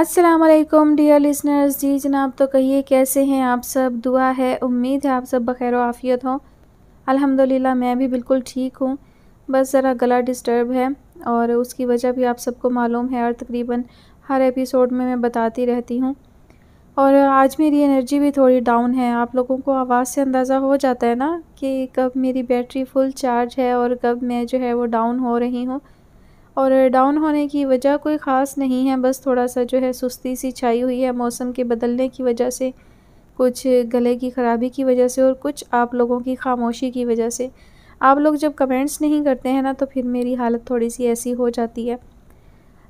Aslam dear listeners जी जनाब तो कहिए कैसे हैं आप सब दुआ है उम्मीद है आप सब बखैर आफियत हों अल्हम्दुलिल्लाह मैं भी बिल्कुल ठीक हूँ बस ज़रा गला डिस्टर्ब है और उसकी वजह भी आप सबको मालूम है और तकरीबन हर एपिसोड में मैं बताती रहती हूँ और आज मेरी एनर्जी भी थोड़ी डाउन है आप लोगों को आवाज़ से अंदाज़ा हो जाता है ना कि कब मेरी बैटरी फुल चार्ज है और कब मैं जो है वो डाउन हो रही हूँ और डाउन होने की वजह कोई ख़ास नहीं है बस थोड़ा सा जो है सुस्ती सी छाई हुई है मौसम के बदलने की वजह से कुछ गले की ख़राबी की वजह से और कुछ आप लोगों की खामोशी की वजह से आप लोग जब कमेंट्स नहीं करते हैं ना तो फिर मेरी हालत थोड़ी सी ऐसी हो जाती है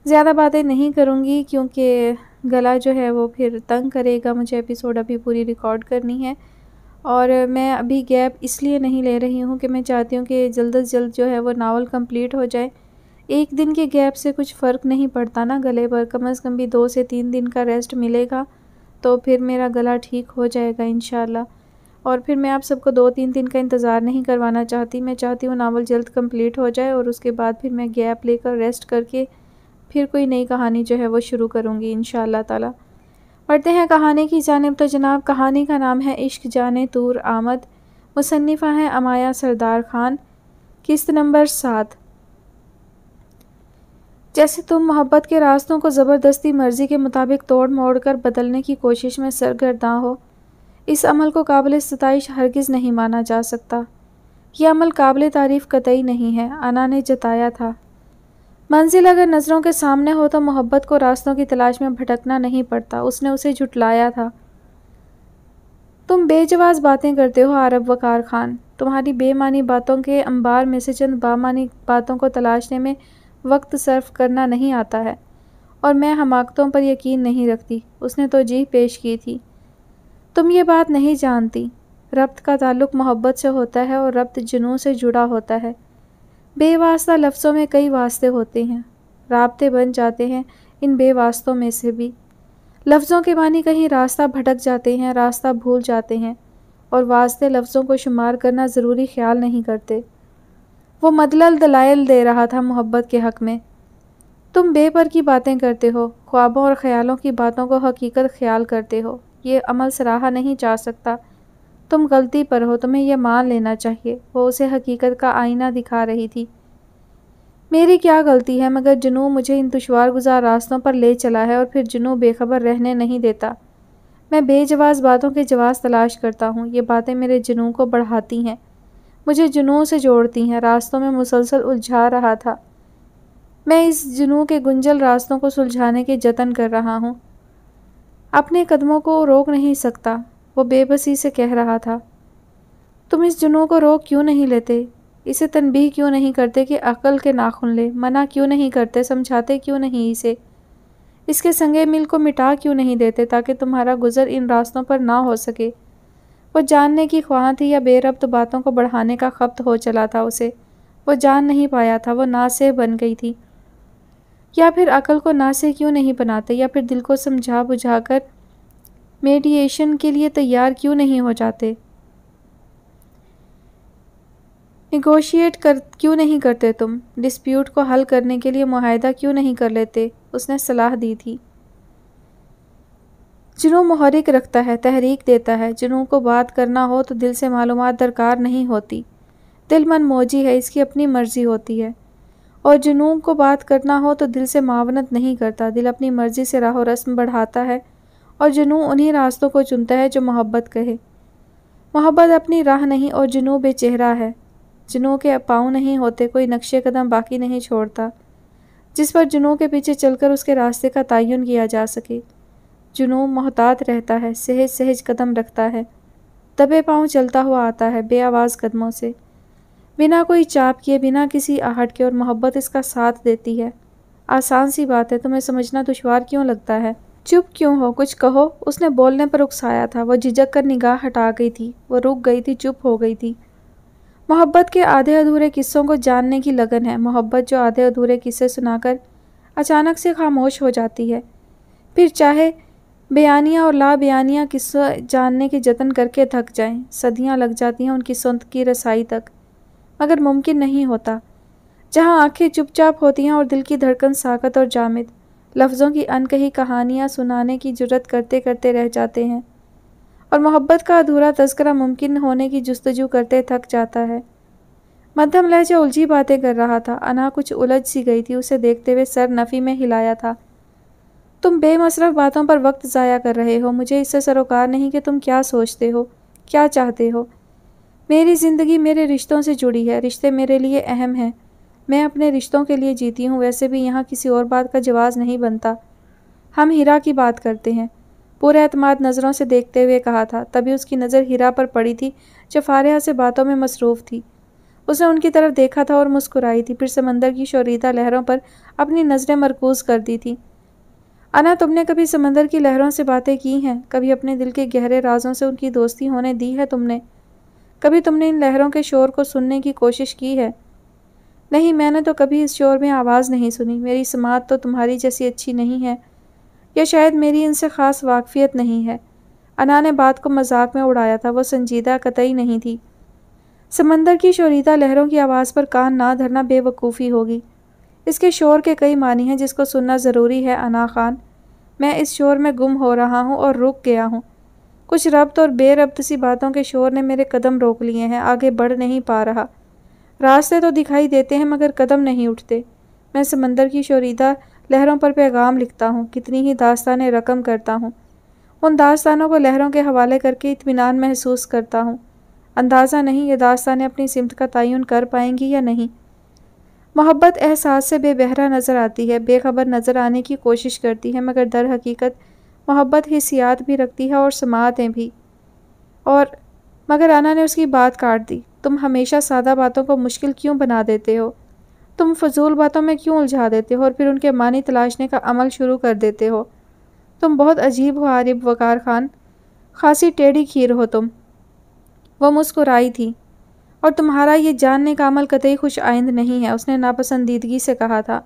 ज़्यादा बातें नहीं करूँगी क्योंकि गला जो है वो फिर तंग करेगा मुझे एपिसोड अभी पूरी रिकॉर्ड करनी है और मैं अभी गैप इसलिए नहीं ले रही हूँ कि मैं चाहती हूँ कि जल्द अज जल्द जो है वो नावल कंप्लीट हो जाए एक दिन के गैप से कुछ फ़र्क नहीं पड़ता ना गले पर कम से कम भी दो से तीन दिन का रेस्ट मिलेगा तो फिर मेरा गला ठीक हो जाएगा इन और फिर मैं आप सबको दो तीन दिन का इंतज़ार नहीं करवाना चाहती मैं चाहती हूँ नावल जल्द कंप्लीट हो जाए और उसके बाद फिर मैं गैप लेकर रेस्ट करके फिर कोई नई कहानी जो है वो शुरू करूँगी इन ताला पढ़ते हैं कहानी की जानब तो जनाब कहानी का नाम है इश्क जान तूर आमद मुसनफ़ा हैं अमाया सरदार ख़ान किस्त नंबर सात जैसे तुम मोहब्बत के रास्तों को ज़बरदस्ती मर्ज़ी के मुताबिक तोड़ मोड़ कर बदलने की कोशिश में सरगर्दा हो इस अमल को काबिल सतश हरगिज़ नहीं माना जा सकता यह अमल काबिल तारीफ़ कतई नहीं है अना ने जताया था मंजिल अगर नज़रों के सामने हो तो मोहब्बत को रास्तों की तलाश में भटकना नहीं पड़ता उसने उसे जुटलाया था तुम बेजवाज बातें करते हो आरब वकार खान तुम्हारी बेमानी बातों के अंबार में से चंद बामानी बातों को तलाशने में वक्त सर्फ करना नहीं आता है और मैं हमाकतों पर यकीन नहीं रखती उसने तो जी पेश की थी तुम ये बात नहीं जानती रब्त का ताल्लुक मोहब्बत से होता है और रब्त जुनू से जुड़ा होता है बेवास्ता लफ्ज़ों में कई वास्ते होते हैं रबते बन जाते हैं इन बेवास्तों में से भी लफ्ज़ों के मानी कहीं रास्ता भटक जाते हैं रास्ता भूल जाते हैं और वास्ते लफ्ज़ों को शुमार करना ज़रूरी ख्याल नहीं करते वो मदलल दलाइल दे रहा था मोहब्बत के हक़ में तुम बेपर की बातें करते हो ख्वाबों और ख्यालों की बातों को हकीकत ख्याल करते हो ये अमल सराहा नहीं जा सकता तुम गलती पर हो तुम्हें यह मान लेना चाहिए वो उसे हकीकत का आईना दिखा रही थी मेरी क्या गलती है मगर जुनू मुझे इन दुशवार गुजार रास्तों पर ले चला है और फिर जुनू बेखबर रहने नहीं देता मैं बेजवाज बातों के जवाब तलाश करता हूँ ये बातें मेरे जुनू को बढ़ाती हैं मुझे जुनू से जोड़ती हैं रास्तों में मुसलसल उलझा रहा था मैं इस जुनू के गुंजल रास्तों को सुलझाने के जतन कर रहा हूँ अपने कदमों को रोक नहीं सकता वो बेबसी से कह रहा था तुम इस जुनू को रोक क्यों नहीं लेते इसे तनबीह क्यों नहीं करते कि अकल के नाखुन ले मना क्यों नहीं करते समझाते क्यों नहीं इसे इसके संगे मिल को मिटा क्यों नहीं देते ताकि तुम्हारा गुज़र इन रास्तों पर ना हो सके वो जानने की ख्वाह थी या बेरब्त बातों को बढ़ाने का खपत हो चला था उसे वो जान नहीं पाया था वो नासे बन गई थी या फिर अकल को नासे क्यों नहीं बनाते या फिर दिल को समझा बुझा कर मेडिएशन के लिए तैयार क्यों नहीं हो जाते निगोशिएट कर क्यों नहीं करते तुम डिस्प्यूट को हल करने के लिए माहदा क्यों नहीं कर लेते उसने सलाह दी थी जुनू महरिक रखता है तहरीक देता है जुनून को बात करना हो तो दिल से मालूम दरकार नहीं होती दिल मन मोजी है इसकी अपनी मर्ज़ी होती है और जुनून को बात करना हो तो दिल से मावनत नहीं करता दिल अपनी मर्ज़ी से राह रस्म बढ़ाता है और जुनू उन्हीं रास्तों को चुनता है जो मोहब्बत कहे मोहब्बत अपनी राह नहीं और जुनू बेचेहरा है जुनू के पाँव नहीं होते कोई नक्शे कदम बाकी नहीं छोड़ता जिस पर जुनू के पीछे चलकर उसके रास्ते का तयन किया जा सके जुनू मोहतात रहता है सहज सहज कदम रखता है दबे पाँव चलता हुआ आता है आवाज़ कदमों से बिना कोई चाप किए बिना किसी आहट के और मोहब्बत इसका साथ देती है आसान सी बात है तुम्हें समझना दुशवार क्यों लगता है चुप क्यों हो कुछ कहो उसने बोलने पर उकसाया था वो झिझक कर निगाह हटा गई थी वो रुक गई थी चुप हो गई थी मोहब्बत के आधे अधूरे किस्सों को जानने की लगन है मोहब्बत जो आधे अधूरे किस्से सुनाकर अचानक से खामोश हो जाती है फिर चाहे बयानिया और ला बयानिया किस जानने के जतन करके थक जाएं सदियां लग जाती हैं उनकी सुंद की रसाई तक मगर मुमकिन नहीं होता जहां आंखें चुपचाप होती हैं और दिल की धड़कन साकत और जामिद लफ्ज़ों की अनकही कहानियाँ सुनाने की जरूरत करते करते रह जाते हैं और मोहब्बत का अधूरा तस्करा मुमकिन होने की जस्तजू करते थक जाता है मध्यम लहजा उलझी बातें कर रहा था अना कुछ उलझ सी गई थी उसे देखते हुए सर नफ़ी में हिलाया था तुम बेमसरफ बातों पर वक्त ज़ाया कर रहे हो मुझे इससे सरोकार नहीं कि तुम क्या सोचते हो क्या चाहते हो मेरी ज़िंदगी मेरे रिश्तों से जुड़ी है रिश्ते मेरे लिए अहम हैं मैं अपने रिश्तों के लिए जीती हूँ वैसे भी यहाँ किसी और बात का जवाब नहीं बनता हम हीरा की बात करते हैं पूरे अतमाद नज़रों से देखते हुए कहा था तभी उसकी नज़र हीरा पर पड़ी थी जो फारह से बातों में मसरूफ़ थी उसने उनकी तरफ देखा था और मुस्कुराई थी फिर समंदर की शोरीदा लहरों पर अपनी नज़रें मरकूज़ कर दी थी अना तुमने कभी समंदर की लहरों से बातें की हैं कभी अपने दिल के गहरे राजों से उनकी दोस्ती होने दी है तुमने कभी तुमने इन लहरों के शोर को सुनने की कोशिश की है नहीं मैंने तो कभी इस शोर में आवाज़ नहीं सुनी मेरी समात तो तुम्हारी जैसी अच्छी नहीं है या शायद मेरी इनसे ख़ास वाकफ़ियत नहीं है अना ने बात को मजाक में उड़ाया था वह संजीदा कतई नहीं थी समंदर की शोरीदा लहरों की आवाज़ पर कान ना धरना बेवकूफ़ी होगी इसके शोर के कई मानी हैं जिसको सुनना ज़रूरी है अना खान मैं इस शोर में गुम हो रहा हूँ और रुक गया हूँ कुछ रब्त और बेरब्त सी बातों के शोर ने मेरे कदम रोक लिए हैं आगे बढ़ नहीं पा रहा रास्ते तो दिखाई देते हैं मगर कदम नहीं उठते मैं समंदर की शोरीदा लहरों पर पैगाम लिखता हूँ कितनी ही दास्तानें रकम करता हूँ उन दास्तानों को लहरों के हवाले करके इतमान महसूस करता हूँ अंदाज़ा नहीं ये दास्तानें अपनी सिमत का तयन कर पाएंगी या नहीं मोहब्बत एहसास से बेबहरा नज़र आती है बेखबर नज़र आने की कोशिश करती है मगर दर हकीकत मोहब्बत हिसियात भी रखती है और समातें भी और मगर आना ने उसकी बात काट दी तुम हमेशा सादा बातों को मुश्किल क्यों बना देते हो तुम फजूल बातों में क्यों उलझा देते हो और फिर उनके मानी तलाशने का अमल शुरू कर देते हो तुम बहुत अजीब हो आरिब वकार खान खासी टेढ़ी खीर हो तुम वो मुस्कुराई थी और तुम्हारा ये जानने का अमल कतई खुश आइंद नहीं है उसने नापसंदीदगी से कहा था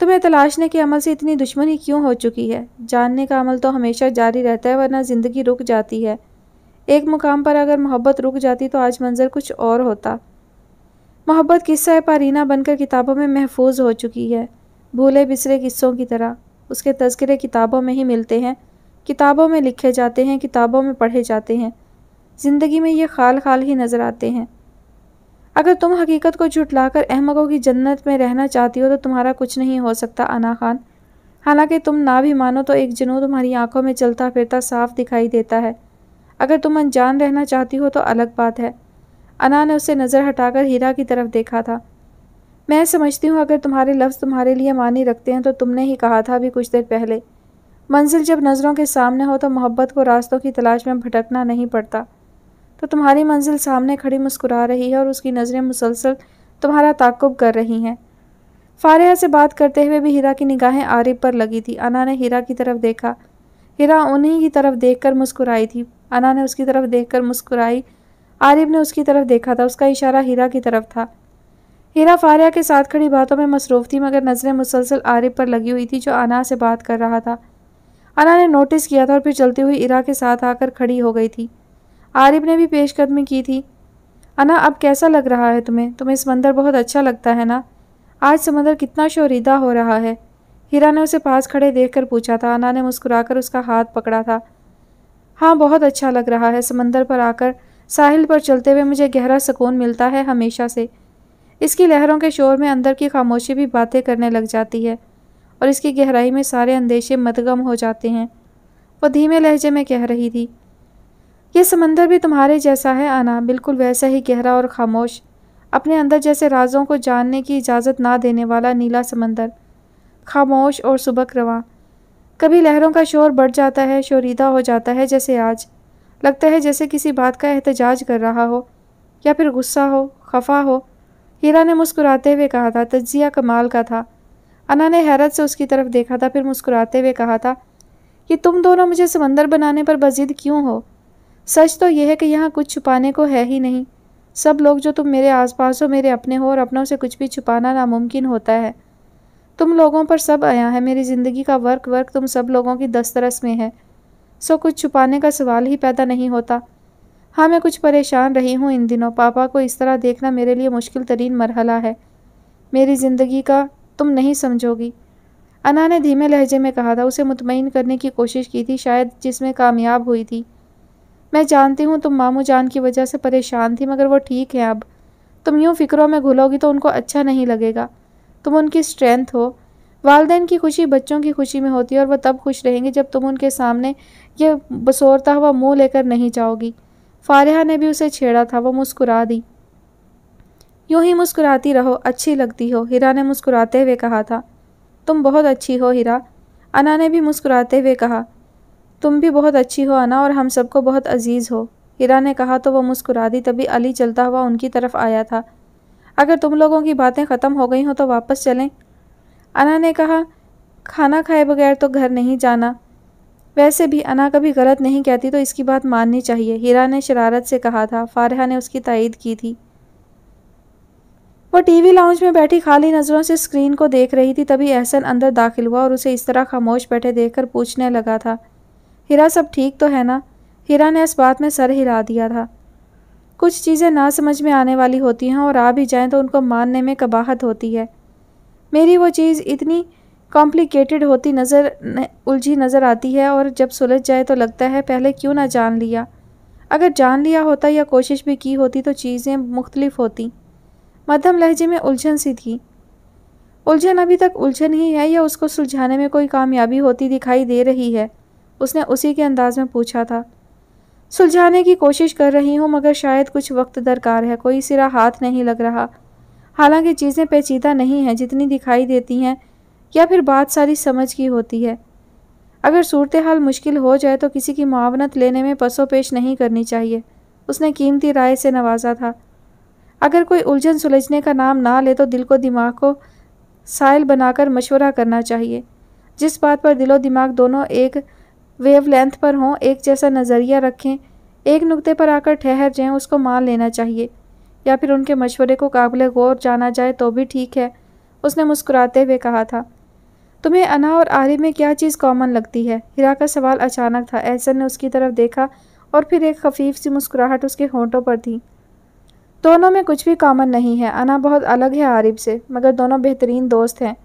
तुम्हें तलाशने के अमल से इतनी दुश्मनी क्यों हो चुकी है जानने का अमल तो हमेशा जारी रहता है वरना ज़िंदगी रुक जाती है एक मुकाम पर अगर मोहब्बत रुक जाती तो आज मंज़र कुछ और होता मोहब्बत किस्सा पारीना बनकर किताबों में महफूज हो चुकी है भूले बिसरे किस्सों की तरह उसके तस्करे किताबों में ही मिलते हैं किताबों में लिखे जाते हैं किताबों में पढ़े जाते हैं ज़िंदगी में ये खाल खाल ही नज़र आते हैं अगर तुम हकीकत को झुटलाकर अहमकों की जन्नत में रहना चाहती हो तो तुम्हारा कुछ नहीं हो सकता अना खान हालांकि तुम ना भी मानो तो एक जुनू तुम्हारी आंखों में चलता फिरता साफ दिखाई देता है अगर तुम अनजान रहना चाहती हो तो अलग बात है अना ने उससे नज़र हटाकर हीरा की तरफ देखा था मैं समझती हूँ अगर तुम्हारे लफ्ज़ तुम्हारे लिए मानी रखते हैं तो तुमने ही कहा था अभी कुछ देर पहले मंजिल जब नज़रों के सामने हो तो मोहब्बत को रास्तों की तलाश में भटकना नहीं पड़ता तो तुम्हारी मंजिल सामने खड़ी मुस्कुरा रही है और उसकी नज़रें मुसलसल तुम्हारा ताकुब कर रही हैं फ़ारिया से बात करते हुए भी हीरा की निगाहें आरिफ पर लगी थी अना ने हीरा की तरफ देखा हीरा उन्हीं की तरफ कर मुस्कुराई थी अना ने उसकी तरफ देख मुस्कुराई आरिफ ने उसकी तरफ देखा था उसका इशारा हीरा की तरफ था हीरा फारिया के साथ खड़ी बातों में मसरूफ़ थी मगर नज़रें मुसलसल आरिफ पर लगी हुई थी जो अना से बात कर रहा था अना ने नोटिस किया था और फिर चलती हुई इरा के साथ आकर खड़ी हो गई थी आरिफ ने भी पेशकदमी की थी अना अब कैसा लग रहा है तुम्हें तुम्हें समंदर बहुत अच्छा लगता है ना आज समंदर कितना शोरीदा हो रहा है हीरा ने उसे पास खड़े देखकर पूछा था अना ने मुस्कुराकर उसका हाथ पकड़ा था हाँ बहुत अच्छा लग रहा है समंदर पर आकर साहिल पर चलते हुए मुझे गहरा सुकून मिलता है हमेशा से इसकी लहरों के शोर में अंदर की खामोशी भी बातें करने लग जाती है और इसकी गहराई में सारे अंदेशे मदगम हो जाते हैं वो धीमे लहजे में कह रही थी यह समंदर भी तुम्हारे जैसा है आना बिल्कुल वैसा ही गहरा और खामोश अपने अंदर जैसे राजों को जानने की इजाज़त ना देने वाला नीला समंदर खामोश और सुबक रवा कभी लहरों का शोर बढ़ जाता है शोरीदा हो जाता है जैसे आज लगता है जैसे किसी बात का एहतजाज कर रहा हो या फिर गुस्सा हो खफा हो हीरा ने मुस्कुराते हुए कहा था तजिया कमाल का था अना ने हैरत से उसकी तरफ देखा था फिर मुस्कुराते हुए कहा था कि तुम दोनों मुझे समंदर बनाने पर बजिद क्यों हो सच तो यह है कि यहाँ कुछ छुपाने को है ही नहीं सब लोग जो तुम मेरे आसपास हो मेरे अपने हो और अपनों से कुछ भी छुपाना नामुमकिन होता है तुम लोगों पर सब आया है मेरी ज़िंदगी का वर्क वर्क तुम सब लोगों की दस्तरस में है सो कुछ छुपाने का सवाल ही पैदा नहीं होता हाँ मैं कुछ परेशान रही हूँ इन दिनों पापा को इस तरह देखना मेरे लिए मुश्किल तरीन मरहला है मेरी ज़िंदगी का तुम नहीं समझोगी अना ने धीमे लहजे में कहा था उसे मुतमिन करने की कोशिश की थी शायद जिसमें कामयाब हुई थी मैं जानती हूँ तुम मामू जान की वजह से परेशान थी मगर वो ठीक है अब तुम यूँ फ़िक्रों में घुलोगी तो उनको अच्छा नहीं लगेगा तुम उनकी स्ट्रेंथ हो वालदेन की खुशी बच्चों की खुशी में होती है और वह तब खुश रहेंगे जब तुम उनके सामने ये बसोरता हुआ मुँह लेकर नहीं जाओगी फारहा ने भी उसे छेड़ा था वह मुस्कुरा दी यूँ ही मुस्कुराती रहो अच्छी लगती हो हीरा ने मुस्कुराते हुए कहा था तुम बहुत अच्छी हो हीरा अना ने भी मुस्कुराते हुए कहा तुम भी बहुत अच्छी हो अना और हम सबको बहुत अजीज़ हो हिरा ने कहा तो वह मुस्कुरा दी तभी अली चलता हुआ उनकी तरफ आया था अगर तुम लोगों की बातें ख़त्म हो गई हों तो वापस चलें अना ने कहा खाना खाए बगैर तो घर नहीं जाना वैसे भी अना कभी गलत नहीं कहती तो इसकी बात माननी चाहिए हीरा ने शरारत से कहा था फारहा ने उसकी तायद की थी वो टीवी लाउंज में बैठी खाली नज़रों से स्क्रीन को देख रही थी तभी एहसन अंदर दाखिल हुआ और उसे इस तरह खामोश बैठे देखकर पूछने लगा था हीरा सब ठीक तो है ना हीरा ने इस बात में सर हिला दिया था कुछ चीज़ें ना समझ में आने वाली होती हैं और आ भी जाएं तो उनको मानने में कबाहत होती है मेरी वो चीज़ इतनी कॉम्प्लिकेटेड होती नज़र उलझी नज़र आती है और जब सुलझ जाए तो लगता है पहले क्यों ना जान लिया अगर जान लिया होता या कोशिश भी की होती तो चीज़ें मुख्तलिफ होती मध्यम लहजे में उलझन सी थी उलझन अभी तक उलझन ही है या उसको सुलझाने में कोई कामयाबी होती दिखाई दे रही है उसने उसी के अंदाज में पूछा था सुलझाने की कोशिश कर रही हूँ मगर शायद कुछ वक्त दरकार है कोई सिरा हाथ नहीं लग रहा हालांकि चीज़ें पेचीदा नहीं हैं जितनी दिखाई देती हैं या फिर बात सारी समझ की होती है अगर सूरत हाल मुश्किल हो जाए तो किसी की मुआवनत लेने में पसो पेश नहीं करनी चाहिए उसने कीमती राय से नवाजा था अगर कोई उलझन सुलझने का नाम ना ले तो दिल को दिमाग को साइल बनाकर मशवरा करना चाहिए जिस बात पर दिलो दिमाग दोनों एक वेवलेंथ पर हों एक जैसा नज़रिया रखें एक नुक्ते पर आकर ठहर जाएं उसको मान लेना चाहिए या फिर उनके मशवरे को काबिल गौर जाना जाए तो भी ठीक है उसने मुस्कुराते हुए कहा था तुम्हें अना और आरी में क्या चीज़ कॉमन लगती है हिरा का सवाल अचानक था एहसन ने उसकी तरफ देखा और फिर एक खफीफ सी मुस्कुराहट उसके होंठों पर थी दोनों में कुछ भी कॉमन नहीं है अना बहुत अलग है आरिब से मगर दोनों बेहतरीन दोस्त हैं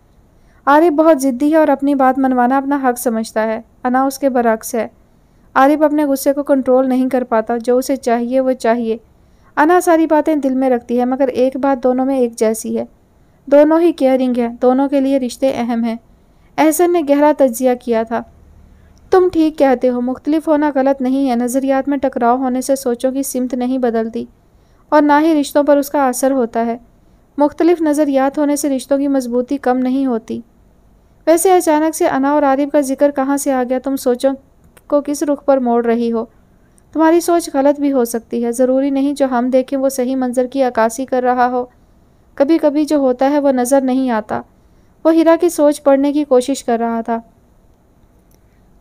आरिफ बहुत ज़िद्दी है और अपनी बात मनवाना अपना हक समझता है अना उसके बरक्स है आरिफ अपने गुस्से को कंट्रोल नहीं कर पाता जो उसे चाहिए वो चाहिए अना सारी बातें दिल में रखती है मगर एक बात दोनों में एक जैसी है दोनों ही केयरिंग है दोनों के लिए रिश्ते अहम हैं अहसन ने गहरा तजिया किया था तुम ठीक कहते हो मुख्तलिफ होना गलत नहीं है नज़रियात में टकराव होने से सोचों की सिमत नहीं बदलती और ना ही रिश्तों पर उसका असर होता है मुख्तलिफ नज़रियात होने से रिश्तों की मजबूती कम नहीं होती वैसे अचानक से अना और आरिफ का जिक्र कहाँ से आ गया तुम सोचो को किस रुख पर मोड़ रही हो तुम्हारी सोच गलत भी हो सकती है ज़रूरी नहीं जो हम देखें वो सही मंजर की अक्कासी कर रहा हो कभी कभी जो होता है वो नज़र नहीं आता वो हीरा की सोच पढ़ने की कोशिश कर रहा था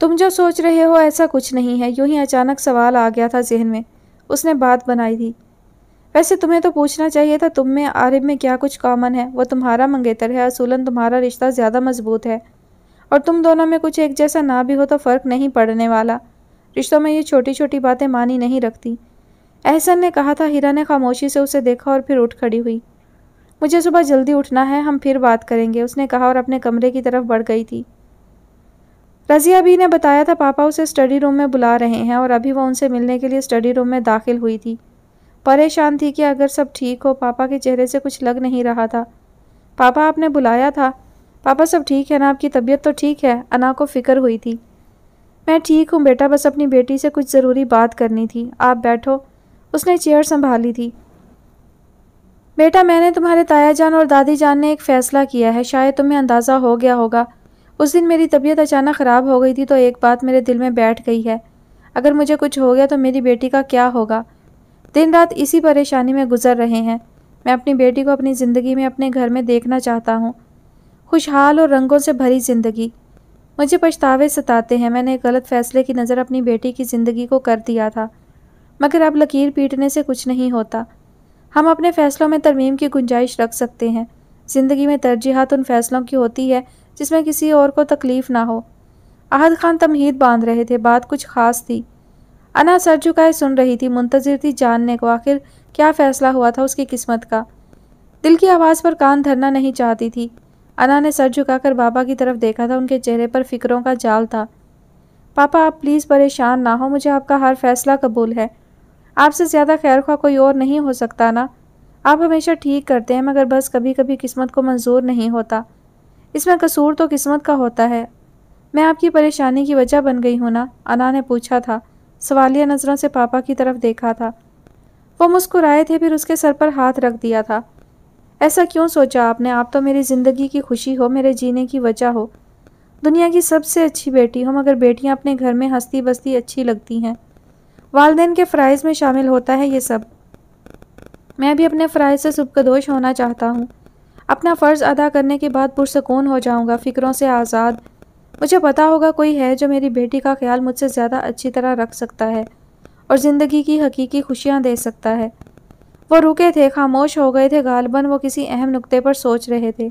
तुम जो सोच रहे हो ऐसा कुछ नहीं है यूं ही अचानक सवाल आ गया था जहन में उसने बात बनाई थी वैसे तुम्हें तो पूछना चाहिए था तुम में आरिब में क्या कुछ कॉमन है वो तुम्हारा मंगेतर है असूलन तुम्हारा रिश्ता ज़्यादा मजबूत है और तुम दोनों में कुछ एक जैसा ना भी हो तो फ़र्क नहीं पड़ने वाला रिश्तों में ये छोटी छोटी बातें मानी नहीं रखती एहसन ने कहा था हीरा ने खामोशी से उसे देखा और फिर उठ खड़ी हुई मुझे सुबह जल्दी उठना है हम फिर बात करेंगे उसने कहा और अपने कमरे की तरफ बढ़ गई थी रजिया भी ने बताया था पापा उसे स्टडी रूम में बुला रहे हैं और अभी वो उनसे मिलने के लिए स्टडी रूम में दाखिल हुई थी परेशान थी कि अगर सब ठीक हो पापा के चेहरे से कुछ लग नहीं रहा था पापा आपने बुलाया था पापा सब ठीक है ना आपकी तबीयत तो ठीक है अना को फ़िक्र हुई थी मैं ठीक हूँ बेटा बस अपनी बेटी से कुछ ज़रूरी बात करनी थी आप बैठो उसने चेयर संभाली थी बेटा मैंने तुम्हारे ताया जान और दादी जान ने एक फ़ैसला किया है शायद तुम्हें अंदाज़ा हो गया होगा उस दिन मेरी तबीयत अचानक ख़राब हो गई थी तो एक बात मेरे दिल में बैठ गई है अगर मुझे कुछ हो गया तो मेरी बेटी का क्या होगा दिन रात इसी परेशानी में गुजर रहे हैं मैं अपनी बेटी को अपनी ज़िंदगी में अपने घर में देखना चाहता हूँ खुशहाल और रंगों से भरी ज़िंदगी मुझे पछतावे सताते हैं मैंने गलत फैसले की नज़र अपनी बेटी की ज़िंदगी को कर दिया था मगर अब लकीर पीटने से कुछ नहीं होता हम अपने फ़ैसलों में तरमीम की गुंजाइश रख सकते हैं ज़िंदगी में तरजीहत उन फैसलों की होती है जिसमें किसी और को तकलीफ़ ना हो अहद खान तमहीद बांध रहे थे बात कुछ खास थी अना सर झुकाए सुन रही थी मुंतजर थी जानने को आखिर क्या फैसला हुआ था उसकी किस्मत का दिल की आवाज़ पर कान धरना नहीं चाहती थी अना ने सर झुकाकर बाबा की तरफ देखा था उनके चेहरे पर फिक्रों का जाल था पापा आप प्लीज़ परेशान ना हो मुझे आपका हर फैसला कबूल है आपसे ज़्यादा खैर खा कोई और नहीं हो सकता ना आप हमेशा ठीक करते हैं मगर बस कभी कभी किस्मत को मंजूर नहीं होता इसमें कसूर तो किस्मत का होता है मैं आपकी परेशानी की वजह बन गई हूँ ना अना ने पूछा था सवालिया नज़रों से पापा की तरफ देखा था वो मुस्कुराए थे फिर उसके सर पर हाथ रख दिया था ऐसा क्यों सोचा आपने आप तो मेरी ज़िंदगी की खुशी हो मेरे जीने की वजह हो दुनिया की सबसे अच्छी बेटी हो मगर बेटियां अपने घर में हंसती बस्ती अच्छी लगती हैं वालदेन के फ़राइज़ में शामिल होता है ये सब मैं भी अपने फ़राइज़ से सुबकदोश होना चाहता हूँ अपना फ़र्ज़ अदा करने के बाद पुरसकून हो जाऊँगा फ़िक्रों से आज़ाद मुझे पता होगा कोई है जो मेरी बेटी का ख्याल मुझसे ज़्यादा अच्छी तरह रख सकता है और ज़िंदगी की हकीकी खुशियाँ दे सकता है वो रुके थे खामोश हो गए थे गालबन वो किसी अहम नुक्ते पर सोच रहे थे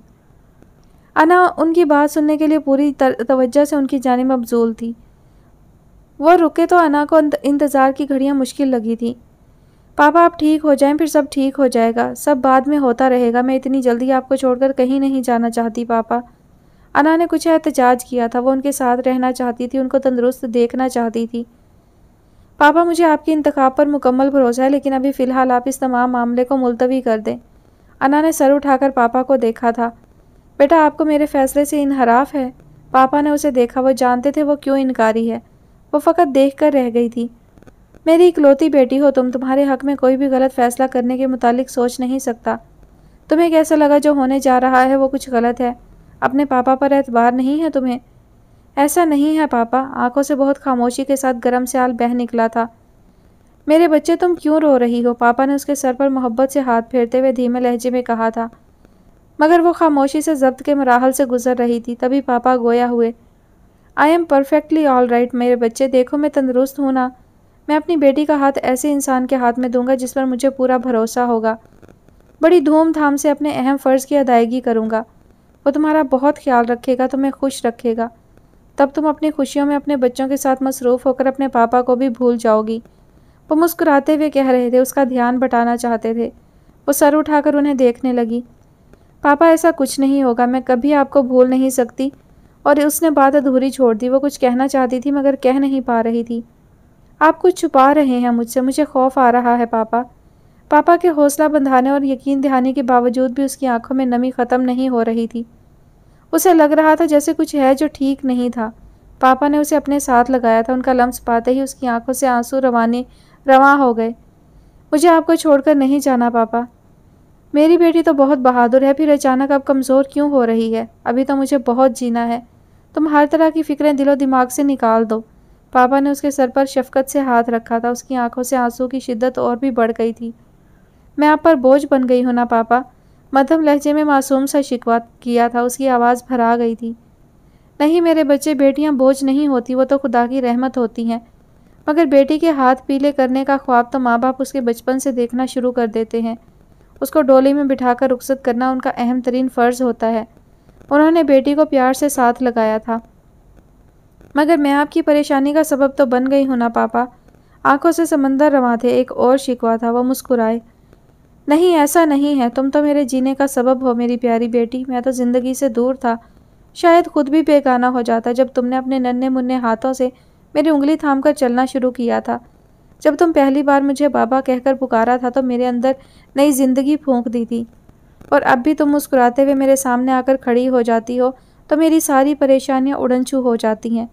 अना उनकी बात सुनने के लिए पूरी तवज्जो से उनकी जानब मबजूल थी वो रुके तो अना को इंतज़ार की घड़ियाँ मुश्किल लगी थी पापा आप ठीक हो जाएं फिर सब ठीक हो जाएगा सब बाद में होता रहेगा मैं इतनी जल्दी आपको छोड़कर कहीं नहीं जाना चाहती पापा अना ने कुछ एहतजाज किया था वो उनके साथ रहना चाहती थी उनको तंदुरुस्त देखना चाहती थी पापा मुझे आपके इंतखाब पर मुकम्मल भरोसा है लेकिन अभी फ़िलहाल आप इस तमाम मामले को मुलतवी कर दें अना ने सर उठाकर पापा को देखा था बेटा आपको मेरे फैसले से इनहराफ है पापा ने उसे देखा वो जानते थे वो क्यों इनकारी है वो फ़कत देख कर रह गई थी मेरी इकलौती बेटी हो तुम तुम्हारे हक में कोई भी गलत फ़ैसला करने के मुतालिक सोच नहीं सकता तुम्हें कैसा लगा जो होने जा रहा है वो कुछ गलत है अपने पापा पर एतबार नहीं है तुम्हें ऐसा नहीं है पापा आंखों से बहुत खामोशी के साथ गर्म स्याल बह निकला था मेरे बच्चे तुम क्यों रो रही हो पापा ने उसके सर पर मोहब्बत से हाथ फेरते हुए धीमे लहजे में कहा था मगर वो खामोशी से जब्त के मराहल से गुजर रही थी तभी पापा गोया हुए I am perfectly all right मेरे बच्चे देखो मैं तंदुरुस्त हूँ ना मैं अपनी बेटी का हाथ ऐसे इंसान के हाथ में दूंगा जिस पर मुझे पूरा भरोसा होगा बड़ी धूमधाम से अपने अहम फ़र्ज़ की अदायगी करूँगा वो तुम्हारा बहुत ख्याल रखेगा तुम्हें खुश रखेगा तब तुम अपनी खुशियों में अपने बच्चों के साथ मसरूफ़ होकर अपने पापा को भी भूल जाओगी वो मुस्कुराते हुए कह रहे थे उसका ध्यान बटाना चाहते थे वो सर उठाकर उन्हें देखने लगी पापा ऐसा कुछ नहीं होगा मैं कभी आपको भूल नहीं सकती और उसने बात अधूरी छोड़ दी वो कुछ कहना चाहती थी मगर कह नहीं पा रही थी आप कुछ छुपा रहे हैं मुझसे मुझे खौफ आ रहा है पापा पापा के हौसला बंधाने और यकीन दिहाने के बावजूद भी उसकी आंखों में नमी ख़त्म नहीं हो रही थी उसे लग रहा था जैसे कुछ है जो ठीक नहीं था पापा ने उसे अपने साथ लगाया था उनका लम्स पाते ही उसकी आंखों से आंसू रवाने रवा हो गए मुझे आपको छोड़कर नहीं जाना पापा मेरी बेटी तो बहुत बहादुर है फिर अचानक अब कमज़ोर क्यों हो रही है अभी तो मुझे बहुत जीना है तुम हर तरह की फ़िक्रें दिलो दिमाग से निकाल दो पापा ने उसके सर पर शफकत से हाथ रखा था उसकी आंखों से आंसू की शिद्दत और भी बढ़ गई थी मैं आप पर बोझ बन गई हूँ ना पापा मध्यम लहजे में मासूम सा शिकवा किया था उसकी आवाज़ भरा गई थी नहीं मेरे बच्चे बेटियाँ बोझ नहीं होती वो तो खुदा की रहमत होती हैं मगर बेटी के हाथ पीले करने का ख्वाब तो माँ बाप उसके बचपन से देखना शुरू कर देते हैं उसको डोली में बिठाकर रुखसत करना उनका अहम तरीन फ़र्ज़ होता है उन्होंने बेटी को प्यार से साथ लगाया था मगर मैं आपकी परेशानी का सबब तो बन गई हूँ ना पापा आंखों से समंदर रवा थे एक और शिकवा था वो मुस्कुराए नहीं ऐसा नहीं है तुम तो मेरे जीने का सबब हो मेरी प्यारी बेटी मैं तो ज़िंदगी से दूर था शायद खुद भी बेगाना हो जाता जब तुमने अपने नन्हे मुन्ने हाथों से मेरी उंगली थाम कर चलना शुरू किया था जब तुम पहली बार मुझे बाबा कहकर पुकारा था तो मेरे अंदर नई ज़िंदगी फूंक दी थी और अब भी तुम मुस्कुराते हुए मेरे सामने आकर खड़ी हो जाती हो तो मेरी सारी परेशानियाँ उड़नछू हो जाती हैं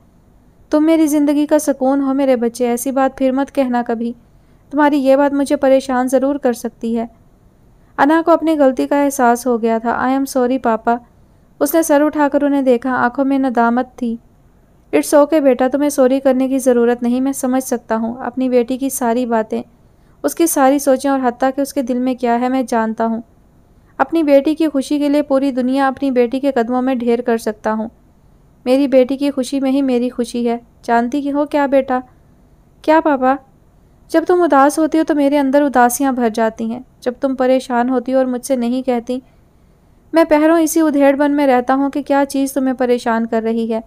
तुम मेरी ज़िंदगी का सुकून हो मेरे बच्चे ऐसी बात फिर मत कहना कभी तुम्हारी ये बात मुझे परेशान ज़रूर कर सकती है अना को अपनी गलती का एहसास हो गया था आई एम सॉरी पापा उसने सर उठाकर उन्हें देखा आंखों में नदामत थी इट्स ओके बेटा तुम्हें सॉरी करने की ज़रूरत नहीं मैं समझ सकता हूँ अपनी बेटी की सारी बातें उसकी सारी सोचें और हती कि उसके दिल में क्या है मैं जानता हूँ अपनी बेटी की खुशी के लिए पूरी दुनिया अपनी बेटी के कदमों में ढेर कर सकता हूँ मेरी बेटी की खुशी में ही मेरी खुशी है जानती हो क्या बेटा क्या पापा जब तुम उदास होती हो तो मेरे अंदर उदासियाँ भर जाती हैं जब तुम परेशान होती हो और मुझसे नहीं कहती मैं पहरों इसी उधेड़बन में रहता हूँ कि क्या चीज़ तुम्हें परेशान कर रही है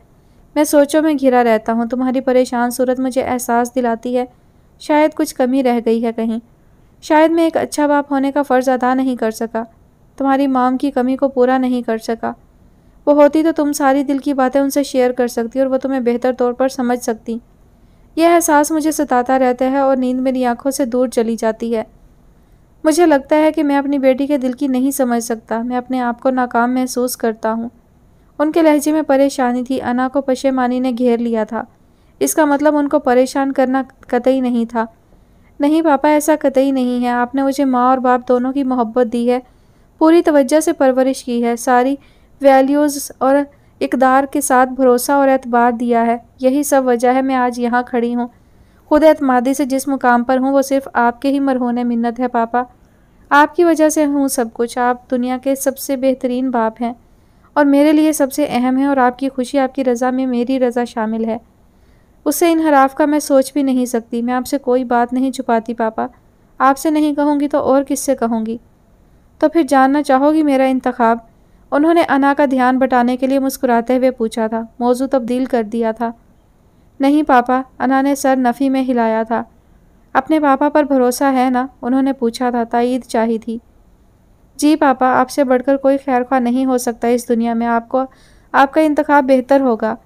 मैं सोचों में घिरा रहता हूँ तुम्हारी परेशान सूरत मुझे एहसास दिलाती है शायद कुछ कमी रह गई है कहीं शायद मैं एक अच्छा बाप होने का फ़र्ज़ अदा नहीं कर सका तुम्हारी माम की कमी को पूरा नहीं कर सका वो होती तो तुम सारी दिल की बातें उनसे शेयर कर सकती और वो तुम्हें बेहतर तौर पर समझ सकती यह एहसास मुझे सताता रहता है और नींद मेरी आंखों से दूर चली जाती है मुझे लगता है कि मैं अपनी बेटी के दिल की नहीं समझ सकता मैं अपने आप को नाकाम महसूस करता हूँ उनके लहजे में परेशानी थी अना को पशेमानी ने घेर लिया था इसका मतलब उनको परेशान करना कतई नहीं था नहीं पापा ऐसा कतई नहीं है आपने मुझे माँ और बाप दोनों की मोहब्बत दी है पूरी तवज्जो से परवरिश की है सारी वैल्यूज़ और इकदार के साथ भरोसा और एतबार दिया है यही सब वजह है मैं आज यहाँ खड़ी हूँ खुद एतमादी से जिस मुकाम पर हूँ वो सिर्फ आपके ही मरहोने मिन्नत है पापा आपकी वजह से हूँ सब कुछ आप दुनिया के सबसे बेहतरीन बाप हैं और मेरे लिए सबसे अहम है और आपकी खुशी आपकी रज़ा में मेरी रज़ा शामिल है उससे इनहराफ का मैं सोच भी नहीं सकती मैं आपसे कोई बात नहीं छुपाती पापा आपसे नहीं कहूँगी तो और किससे कहूँगी तो फिर जानना चाहोगी मेरा इंतखब उन्होंने अना का ध्यान बटाने के लिए मुस्कुराते हुए पूछा था मौजू तब्दील कर दिया था नहीं पापा अना ने सर नफ़ी में हिलाया था अपने पापा पर भरोसा है ना उन्होंने पूछा था तइद चाही थी जी पापा आपसे बढ़कर कोई खैर खा नहीं हो सकता इस दुनिया में आपको आपका इंतखा बेहतर होगा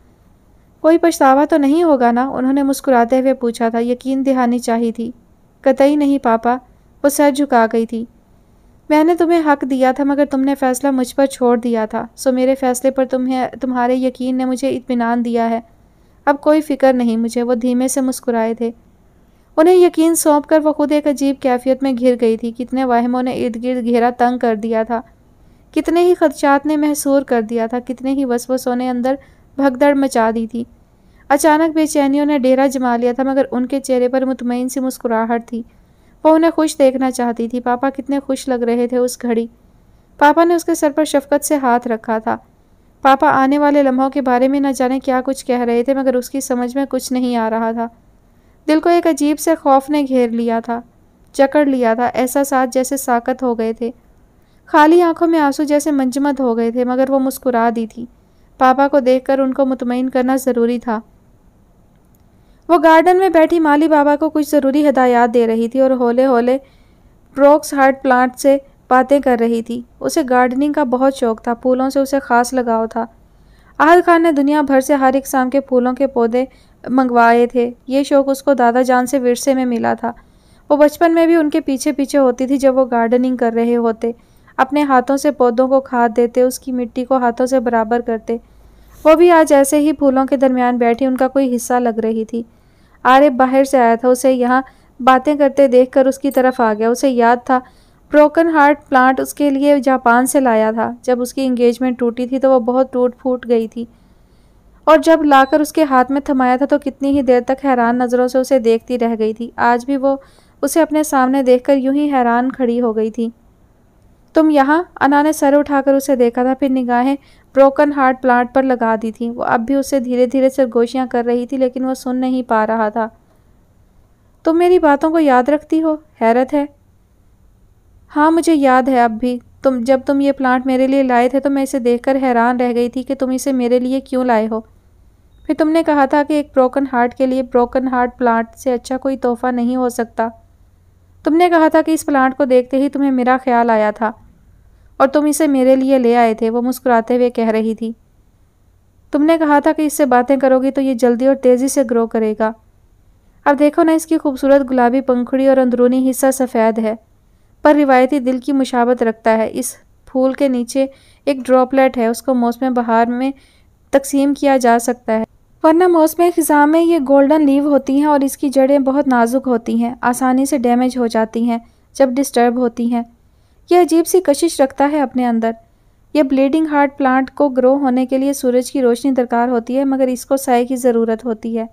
कोई पछतावा तो नहीं होगा ना उन्होंने मुस्कुराते हुए पूछा था यकीन दिहानी चाहिए थी कतई नहीं पापा वो सर झुका गई थी मैंने तुम्हें हक दिया था मगर तुमने फ़ैसला मुझ पर छोड़ दिया था सो मेरे फ़ैसले पर तुम्हें तुम्हारे यकीन ने मुझे इत्मीनान दिया है अब कोई फ़िक्र नहीं मुझे वो धीमे से मुस्कुराए थे उन्हें यकीन सौंप कर वह खुद एक अजीब कैफियत में घिर गई थी कितने वाहमों ने इर्द गिर्द घेरा तंग कर दिया था कितने ही खदशात ने महसूर कर दिया था कितने ही वसवसों ने अंदर भगदड़ मचा दी थी अचानक बेचैनियों ने डेरा जमा लिया था मगर उनके चेहरे पर मुतमिन सी मुस्कुराहट थी वो उन्हें खुश देखना चाहती थी पापा कितने खुश लग रहे थे उस घड़ी पापा ने उसके सर पर शफकत से हाथ रखा था पापा आने वाले लम्हों के बारे में न जाने क्या कुछ कह रहे थे मगर उसकी समझ में कुछ नहीं आ रहा था दिल को एक अजीब से खौफ ने घेर लिया था जकड़ लिया था ऐसा साथ जैसे साकत हो गए थे खाली आंखों में आंसू जैसे मंजमद हो गए थे मगर वो मुस्कुरा दी थी पापा को देखकर उनको मुतमिन करना ज़रूरी था वो गार्डन में बैठी माली बाबा को कुछ ज़रूरी हदायत दे रही थी और होले होले प्रोक्स हार्ट प्लांट से बातें कर रही थी उसे गार्डनिंग का बहुत शौक था फूलों से उसे खास लगाव था आहद खान ने दुनिया भर से हर इकसाम के फूलों के पौधे मंगवाए थे ये शौक़ उसको दादा जान से विरसे में मिला था वो बचपन में भी उनके पीछे पीछे होती थी जब वो गार्डनिंग कर रहे होते अपने हाथों से पौधों को खाद देते उसकी मिट्टी को हाथों से बराबर करते वो भी आज ऐसे ही फूलों के दरमियान बैठी उनका कोई हिस्सा लग रही थी आर्य बाहर से आया था उसे यहाँ बातें करते देखकर उसकी तरफ आ गया उसे याद था ब्रोकन हार्ट प्लांट उसके लिए जापान से लाया था जब उसकी इंगेजमेंट टूटी थी तो वह बहुत टूट फूट गई थी और जब लाकर उसके हाथ में थमाया था तो कितनी ही देर तक हैरान नज़रों से उसे देखती रह गई थी आज भी वो उसे अपने सामने देखकर यूं ही हैरान खड़ी हो गई थी तुम यहाँ अना ने सर उठाकर उसे देखा था फिर निगाहें ब्रोकन हार्ट प्लांट पर लगा दी थी वो अब भी उससे धीरे धीरे सरगोशियाँ कर रही थी लेकिन वो सुन नहीं पा रहा था तुम तो मेरी बातों को याद रखती हो हैरत है हाँ मुझे याद है अब भी तुम जब तुम ये प्लांट मेरे लिए लाए थे तो मैं इसे देखकर हैरान रह गई थी कि तुम इसे मेरे लिए क्यों लाए हो फिर तुमने कहा था कि एक ब्रोकन हार्ट के लिए ब्रोकन हार्ट प्लांट से अच्छा कोई तोहफा नहीं हो सकता तुमने कहा था कि इस प्लांट को देखते ही तुम्हें मेरा ख्याल आया था और तुम इसे मेरे लिए ले आए थे वो मुस्कुराते हुए कह रही थी तुमने कहा था कि इससे बातें करोगी तो ये जल्दी और तेज़ी से ग्रो करेगा अब देखो ना इसकी खूबसूरत गुलाबी पंखुड़ी और अंदरूनी हिस्सा सफ़ेद है पर रिवायती दिल की मुशावत रखता है इस फूल के नीचे एक ड्रॉपलेट है उसको मौसम बहार में तकसीम किया जा सकता है वरना मौसम ख़ज़ा में ये गोल्डन लीव होती हैं और इसकी जड़ें बहुत नाजुक होती हैं आसानी से डैमेज हो जाती हैं जब डिस्टर्ब होती हैं यह अजीब सी कशिश रखता है अपने अंदर यह ब्लीडिंग हार्ट प्लांट को ग्रो होने के लिए सूरज की रोशनी दरकार होती है मगर इसको साय की ज़रूरत होती है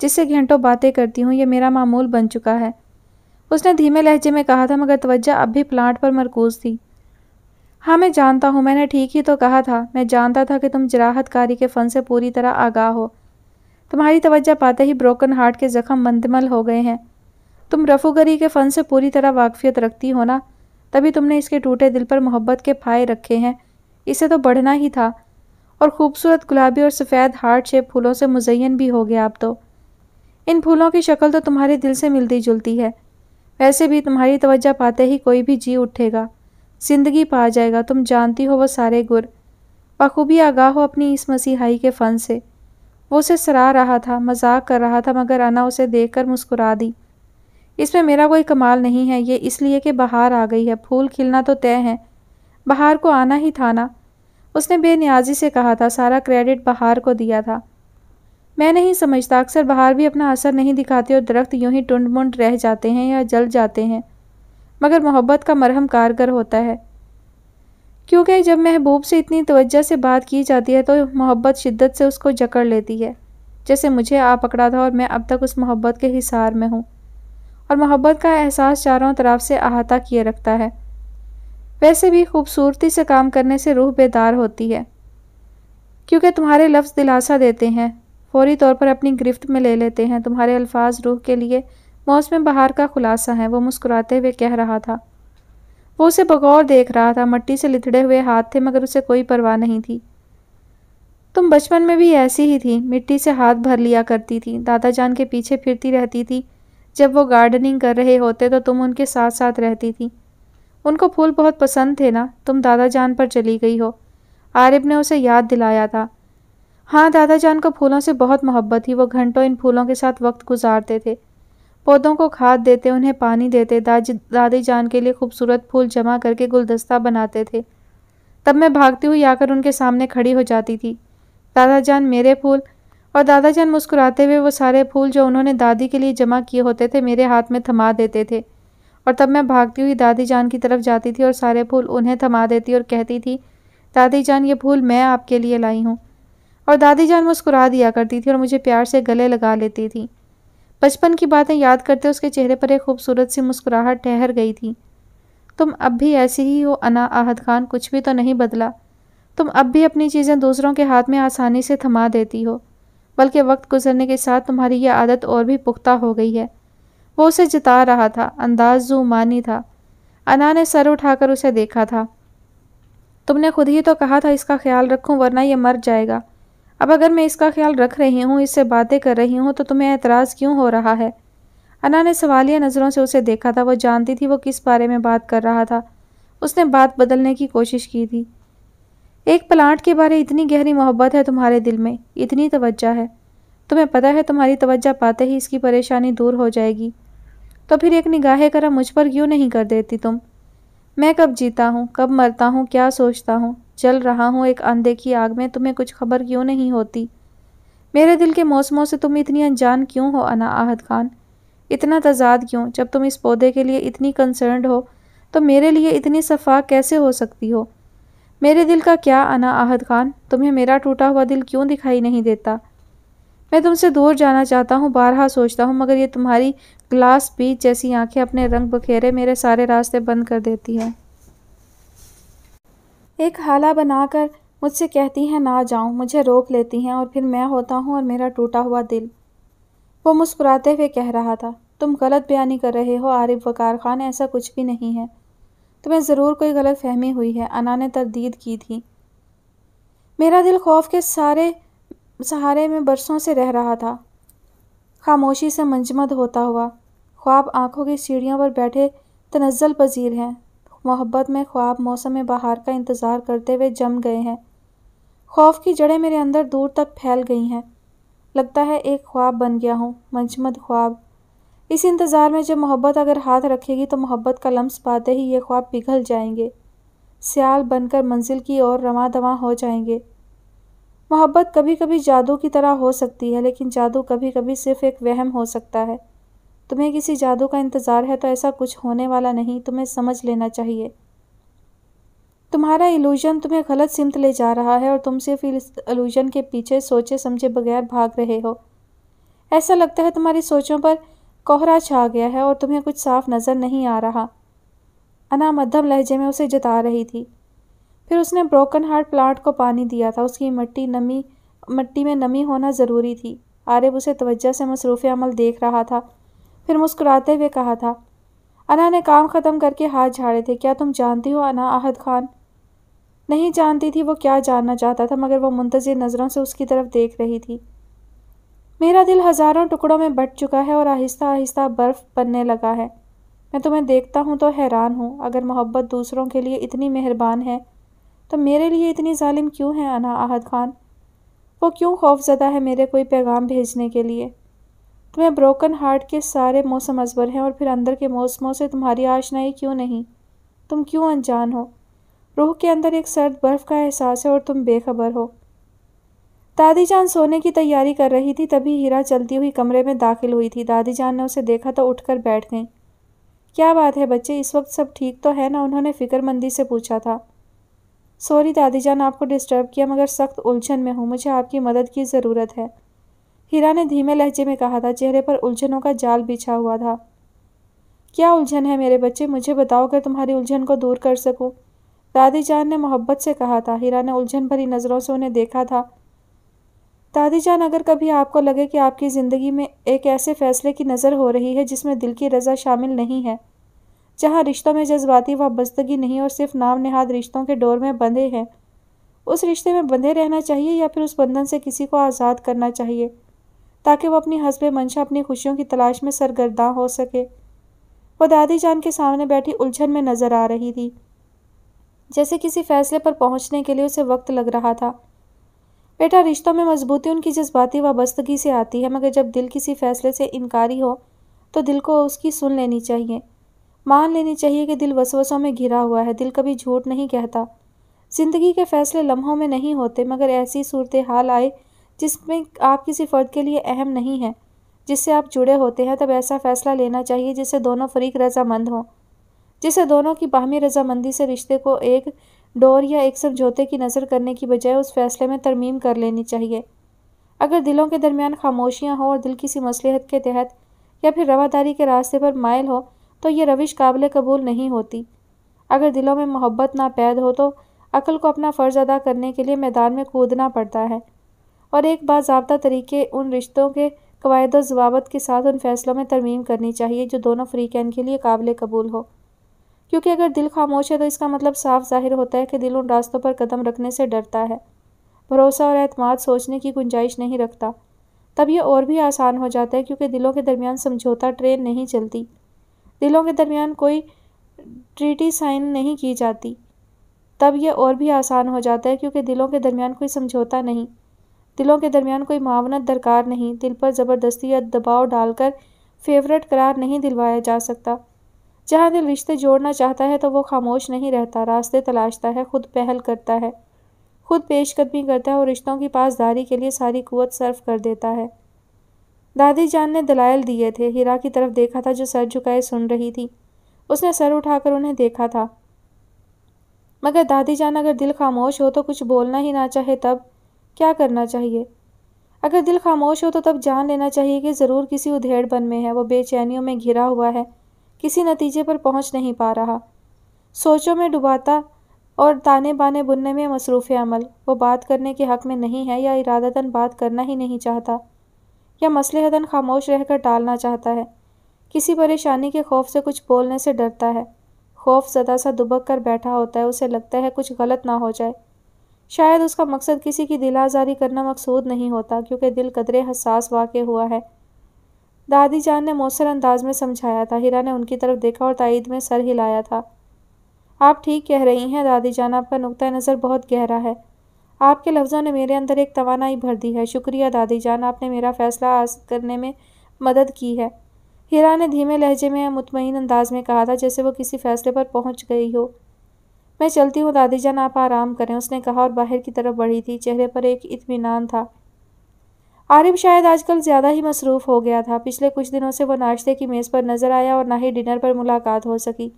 जिससे घंटों बातें करती हूँ यह मेरा मामूल बन चुका है उसने धीमे लहजे में कहा था मगर तवज्जा अब भी प्लांट पर मरकूज थी हाँ मैं जानता हूँ मैंने ठीक ही तो कहा था मैं जानता था कि तुम जराहत कारी के फ़न से पूरी तरह आगाह हो तुम्हारी तवज्जा पाते ही ब्रोकन हार्ट के ज़ख़म मंदमल हो गए हैं तुम रफूगरी के फ़न से पूरी तरह वाकफियत रखती हो ना तभी तुमने इसके टूटे दिल पर मोहब्बत के फाये रखे हैं इसे तो बढ़ना ही था और खूबसूरत गुलाबी और सफ़ेद हार्ट शेप फूलों से मुजयन भी हो गया अब तो इन फूलों की शक्ल तो तुम्हारे दिल से मिलती जुलती है वैसे भी तुम्हारी तोज्जा पाते ही कोई भी जी उठेगा जिंदगी पा जाएगा तुम जानती हो वह सारे गुर बखूबी आगाह हो अपनी इस मसीहाई के फ़न से वो उसे सरा रहा था मजाक कर रहा था मगर अना उसे देखकर मुस्कुरा दी इसमें मेरा कोई कमाल नहीं है ये इसलिए कि बहार आ गई है फूल खिलना तो तय है बाहर को आना ही था ना उसने बेनियाजी से कहा था सारा क्रेडिट बाहर को दिया था मैं नहीं समझता अक्सर बाहर भी अपना असर नहीं दिखाते और दरख्त यूं ही टुंड मुंड रह जाते हैं या जल जाते हैं मगर मोहब्बत का मरहम कारगर होता है क्योंकि जब महबूब से इतनी तवज्जो से बात की जाती है तो मोहब्बत शिद्दत से उसको जकड़ लेती है जैसे मुझे आ पकड़ा था और मैं अब तक उस मोहब्बत के हिसार में हूँ और मोहब्बत का एहसास चारों तरफ से अहाता किए रखता है वैसे भी खूबसूरती से काम करने से रूह बेदार होती है क्योंकि तुम्हारे लफ्ज़ दिलासा देते हैं फौरी तौर पर अपनी गिरफ्त में ले लेते हैं तुम्हारे अल्फाज रूह के लिए मौसम बहार का खुलासा है वो मुस्कुराते हुए कह रहा था वो उसे बगौर देख रहा था मट्टी से लिथड़े हुए हाथ थे मगर उसे कोई परवाह नहीं थी तुम बचपन में भी ऐसी ही थी मिट्टी से हाथ भर लिया करती थी दादा जान के पीछे फिरती रहती थी जब वो गार्डनिंग कर रहे होते तो तुम उनके साथ साथ रहती थी उनको फूल बहुत पसंद थे ना तुम दादा जान पर चली गई हो आरिब ने उसे याद दिलाया था हाँ दादा जान को फूलों से बहुत मोहब्बत थी वो घंटों इन फूलों के साथ वक्त गुजारते थे पौधों को खाद देते उन्हें पानी देते दादी दादी जान के लिए खूबसूरत फूल जमा करके गुलदस्ता बनाते थे तब मैं भागती हुई आकर उनके सामने खड़ी हो जाती थी दादा जान मेरे फूल और दादाजान मुस्कुराते हुए वो सारे फूल जो उन्होंने दादी के लिए जमा किए होते थे मेरे हाथ में थमा देते थे और तब मैं भागती हुई दादी जान की तरफ जाती थी और सारे फूल उन्हें थमा देती और कहती थी दादी जान ये फूल मैं आपके लिए लाई हूँ और दादी जान मुस्कुरा दिया करती थी और मुझे प्यार से गले लगा लेती थी बचपन की बातें याद करते उसके चेहरे पर एक खूबसूरत सी मुस्कुराहट ठहर गई थी तुम अब भी ऐसी ही हो अना आहद खान कुछ भी तो नहीं बदला तुम अब भी अपनी चीज़ें दूसरों के हाथ में आसानी से थमा देती हो बल्कि वक्त गुजरने के साथ तुम्हारी यह आदत और भी पुख्ता हो गई है वो उसे जिता रहा था अंदाज मानी था अना ने सर उठाकर उसे देखा था तुमने खुद ही तो कहा था इसका ख्याल रखूं वरना यह मर जाएगा अब अगर मैं इसका ख्याल रख रही हूँ इससे बातें कर रही हूँ तो तुम्हें एतराज़ क्यों हो रहा है अना ने सवालिया नज़रों से उसे देखा था वो जानती थी वो किस बारे में बात कर रहा था उसने बात बदलने की कोशिश की थी एक प्लांट के बारे इतनी गहरी मोहब्बत है तुम्हारे दिल में इतनी तवज्जा है तुम्हें पता है तुम्हारी तवज्जा पाते ही इसकी परेशानी दूर हो जाएगी तो फिर एक निगाह करा मुझ पर क्यों नहीं कर देती तुम मैं कब जीता हूँ कब मरता हूँ क्या सोचता हूँ जल रहा हूँ एक की आग में तुम्हें कुछ खबर क्यों नहीं होती मेरे दिल के मौसमों से तुम इतनी अनजान क्यों हो अना आहद खान इतना तजाद क्यों जब तुम इस पौधे के लिए इतनी कंसर्नड हो तो मेरे लिए इतनी सफा कैसे हो सकती हो मेरे दिल का क्या आना आहद खान तुम्हें मेरा टूटा हुआ दिल क्यों दिखाई नहीं देता मैं तुमसे दूर जाना चाहता हूँ बारहा सोचता हूँ मगर ये तुम्हारी ग्लास बीच जैसी आंखें अपने रंग बखेरे मेरे सारे रास्ते बंद कर देती हैं एक हाला बनाकर मुझसे कहती हैं ना जाऊं मुझे रोक लेती हैं और फिर मैं होता हूं और मेरा टूटा हुआ दिल वो मुस्कुराते हुए कह रहा था तुम गलत बयानी कर रहे हो आरिफ वकार खान ऐसा कुछ भी नहीं है तुम्हें ज़रूर कोई गलत फहमी हुई है अना ने तरदीद की थी मेरा दिल खौफ के सारे सहारे में बरसों से रह रहा था खामोशी से मंजमद होता हुआ ख्वाब आँखों की सीढ़ियों पर बैठे तनज़ल पजीर हैं मोहब्बत में ख्वाब मौसम बहार का इंतज़ार करते हुए जम गए हैं खौफ की जड़ें मेरे अंदर दूर तक फैल गई हैं लगता है एक ख्वाब बन गया हूँ मंजमद ख्वाब इस इंतज़ार में जब मोहब्बत अगर हाथ रखेगी तो मोहब्बत का लम्स पाते ही ये ख्वाब पिघल जाएंगे सियाल बनकर मंजिल की ओर रवा दवा हो जाएंगे मोहब्बत कभी कभी जादू की तरह हो सकती है लेकिन जादू कभी कभी सिर्फ एक वहम हो सकता है तुम्हें किसी जादू का इंतज़ार है तो ऐसा कुछ होने वाला नहीं तुम्हें समझ लेना चाहिए तुम्हारा एलूजन तुम्हें गलत सिमत ले जा रहा है और तुम सिर्फ इस इल्यूजन के पीछे सोचे समझे बगैर भाग रहे हो ऐसा लगता है तुम्हारी सोचों पर कोहरा छा गया है और तुम्हें कुछ साफ नज़र नहीं आ रहा अना मध्यम लहजे में उसे जता रही थी फिर उसने ब्रोकन हार्ट प्लांट को पानी दिया था उसकी मिट्टी नमी मिट्टी में नमी होना ज़रूरी थी आरब उसे तवज्जो से मसरूफ़ अमल देख रहा था फिर मुस्कुराते हुए कहा था अना ने काम ख़त्म करके हाथ झाड़े थे क्या तुम जानती हो अना आहद खान नहीं जानती थी वो क्या जानना चाहता था मगर वो मुंतज़िर नज़रों से उसकी तरफ देख रही थी मेरा दिल हज़ारों टुकड़ों में बट चुका है और आहिस्ता आहिस्ता बर्फ़ बनने लगा है मैं तुम्हें देखता हूँ तो हैरान हूँ अगर मोहब्बत दूसरों के लिए इतनी मेहरबान है तो मेरे लिए इतनी ालिम क्यों है अना आहद खान वो क्यों खौफजदा है मेरे कोई पैगाम भेजने के लिए तुम्हें ब्रोकन हार्ट के सारे मौसम अजबर हैं और फिर अंदर के मौसमों से तुम्हारी आशनाई क्यों नहीं तुम क्यों अनजान हो रूह के अंदर एक सर्द बर्फ़ का एहसास है और तुम बेखबर हो दादी जान सोने की तैयारी कर रही थी तभी हीरा चलती हुई कमरे में दाखिल हुई थी दादी जान ने उसे देखा तो उठकर बैठ गई क्या बात है बच्चे इस वक्त सब ठीक तो है ना उन्होंने फिक्रमंदी से पूछा था सॉरी दादी जान आपको डिस्टर्ब किया मगर सख्त उलझन में हूँ मुझे आपकी मदद की ज़रूरत है हीरा ने धीमे लहजे में कहा था चेहरे पर उलझनों का जाल बिछा हुआ था क्या उलझन है मेरे बच्चे मुझे बताओ अगर तुम्हारी उलझन को दूर कर सकूँ दादी जान ने मोहब्बत से कहा था हीरा ने उलझन भरी नज़रों से उन्हें देखा था दादी जान अगर कभी आपको लगे कि आपकी ज़िंदगी में एक ऐसे फैसले की नज़र हो रही है जिसमें दिल की रज़ा शामिल नहीं है जहाँ रिश्तों में जज्बाती वाबस्तगी नहीं और सिर्फ नाम नहाद रिश्तों के डोर में बंधे हैं उस रिश्ते में बंधे रहना चाहिए या फिर उस बंधन से किसी को आज़ाद करना चाहिए ताकि वो अपनी हसब मंशा अपनी खुशियों की तलाश में सरगर्दा हो सके वो दादी जान के सामने बैठी उलझन में नज़र आ रही थी जैसे किसी फैसले पर पहुंचने के लिए उसे वक्त लग रहा था बेटा रिश्तों में मजबूती उनकी जज्बाती वाबस्तगी से आती है मगर जब दिल किसी फैसले से इनकारी हो तो दिल को उसकी सुन लेनी चाहिए मान लेनी चाहिए कि दिल वसवसों में घिरा हुआ है दिल कभी झूठ नहीं कहता ज़िंदगी के फैसले लम्हों में नहीं होते मगर ऐसी सूरत हाल आए जिसमें आप किसी फ़र्द के लिए अहम नहीं है जिससे आप जुड़े होते हैं तब ऐसा फ़ैसला लेना चाहिए जिससे दोनों फरीक रजामंद हों जिससे दोनों की बाहमी रजामंदी से रिश्ते को एक डोर या एक समझौते की नज़र करने की बजाय उस फैसले में तरमीम कर लेनी चाहिए अगर दिलों के दरमियान खामोशियाँ हों और दिल किसी मसलहत के तहत या फिर रवादारी के रास्ते पर मायल हो तो ये रविश काबिल कबूल नहीं होती अगर दिलों में मोहब्बत ना पैद हो तो अकल को अपना फ़र्ज़ अदा करने के लिए मैदान में कूदना पड़ता है और एक बाबा तरीके उन रिश्तों के कवायद जवाबत के साथ उन फैसलों में तरमीम करनी चाहिए जो दोनों फ्रीकैन के लिए काबिल कबूल हो क्योंकि अगर दिल खामोश है तो इसका मतलब साफ जाहिर होता है कि दिल उन रास्तों पर कदम रखने से डरता है भरोसा और अहतमाद सोचने की गुंजाइश नहीं रखता तब यह और भी आसान हो जाता है क्योंकि दिलों के दरमियान समझौता ट्रेन नहीं चलती दिलों के दरमियान कोई ट्रीटी साइन नहीं की जाती तब यह और भी आसान हो जाता है क्योंकि दिलों के दरमियान कोई समझौता नहीं दिलों के दरमियान कोई मावनत दरकार नहीं दिल पर ज़बरदस्ती या दबाव डालकर फेवरेट करार नहीं दिलवाया जा सकता जहाँ दिल रिश्ते जोड़ना चाहता है तो वो खामोश नहीं रहता रास्ते तलाशता है खुद पहल करता है खुद पेशकदमी करता है और रिश्तों की पासदारी के लिए सारी कुत सर्फ़ कर देता है दादी जान ने दलाइल दिए थे हीरा की तरफ देखा था जो सर झुकाए सुन रही थी उसने सर उठाकर उन्हें देखा था मगर दादी जान अगर दिल खामोश हो तो कुछ बोलना ही ना चाहे तब क्या करना चाहिए अगर दिल खामोश हो तो तब जान लेना चाहिए कि ज़रूर किसी बन में है वो बेचैनियों में घिरा हुआ है किसी नतीजे पर पहुंच नहीं पा रहा सोचों में डुबाता और ताने बाने बुनने में मसरूफ़ अमल वो बात करने के हक़ में नहीं है या इरादतन बात करना ही नहीं चाहता या मसलहतन खामोश रहकर टालना चाहता है किसी परेशानी के खौफ से कुछ बोलने से डरता है खौफ ज़दा सा दुबक कर बैठा होता है उसे लगता है कुछ गलत ना हो जाए शायद उसका मकसद किसी की दिलाजारी आज़ारी करना मकसूद नहीं होता क्योंकि दिल कदरे हसास वाक़ हुआ है दादी जान ने मौसर अंदाज में समझाया था हीरा ने उनकी तरफ देखा और तइद में सर हिलाया था आप ठीक कह रही हैं दादी जान आपका नुक़ नज़र बहुत गहरा है आपके लफ्ज़ों ने मेरे अंदर एक तोानाई भर दी है शुक्रिया दादी जान आपने मेरा फ़ैसला हासिल करने में मदद की है हीरा ने धीमे लहजे में मुतमिन अंदाज में कहा था जैसे वो किसी फ़ैसले पर पहुंच गई हो मैं चलती हूँ दादी जान आप आराम करें उसने कहा और बाहर की तरफ बढ़ी थी चेहरे पर एक इतमान था आरिफ शायद आजकल ज़्यादा ही मसरूफ़ हो गया था पिछले कुछ दिनों से वो नाश्ते की मेज़ पर नज़र आया और ना ही डिनर पर मुलाकात हो सकी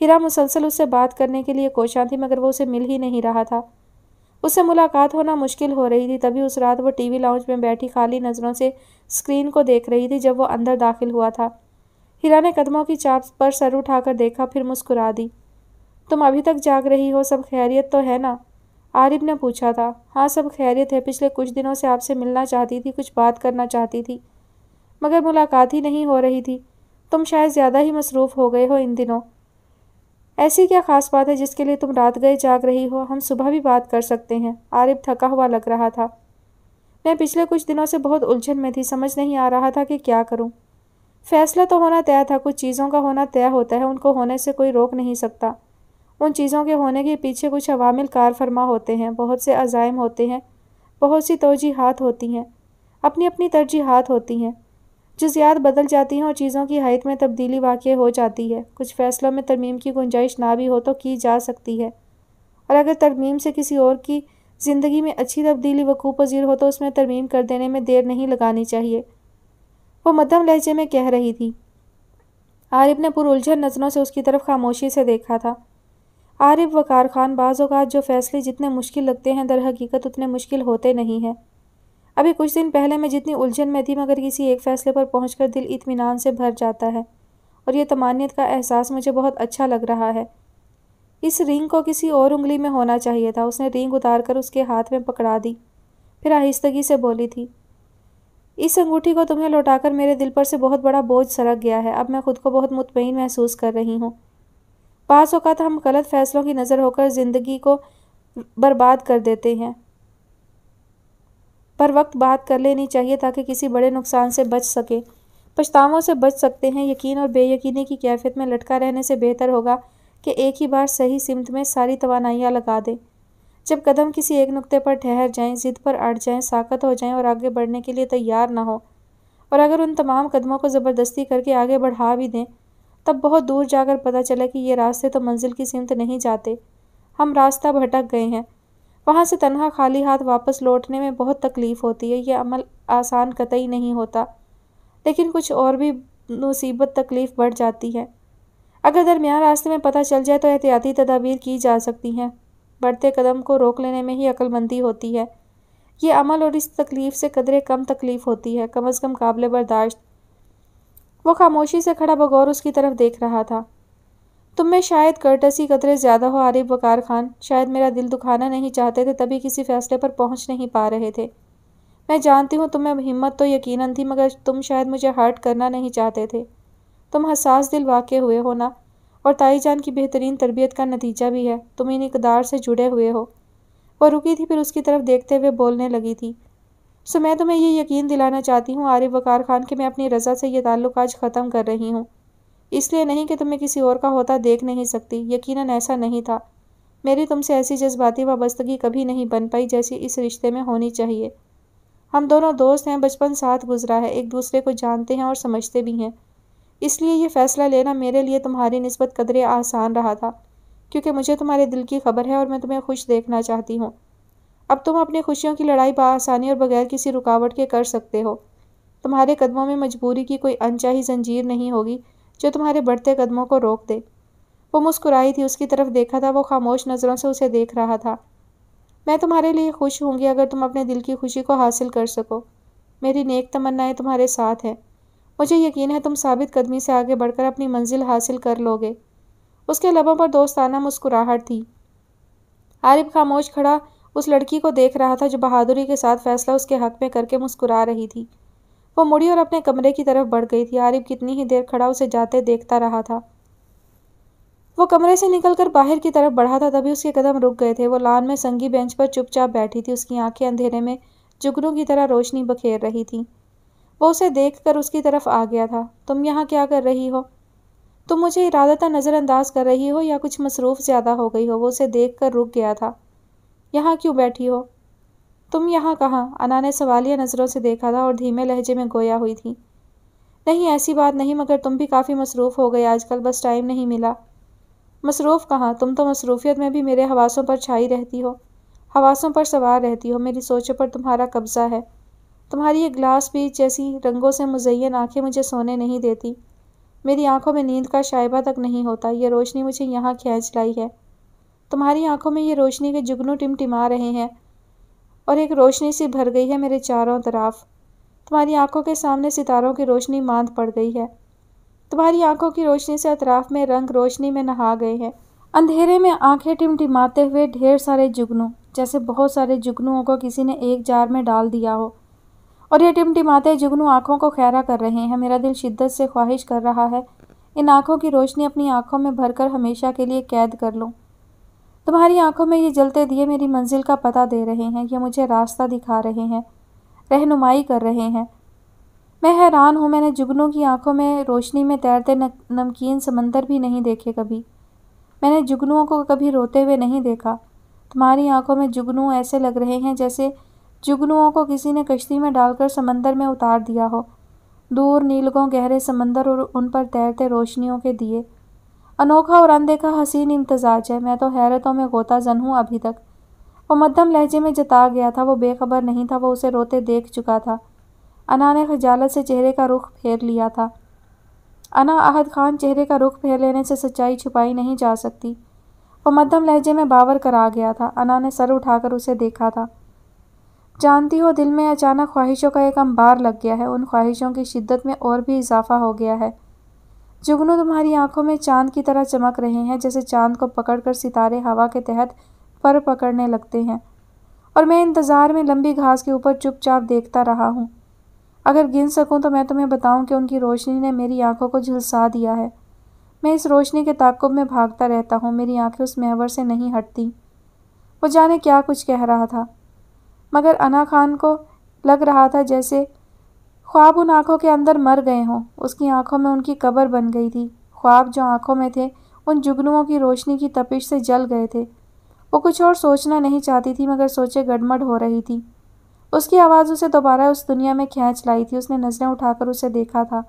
हिरा मुसलसल उससे बात करने के लिए कोशां थी मगर वो उसे मिल ही नहीं रहा था उससे मुलाकात होना मुश्किल हो रही थी तभी उस रात वो टीवी लाउंज में बैठी खाली नज़रों से स्क्रीन को देख रही थी जब वो अंदर दाखिल हुआ था हिरा ने कदमों की चाप पर सर उठाकर देखा फिर मुस्कुरा दी तुम अभी तक जाग रही हो सब खैरियत तो है ना आरिफ ने पूछा था हाँ सब खैरियत है पिछले कुछ दिनों से आपसे मिलना चाहती थी कुछ बात करना चाहती थी मगर मुलाकात ही नहीं हो रही थी तुम शायद ज़्यादा ही मसरूफ़ हो गए हो इन दिनों ऐसी क्या ख़ास बात है जिसके लिए तुम रात गए जाग रही हो हम सुबह भी बात कर सकते हैं आरिफ थका हुआ लग रहा था मैं पिछले कुछ दिनों से बहुत उलझन में थी समझ नहीं आ रहा था कि क्या करूं। फैसला तो होना तय था कुछ चीज़ों का होना तय होता है उनको होने से कोई रोक नहीं सकता उन चीज़ों के होने के पीछे कुछ अवामिल कार फरमा होते हैं बहुत से अज़ायम होते हैं बहुत सी तोजीहत होती हैं अपनी अपनी तरजीहत होती हैं जज्यात बदल जाती हैं और चीज़ों की हाइट में तब्दीली वाक़ हो जाती है कुछ फ़ैसलों में तरमीम की गुंजाइश ना भी हो तो की जा सकती है और अगर तरमीम से किसी और की ज़िंदगी में अच्छी तब्दीली वक़ू पजीर हो तो उसमें तरमीम कर देने में देर नहीं लगानी चाहिए वो मध्यम लहजे में कह रही थी आरिफ ने पुरुलझन नज़रों से उसकी तरफ खामोशी से देखा था आरिफ वकार खान बाज़ात जो फ़ैसले जितने मुश्किल लगते हैं दर हकीकत उतने मुश्किल होते नहीं हैं अभी कुछ दिन पहले मैं जितनी उलझन में थी मगर किसी एक फ़ैसले पर पहुँच कर दिल इतमान से भर जाता है और ये तमानियत का एहसास मुझे बहुत अच्छा लग रहा है इस रिंग को किसी और उंगली में होना चाहिए था उसने रिंग उतार कर उसके हाथ में पकड़ा दी फिर आहिस्तगी से बोली थी इस अंगूठी को तुम्हें लौटाकर मेरे दिल पर से बहुत बड़ा बोझ सरक गया है अब मैं खुद को बहुत मुतमिन महसूस कर रही हूँ पास अवत हम गलत फैसलों की नज़र होकर ज़िंदगी को बर्बाद कर देते हैं पर वक्त बात कर लेनी चाहिए ताकि किसी बड़े नुकसान से बच सके पछतावों से बच सकते हैं यकीन और बेयकीनी की कैफियत में लटका रहने से बेहतर होगा कि एक ही बार सही सिमत में सारी तोानाइयाँ लगा दें जब कदम किसी एक नुक्ते पर ठहर जाएं ज़िद पर अड़ जाएं साकत हो जाएं और आगे बढ़ने के लिए तैयार ना हो और अगर उन तमाम कदमों को ज़बरदस्ती करके आगे बढ़ा भी दें तब बहुत दूर जाकर पता चला कि ये रास्ते तो मंजिल की सिमत नहीं जाते हम रास्ता भटक गए हैं वहाँ से तनहा खाली हाथ वापस लौटने में बहुत तकलीफ़ होती है यह अमल आसान कतई नहीं होता लेकिन कुछ और भी मुसीबत तकलीफ़ बढ़ जाती है अगर दरमियान रास्ते में पता चल जाए तो एहतियाती तदाबीर की जा सकती हैं बढ़ते कदम को रोक लेने में ही अक्लमंदी होती है ये अमल और इस तकलीफ़ से कदरे कम तकलीफ़ होती है कम अज़ कम काबिल बर्दाश्त वो खामोशी से खड़ा बगौर उसकी तरफ देख रहा था तुम में शायद कर्टसी कतरे ज़्यादा हो आरिफ वकार खान शायद मेरा दिल दुखाना नहीं चाहते थे तभी किसी फैसले पर पहुंच नहीं पा रहे थे मैं जानती हूँ तुम्हें हिम्मत तो यकीनन थी मगर तुम शायद मुझे हर्ट करना नहीं चाहते थे तुम हसास दिल वाक़ हुए हो ना और ताई जान की बेहतरीन तरबियत का नतीजा भी है तुम इन इकदार से जुड़े हुए हो वह रुकी थी फिर उसकी तरफ देखते हुए बोलने लगी थी सो मैं तुम्हें ये यकीन दिलाना चाहती हूँ आरिफ वकार खान कि मैं अपनी रज़ा से यह ताल्लुक आज ख़त्म कर रही हूँ इसलिए नहीं कि तुम्हें किसी और का होता देख नहीं सकती यकीन ऐसा नहीं था मेरी तुमसे ऐसी जज्बाती वाबस्तगी कभी नहीं बन पाई जैसी इस रिश्ते में होनी चाहिए हम दोनों दोस्त हैं बचपन साथ गुजरा है एक दूसरे को जानते हैं और समझते भी हैं इसलिए यह फ़ैसला लेना मेरे लिए तुम्हारी नस्बत कदरे आसान रहा था क्योंकि मुझे तुम्हारे दिल की खबर है और मैं तुम्हें खुश देखना चाहती हूँ अब तुम अपनी खुशियों की लड़ाई बसानी और बगैर किसी रुकावट के कर सकते हो तुम्हारे कदमों में मजबूरी की कोई अनचाही जंजीर नहीं होगी जो तुम्हारे बढ़ते कदमों को रोक दे वो मुस्कुराई थी उसकी तरफ देखा था वो खामोश नज़रों से उसे देख रहा था मैं तुम्हारे लिए खुश होंगी अगर तुम अपने दिल की खुशी को हासिल कर सको मेरी नेक तमन्नाएं तुम्हारे साथ हैं मुझे यकीन है तुम साबित कदमी से आगे बढ़कर अपनी मंजिल हासिल कर लोगे उसके लबों पर दोस्ताना मुस्कुराहट थी आरिफ खामोश खड़ा उस लड़की को देख रहा था जो बहादुरी के साथ फैसला उसके हक में करके मुस्कुरा रही थी वो मुड़ी और अपने कमरे की तरफ बढ़ गई थी आरिफ कितनी ही देर खड़ा उसे जाते देखता रहा था वो कमरे से निकलकर बाहर की तरफ बढ़ा था तभी उसके कदम रुक गए थे वो लान में संगी बेंच पर चुपचाप बैठी थी उसकी आंखें अंधेरे में जुगनू की तरह रोशनी बखेर रही थी वो उसे देखकर उसकी तरफ आ गया था तुम यहाँ क्या कर रही हो तुम मुझे इरादता नज़रअंदाज कर रही हो या कुछ मसरूफ़ ज़्यादा हो गई हो वो उसे देख कर रुक गया था यहाँ क्यों बैठी हो तुम यहाँ कहाँ अना ने सवालिया नज़रों से देखा था और धीमे लहजे में गोया हुई थी नहीं ऐसी बात नहीं मगर तुम भी काफ़ी मसरूफ़ हो गए आजकल बस टाइम नहीं मिला मसरूफ़ कहाँ तुम तो मसरूफियत में भी मेरे हवासों पर छाई रहती हो हवासों पर सवार रहती हो मेरी सोचों पर तुम्हारा कब्ज़ा है तुम्हारी ये ग्लास भी जैसी रंगों से मुजैन आँखें मुझे सोने नहीं देती मेरी आँखों में नींद का शायबा तक नहीं होता यह रोशनी मुझे यहाँ खींच लाई है तुम्हारी आंखों में ये रोशनी के जुगनू टिमटिमा रहे हैं और एक रोशनी सी भर गई है मेरे चारों तरफ तुम्हारी आंखों के सामने सितारों की रोशनी मांद पड़ गई है तुम्हारी आंखों की रोशनी से अतराफ में रंग रोशनी में नहा गए हैं अंधेरे में आंखें टिमटिमाते हुए ढेर सारे जुगनू जैसे बहुत सारे जुगनुओं को किसी ने एक जार में डाल दिया हो और ये टिमटिमाते जुगनू आँखों को खैरा कर रहे हैं मेरा दिल शिद्दत से ख्वाहिश कर रहा है इन आँखों की रोशनी अपनी आँखों में भरकर हमेशा के लिए कैद कर लूँ तुम्हारी आंखों में ये जलते दिए मेरी मंजिल का पता दे रहे हैं ये मुझे रास्ता दिखा रहे हैं रहनुमाई कर रहे हैं मैं हैरान हूँ मैंने जुगनों की आंखों में रोशनी में तैरते नमकीन समंदर भी नहीं देखे कभी मैंने जुगनुओं को कभी रोते हुए नहीं देखा तुम्हारी आंखों में जुगनू ऐसे लग रहे हैं जैसे जुगनुओं को किसी ने कश्ती में डालकर समंदर में उतार दिया हो दूर नीलगों गहरे समंदर और उन पर तैरते रोशनियों के दिए अनोखा और अनदेखा हसीन इम्तजाज है मैं तो हैरतों में गोता जन हूँ अभी तक वो मध्यम लहजे में जता गया था वो बेखबर नहीं था वो उसे रोते देख चुका था अना ने खजालत से चेहरे का रुख फेर लिया था अना अहद खान चेहरे का रुख फेर लेने से सच्चाई छुपाई नहीं जा सकती वो मध्यम लहजे में बावर करा गया था अना ने सर उठाकर उसे देखा था जानती हो दिल में अचानक ख्वाहिशों का एक अंबार लग गया है उन ख्वाहिशों की शिद्दत में और भी इजाफा हो गया है जुगनू तुम्हारी आंखों में चांद की तरह चमक रहे हैं जैसे चांद को पकड़कर सितारे हवा के तहत पर पकड़ने लगते हैं और मैं इंतज़ार में लंबी घास के ऊपर चुपचाप देखता रहा हूँ अगर गिन सकूँ तो मैं तुम्हें बताऊँ कि उनकी रोशनी ने मेरी आंखों को झुलसा दिया है मैं इस रोशनी के ताकुब में भागता रहता हूँ मेरी आँखें उस महवर से नहीं हटती वो जाने क्या कुछ कह रहा था मगर अना खान को लग रहा था जैसे ख्वाब उन आँखों के अंदर मर गए हों उसकी आँखों में उनकी कबर बन गई थी ख्वाब जो आँखों में थे उन जुगनुओं की रोशनी की तपिश से जल गए थे वो कुछ और सोचना नहीं चाहती थी मगर सोचे गड़मड़ हो रही थी उसकी आवाज़ उसे दोबारा उस दुनिया में खींच लाई थी उसने नज़रें उठाकर उसे देखा था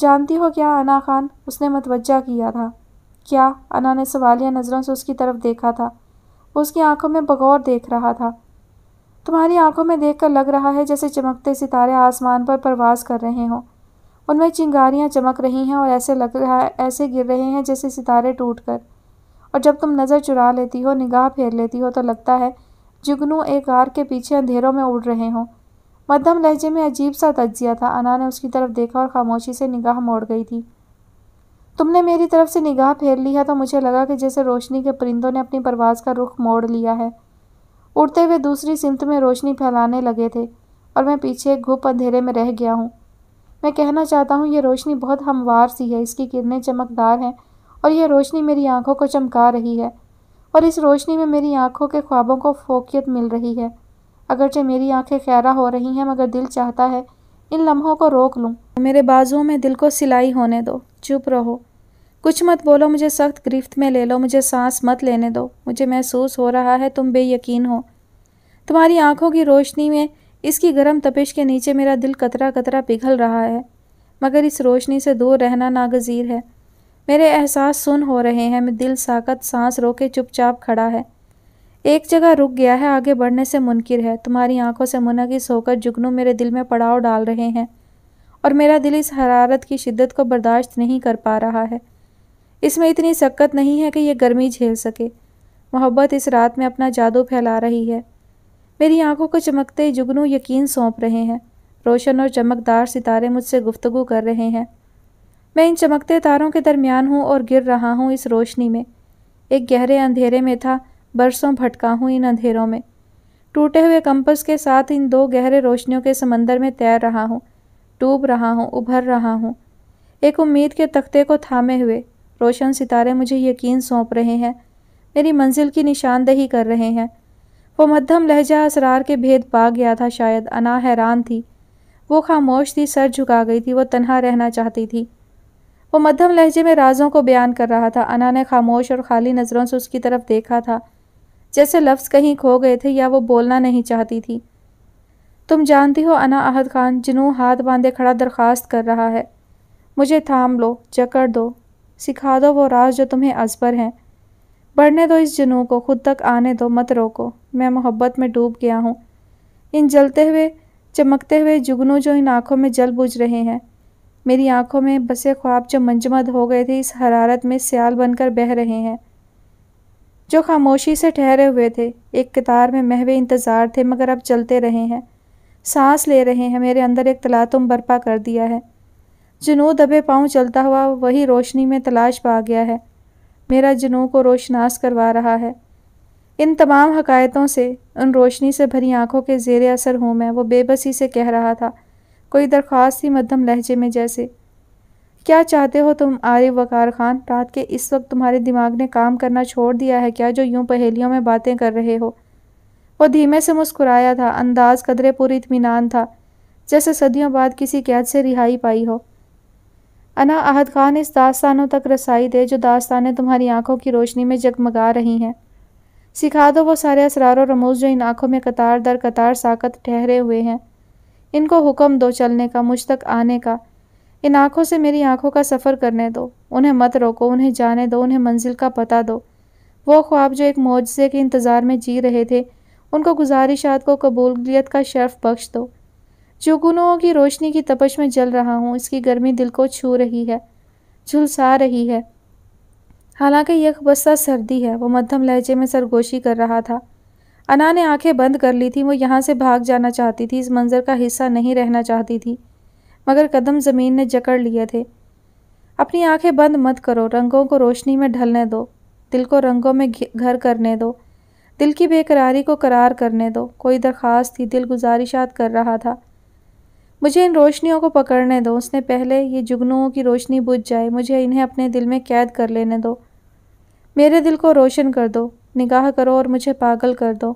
जानती हो क्या अना खान उसने मतवजा किया था क्या अना ने सवालिया नज़रों से उसकी तरफ देखा था वो उसकी आंखों में बगौर देख रहा था तुम्हारी आंखों में देखकर लग रहा है जैसे चमकते सितारे आसमान पर प्रवास कर रहे हों उनमें चिंगारियाँ चमक रही हैं और ऐसे लग रहा है ऐसे गिर रहे हैं जैसे सितारे टूट कर और जब तुम नज़र चुरा लेती हो निगाह फेर लेती हो तो लगता है जुगनू एक कार के पीछे अंधेरों में उड़ रहे हों मध्यम लहजे में अजीब सा तजिया था अना ने उसकी तरफ देखा और खामोशी से निगाह मोड़ गई थी तुमने मेरी तरफ से निगाह फेर ली है तो मुझे लगा कि जैसे रोशनी के परिंदों ने अपनी परवाज़ का रुख मोड़ लिया है उड़ते हुए दूसरी सिमत में रोशनी फैलाने लगे थे और मैं पीछे घुप अंधेरे में रह गया हूँ मैं कहना चाहता हूँ ये रोशनी बहुत हमवार सी है इसकी किरणें चमकदार हैं और यह रोशनी मेरी आंखों को चमका रही है और इस रोशनी में मेरी आंखों के ख्वाबों को फोकियत मिल रही है अगरचे मेरी आंखें खैरा हो रही हैं मगर दिल चाहता है इन लम्हों को रोक लूँ मेरे बाजुओं में दिल को सिलाई होने दो चुप रहो कुछ मत बोलो मुझे सख्त गिरफ्त में ले लो मुझे सांस मत लेने दो मुझे महसूस हो रहा है तुम बेयकीन हो तुम्हारी आंखों की रोशनी में इसकी गर्म तपिश के नीचे मेरा दिल कतरा कतरा पिघल रहा है मगर इस रोशनी से दूर रहना नागजीर है मेरे एहसास सुन हो रहे हैं मैं दिल साकत सांस रोके चुपचाप खड़ा है एक जगह रुक गया है आगे बढ़ने से मुनकिर है तुम्हारी आंखों से मुनगिस होकर जुगनू मेरे दिल में पड़ाव डाल रहे हैं और मेरा दिल इस हरारत की शिद्दत को बर्दाश्त नहीं कर पा रहा है इसमें इतनी शक्कत नहीं है कि यह गर्मी झेल सके मोहब्बत इस रात में अपना जादू फैला रही है मेरी आंखों को चमकते जुगनू यकीन सौंप रहे हैं रोशन और चमकदार सितारे मुझसे गुफ्तगु कर रहे हैं मैं इन चमकते तारों के दरमियान हूँ और गिर रहा हूँ इस रोशनी में एक गहरे अंधेरे में था बरसों भटका हूँ इन अंधेरों में टूटे हुए कंपस के साथ इन दो गहरे रोशनियों के समंदर में तैर रहा हूँ डूब रहा हूँ उभर रहा हूँ एक उम्मीद के तख्ते को थामे हुए रोशन सितारे मुझे यकीन सौंप रहे हैं मेरी मंजिल की निशानदही कर रहे हैं वो मध्यम लहजा असरार के भेद पा गया था शायद अना हैरान थी वो खामोश थी सर झुका गई थी वो तनहा रहना चाहती थी वो मध्यम लहजे में राजों को बयान कर रहा था अना ने खामोश और खाली नज़रों से उसकी तरफ देखा था जैसे लफ्ज़ कहीं खो गए थे या वो बोलना नहीं चाहती थी तुम जानती हो अना अहद खान जिनू हाथ बांधे खड़ा दरख्वास्त कर रहा है मुझे थाम लो जकड़ दो सिखा दो वो राज जो तुम्हें अजबर हैं बढ़ने दो इस जुनू को खुद तक आने दो मत रोको मैं मोहब्बत में डूब गया हूँ इन जलते हुए चमकते हुए जुगनू जो इन आँखों में जल बुझ रहे हैं मेरी आँखों में बसे ख्वाब जो मंजमद हो गए थे इस हरारत में सियाल बनकर बह रहे हैं जो खामोशी से ठहरे हुए थे एक कतार में महवे इंतज़ार थे मगर अब चलते रहे हैं सांस ले रहे हैं मेरे अंदर एक तलातुम बर्पा कर दिया है जुनू दबे पाँव चलता हुआ वही रोशनी में तलाश पा गया है मेरा जुनू को रोशनास करवा रहा है इन तमाम हकायतों से उन रोशनी से भरी आंखों के जेर असर हूँ मैं वो बेबसी से कह रहा था कोई दरख्वास्त थी मध्यम लहजे में जैसे क्या चाहते हो तुम आरिफ वकार खान रात के इस वक्त तुम्हारे दिमाग ने काम करना छोड़ दिया है क्या जो यूं पहेलियों में बातें कर रहे हो वो धीमे से मुस्कुराया था अंदाज कदरे पूरी इतमान था जैसे सदियों बाद किसी कैद से रिहाई पाई हो अना अहद खान इस दास्तानों तक रसाई दे जो दास्तानें तुम्हारी आंखों की रोशनी में जगमगा रही हैं सिखा दो वो सारे असरार और जो इन आंखों में कतार दर कतार साकत ठहरे हुए हैं इनको हुक्म दो चलने का मुझ तक आने का इन आँखों से मेरी आँखों का सफ़र करने दो उन्हें मत रोको उन्हें जाने दो उन्हें मंजिल का पता दो वो ख्वाब जो एक मुआजे के इंतज़ार में जी रहे थे उनको गुजारिशात को कबूलियत का शर्फ बख्श दो जो की रोशनी की तपश में जल रहा हूँ इसकी गर्मी दिल को छू रही है झुलसा रही है हालांकि यह बस्ता सर्दी है वो मध्यम लहजे में सरगोशी कर रहा था अना ने आंखें बंद कर ली थी वो यहाँ से भाग जाना चाहती थी इस मंज़र का हिस्सा नहीं रहना चाहती थी मगर कदम ज़मीन ने जकड़ लिए थे अपनी आंखें बंद मत करो रंगों को रोशनी में ढलने दो दिल को रंगों में घर करने दो दिल की बेकरारी को करार करने दो कोई दरख्वास्त थी दिल गुजारिशात कर रहा था मुझे इन रोशनियों को पकड़ने दो उसने पहले ये जुगनुओं की रोशनी बुझ जाए मुझे इन्हें अपने दिल में कैद कर लेने दो मेरे दिल को रोशन कर दो निगाह करो और मुझे पागल कर दो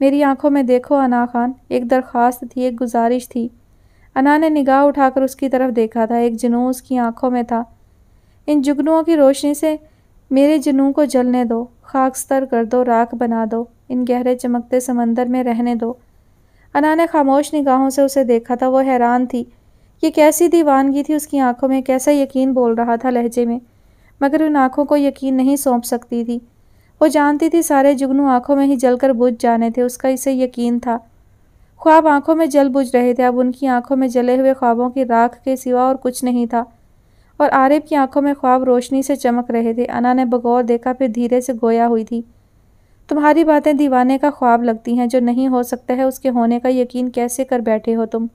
मेरी आंखों में देखो अना खान एक दरख्वास्त थी एक गुजारिश थी अना ने निगाह उठाकर उसकी तरफ देखा था एक जुनू उसकी आंखों में था इन जुगनुओं की रोशनी से मेरे जुनू को जलने दो खाकस्तर कर दो राख बना दो इन गहरे चमकते समंदर में रहने दो अना ने खामोश निगाहों से उसे देखा था वो हैरान थी ये कैसी दीवानगी थी उसकी आंखों में कैसा यकीन बोल रहा था लहजे में मगर उन आंखों को यकीन नहीं सौंप सकती थी वो जानती थी सारे जुगनू आंखों में ही जलकर बुझ जाने थे उसका इसे यकीन था ख्वाब आंखों में जल बुझ रहे थे अब उनकी आंखों में जले हुए ख्वाबों की राख के सिवा और कुछ नहीं था और आरिफ की आंखों में ख्वाब रोशनी से चमक रहे थे अना ने बगौर देखा फिर धीरे से गोया हुई थी तुम्हारी बातें दीवाने का ख्वाब लगती हैं जो नहीं हो सकता है उसके होने का यकीन कैसे कर बैठे हो तुम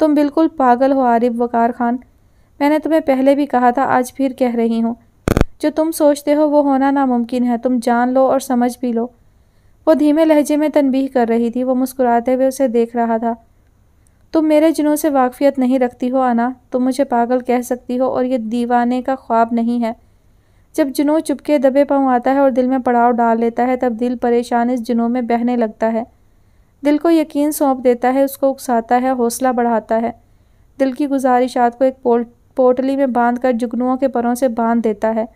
तुम बिल्कुल पागल हो आरिफ वकार खान मैंने तुम्हें पहले भी कहा था आज फिर कह रही हूँ जो तुम सोचते हो वो होना नामुमकिन है तुम जान लो और समझ भी लो वो धीमे लहजे में तनबीह कर रही थी वो मुस्कुराते हुए उसे देख रहा था तुम मेरे जुनून से वाकफियत नहीं रखती हो आना तुम मुझे पागल कह सकती हो और ये दीवाने का ख्वाब नहीं है जब जुनू चुपके दबे पाँव आता है और दिल में पड़ाव डाल लेता है तब दिल परेशान इस जुनू में बहने लगता है दिल को यकीन सौंप देता है उसको उकसाता है हौसला बढ़ाता है दिल की गुजारिशात को एक पोल पोटली में बांध कर जुगनुओं के परों से बांध देता है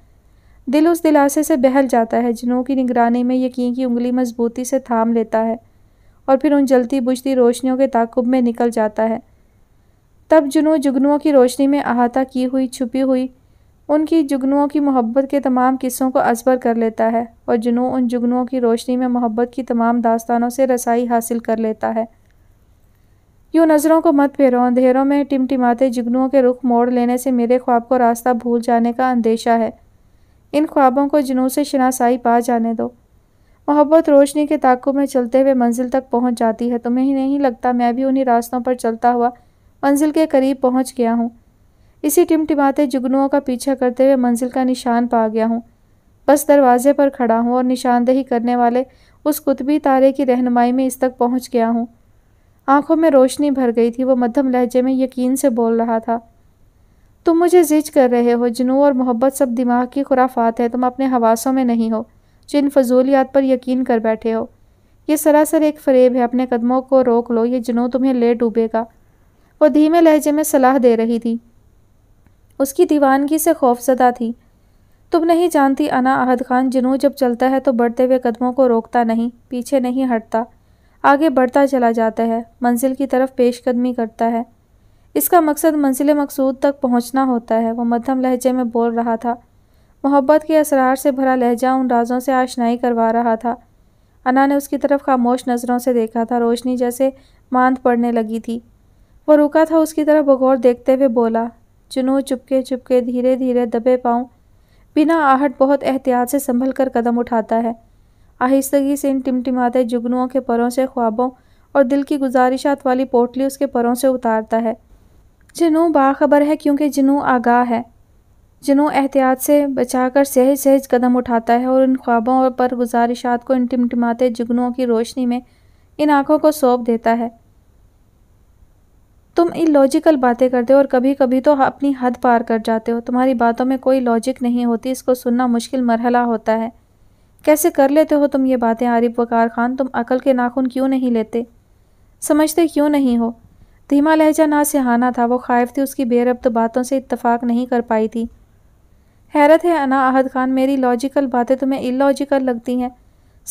दिल उस दिलासे से बहल जाता है जुनू की निगरानी में यकीन की उंगली मजबूती से थाम लेता है और फिर उन जलती बुझती रोशनियों के ताकुब में निकल जाता है तब जुनू जुगनुओं की रोशनी में अहाता की हुई छुपी हुई उनकी जुगनुओं की मोहब्बत के तमाम किस्सों को असबर कर लेता है और जुनू उन जुगनुओं की रोशनी में मोहब्बत की तमाम दास्तानों से रसाई हासिल कर लेता है यूँ नज़रों को मत फेरो अंधेरों में टिमटिमाते जुगनुओं के रुख मोड़ लेने से मेरे ख्वाब को रास्ता भूल जाने का अंदेशा है इन ख्वाबों को जुनू से शनासाई पा जाने दो मोहब्बत रोशनी के ताकू में चलते हुए मंजिल तक पहुँच जाती है तुम्हें ही नहीं लगता मैं भी उन्हीं रास्तों पर चलता हुआ मंजिल के करीब पहुँच गया हूँ इसी टिमटिमाते जुगनुओं का पीछा करते हुए मंजिल का निशान पा गया हूँ बस दरवाजे पर खड़ा हूँ और निशानदेही करने वाले उस कुतबी तारे की रहनुमाई में इस तक पहुँच गया हूँ आंखों में रोशनी भर गई थी वो मध्यम लहजे में यकीन से बोल रहा था तुम मुझे जिज कर रहे हो जुनू और मोहब्बत सब दिमाग की खुराफात है तुम अपने हवासों में नहीं हो जो इन फजूलियात पर यकीन कर बैठे हो ये सरासर एक फरेब है अपने कदमों को रोक लो ये जुनू तुम्हें ले डूबेगा वो धीमे लहजे में सलाह दे रही थी उसकी दीवानगी से खौफजदा थी तुम नहीं जानती अना अहद खान जुनू जब चलता है तो बढ़ते हुए कदमों को रोकता नहीं पीछे नहीं हटता आगे बढ़ता चला जाता है मंजिल की तरफ पेशकदमी करता है इसका मकसद मंजिल मकसूद तक पहुंचना होता है वो मध्यम लहजे में बोल रहा था मोहब्बत के असरार से भरा लहजा उन राजों से आशनाई करवा रहा था अना ने उसकी तरफ खामोश नज़रों से देखा था रोशनी जैसे मांद पड़ने लगी थी वो रुका था उसकी तरफ बगौर देखते हुए बोला चुनू चुपके चुपके धीरे धीरे दबे पाऊँ बिना आहट बहुत एहतियात से संभल कर कदम उठाता है आहिस्तगी से इन टिमटिमाते जुगनुओं के परों से ख्वाबों और दिल की गुजारिशात वाली पोटली उसके परों से उतारता है जिनू बाखबर है क्योंकि जिनू आगाह है जिनू एहतियात से बचाकर सहज सहज कदम उठाता है और इन ख्वाबों और पर गुजारिशात को इन टिमटिमाते जुगनुओं की रोशनी में इन आँखों को सौंप देता है तुम इलॉजिकल बातें करते हो और कभी कभी तो अपनी हद पार कर जाते हो तुम्हारी बातों में कोई लॉजिक नहीं होती इसको सुनना मुश्किल मरहला होता है कैसे कर लेते हो तुम ये बातें आरिफ वकार खान तुम अकल के नाखून क्यों नहीं लेते समझते क्यों नहीं हो धीमा लहजा ना सिहाना था वो खाइफ थी उसकी बेरब तो बातों से इतफ़ाक़ नहीं कर पाई थी हैरत है अना अहद खान मेरी लॉजिकल बातें तुम्हें इलॉजिकल लगती हैं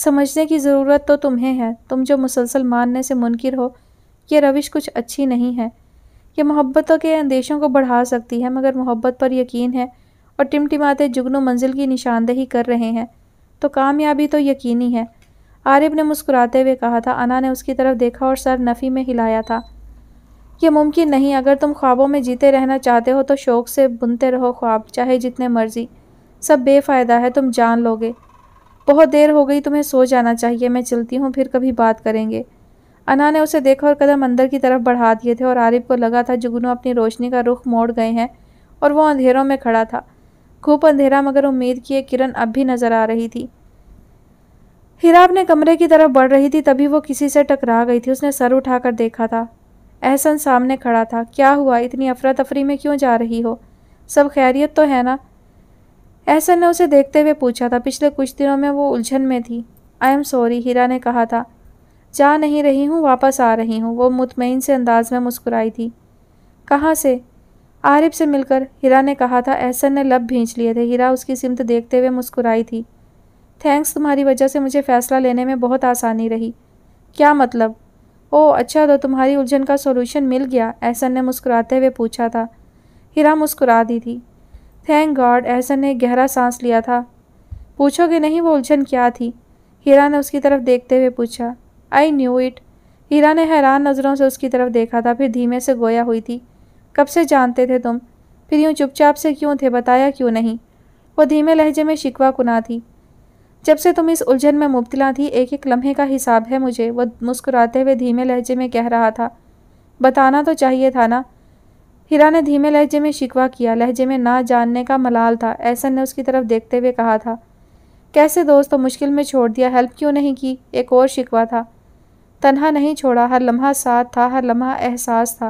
समझने की ज़रूरत तो तुम्हें है तुम जो मुसलसल मानने से मुनकर हो यह रविश कुछ अच्छी नहीं है यह मोहब्बतों के अंदेशों को बढ़ा सकती है मगर मोहब्बत पर यकीन है और टिमटिमाते जुगनू मंजिल की निशानदेही कर रहे हैं तो कामयाबी तो यकीनी है आरिफ ने मुस्कुराते हुए कहा था अना ने उसकी तरफ देखा और सर नफ़ी में हिलाया था यह मुमकिन नहीं अगर तुम ख्वाबों में जीते रहना चाहते हो तो शौक़ से बुनते रहो ख्वाब चाहे जितने मर्जी सब बेफ़ायदा है तुम जान लोगे बहुत देर हो गई तुम्हें सो जाना चाहिए मैं चलती हूँ फिर कभी बात करेंगे अना ने उसे देखा और कदम अंदर की तरफ बढ़ा दिए थे और आरिफ को लगा था जुगनू अपनी रोशनी का रुख मोड़ गए हैं और वो अंधेरों में खड़ा था खूब अंधेरा मगर उम्मीद की एक किरण अब भी नज़र आ रही थी हीरा अपने कमरे की तरफ बढ़ रही थी तभी वो किसी से टकरा गई थी उसने सर उठाकर देखा था एहसन सामने खड़ा था क्या हुआ इतनी अफरा तफरी में क्यों जा रही हो सब खैरियत तो है ना एहसन ने उसे देखते हुए पूछा था पिछले कुछ दिनों में वो उलझन में थी आई एम सॉरी हीरा ने कहा था जा नहीं रही हूँ वापस आ रही हूँ वो मुतमिन से अंदाज में मुस्कुराई थी कहाँ से आरिफ से मिलकर हीरा ने कहा था एहसन ने लब भींच लिए थे हीरा उसकी सिमत देखते हुए मुस्कुराई थी थैंक्स तुम्हारी वजह से मुझे फ़ैसला लेने में बहुत आसानी रही क्या मतलब ओ अच्छा तो तुम्हारी उलझन का सोल्यूशन मिल गया एहसन ने मुस्कुराते हुए पूछा था हीरा मुस्कुरा दी थी थैंक गॉड एहसन ने गहरा सांस लिया था पूछोगे नहीं वो उलझन क्या थी हीरा ने उसकी तरफ देखते हुए पूछा आई न्यू इट हीरा ने हैरान नज़रों से उसकी तरफ देखा था फिर धीमे से गोया हुई थी कब से जानते थे तुम फिर यूँ चुपचाप से क्यों थे बताया क्यों नहीं वो धीमे लहजे में शिकवा कुना थी जब से तुम इस उलझन में मुबतला थी एक एक लम्हे का हिसाब है मुझे वह मुस्कुराते हुए धीमे लहजे में कह रहा था बताना तो चाहिए था ना हीरा ने धीमे लहजे में शिकवा किया लहजे में ना जानने का मलाल था ऐसा ने उसकी तरफ देखते हुए कहा था कैसे दोस्त तो मुश्किल में छोड़ दिया हेल्प क्यों नहीं की एक और शिकवा था तनहा नहीं छोड़ा हर लम्हा साथ था हर लम्हा एहसास था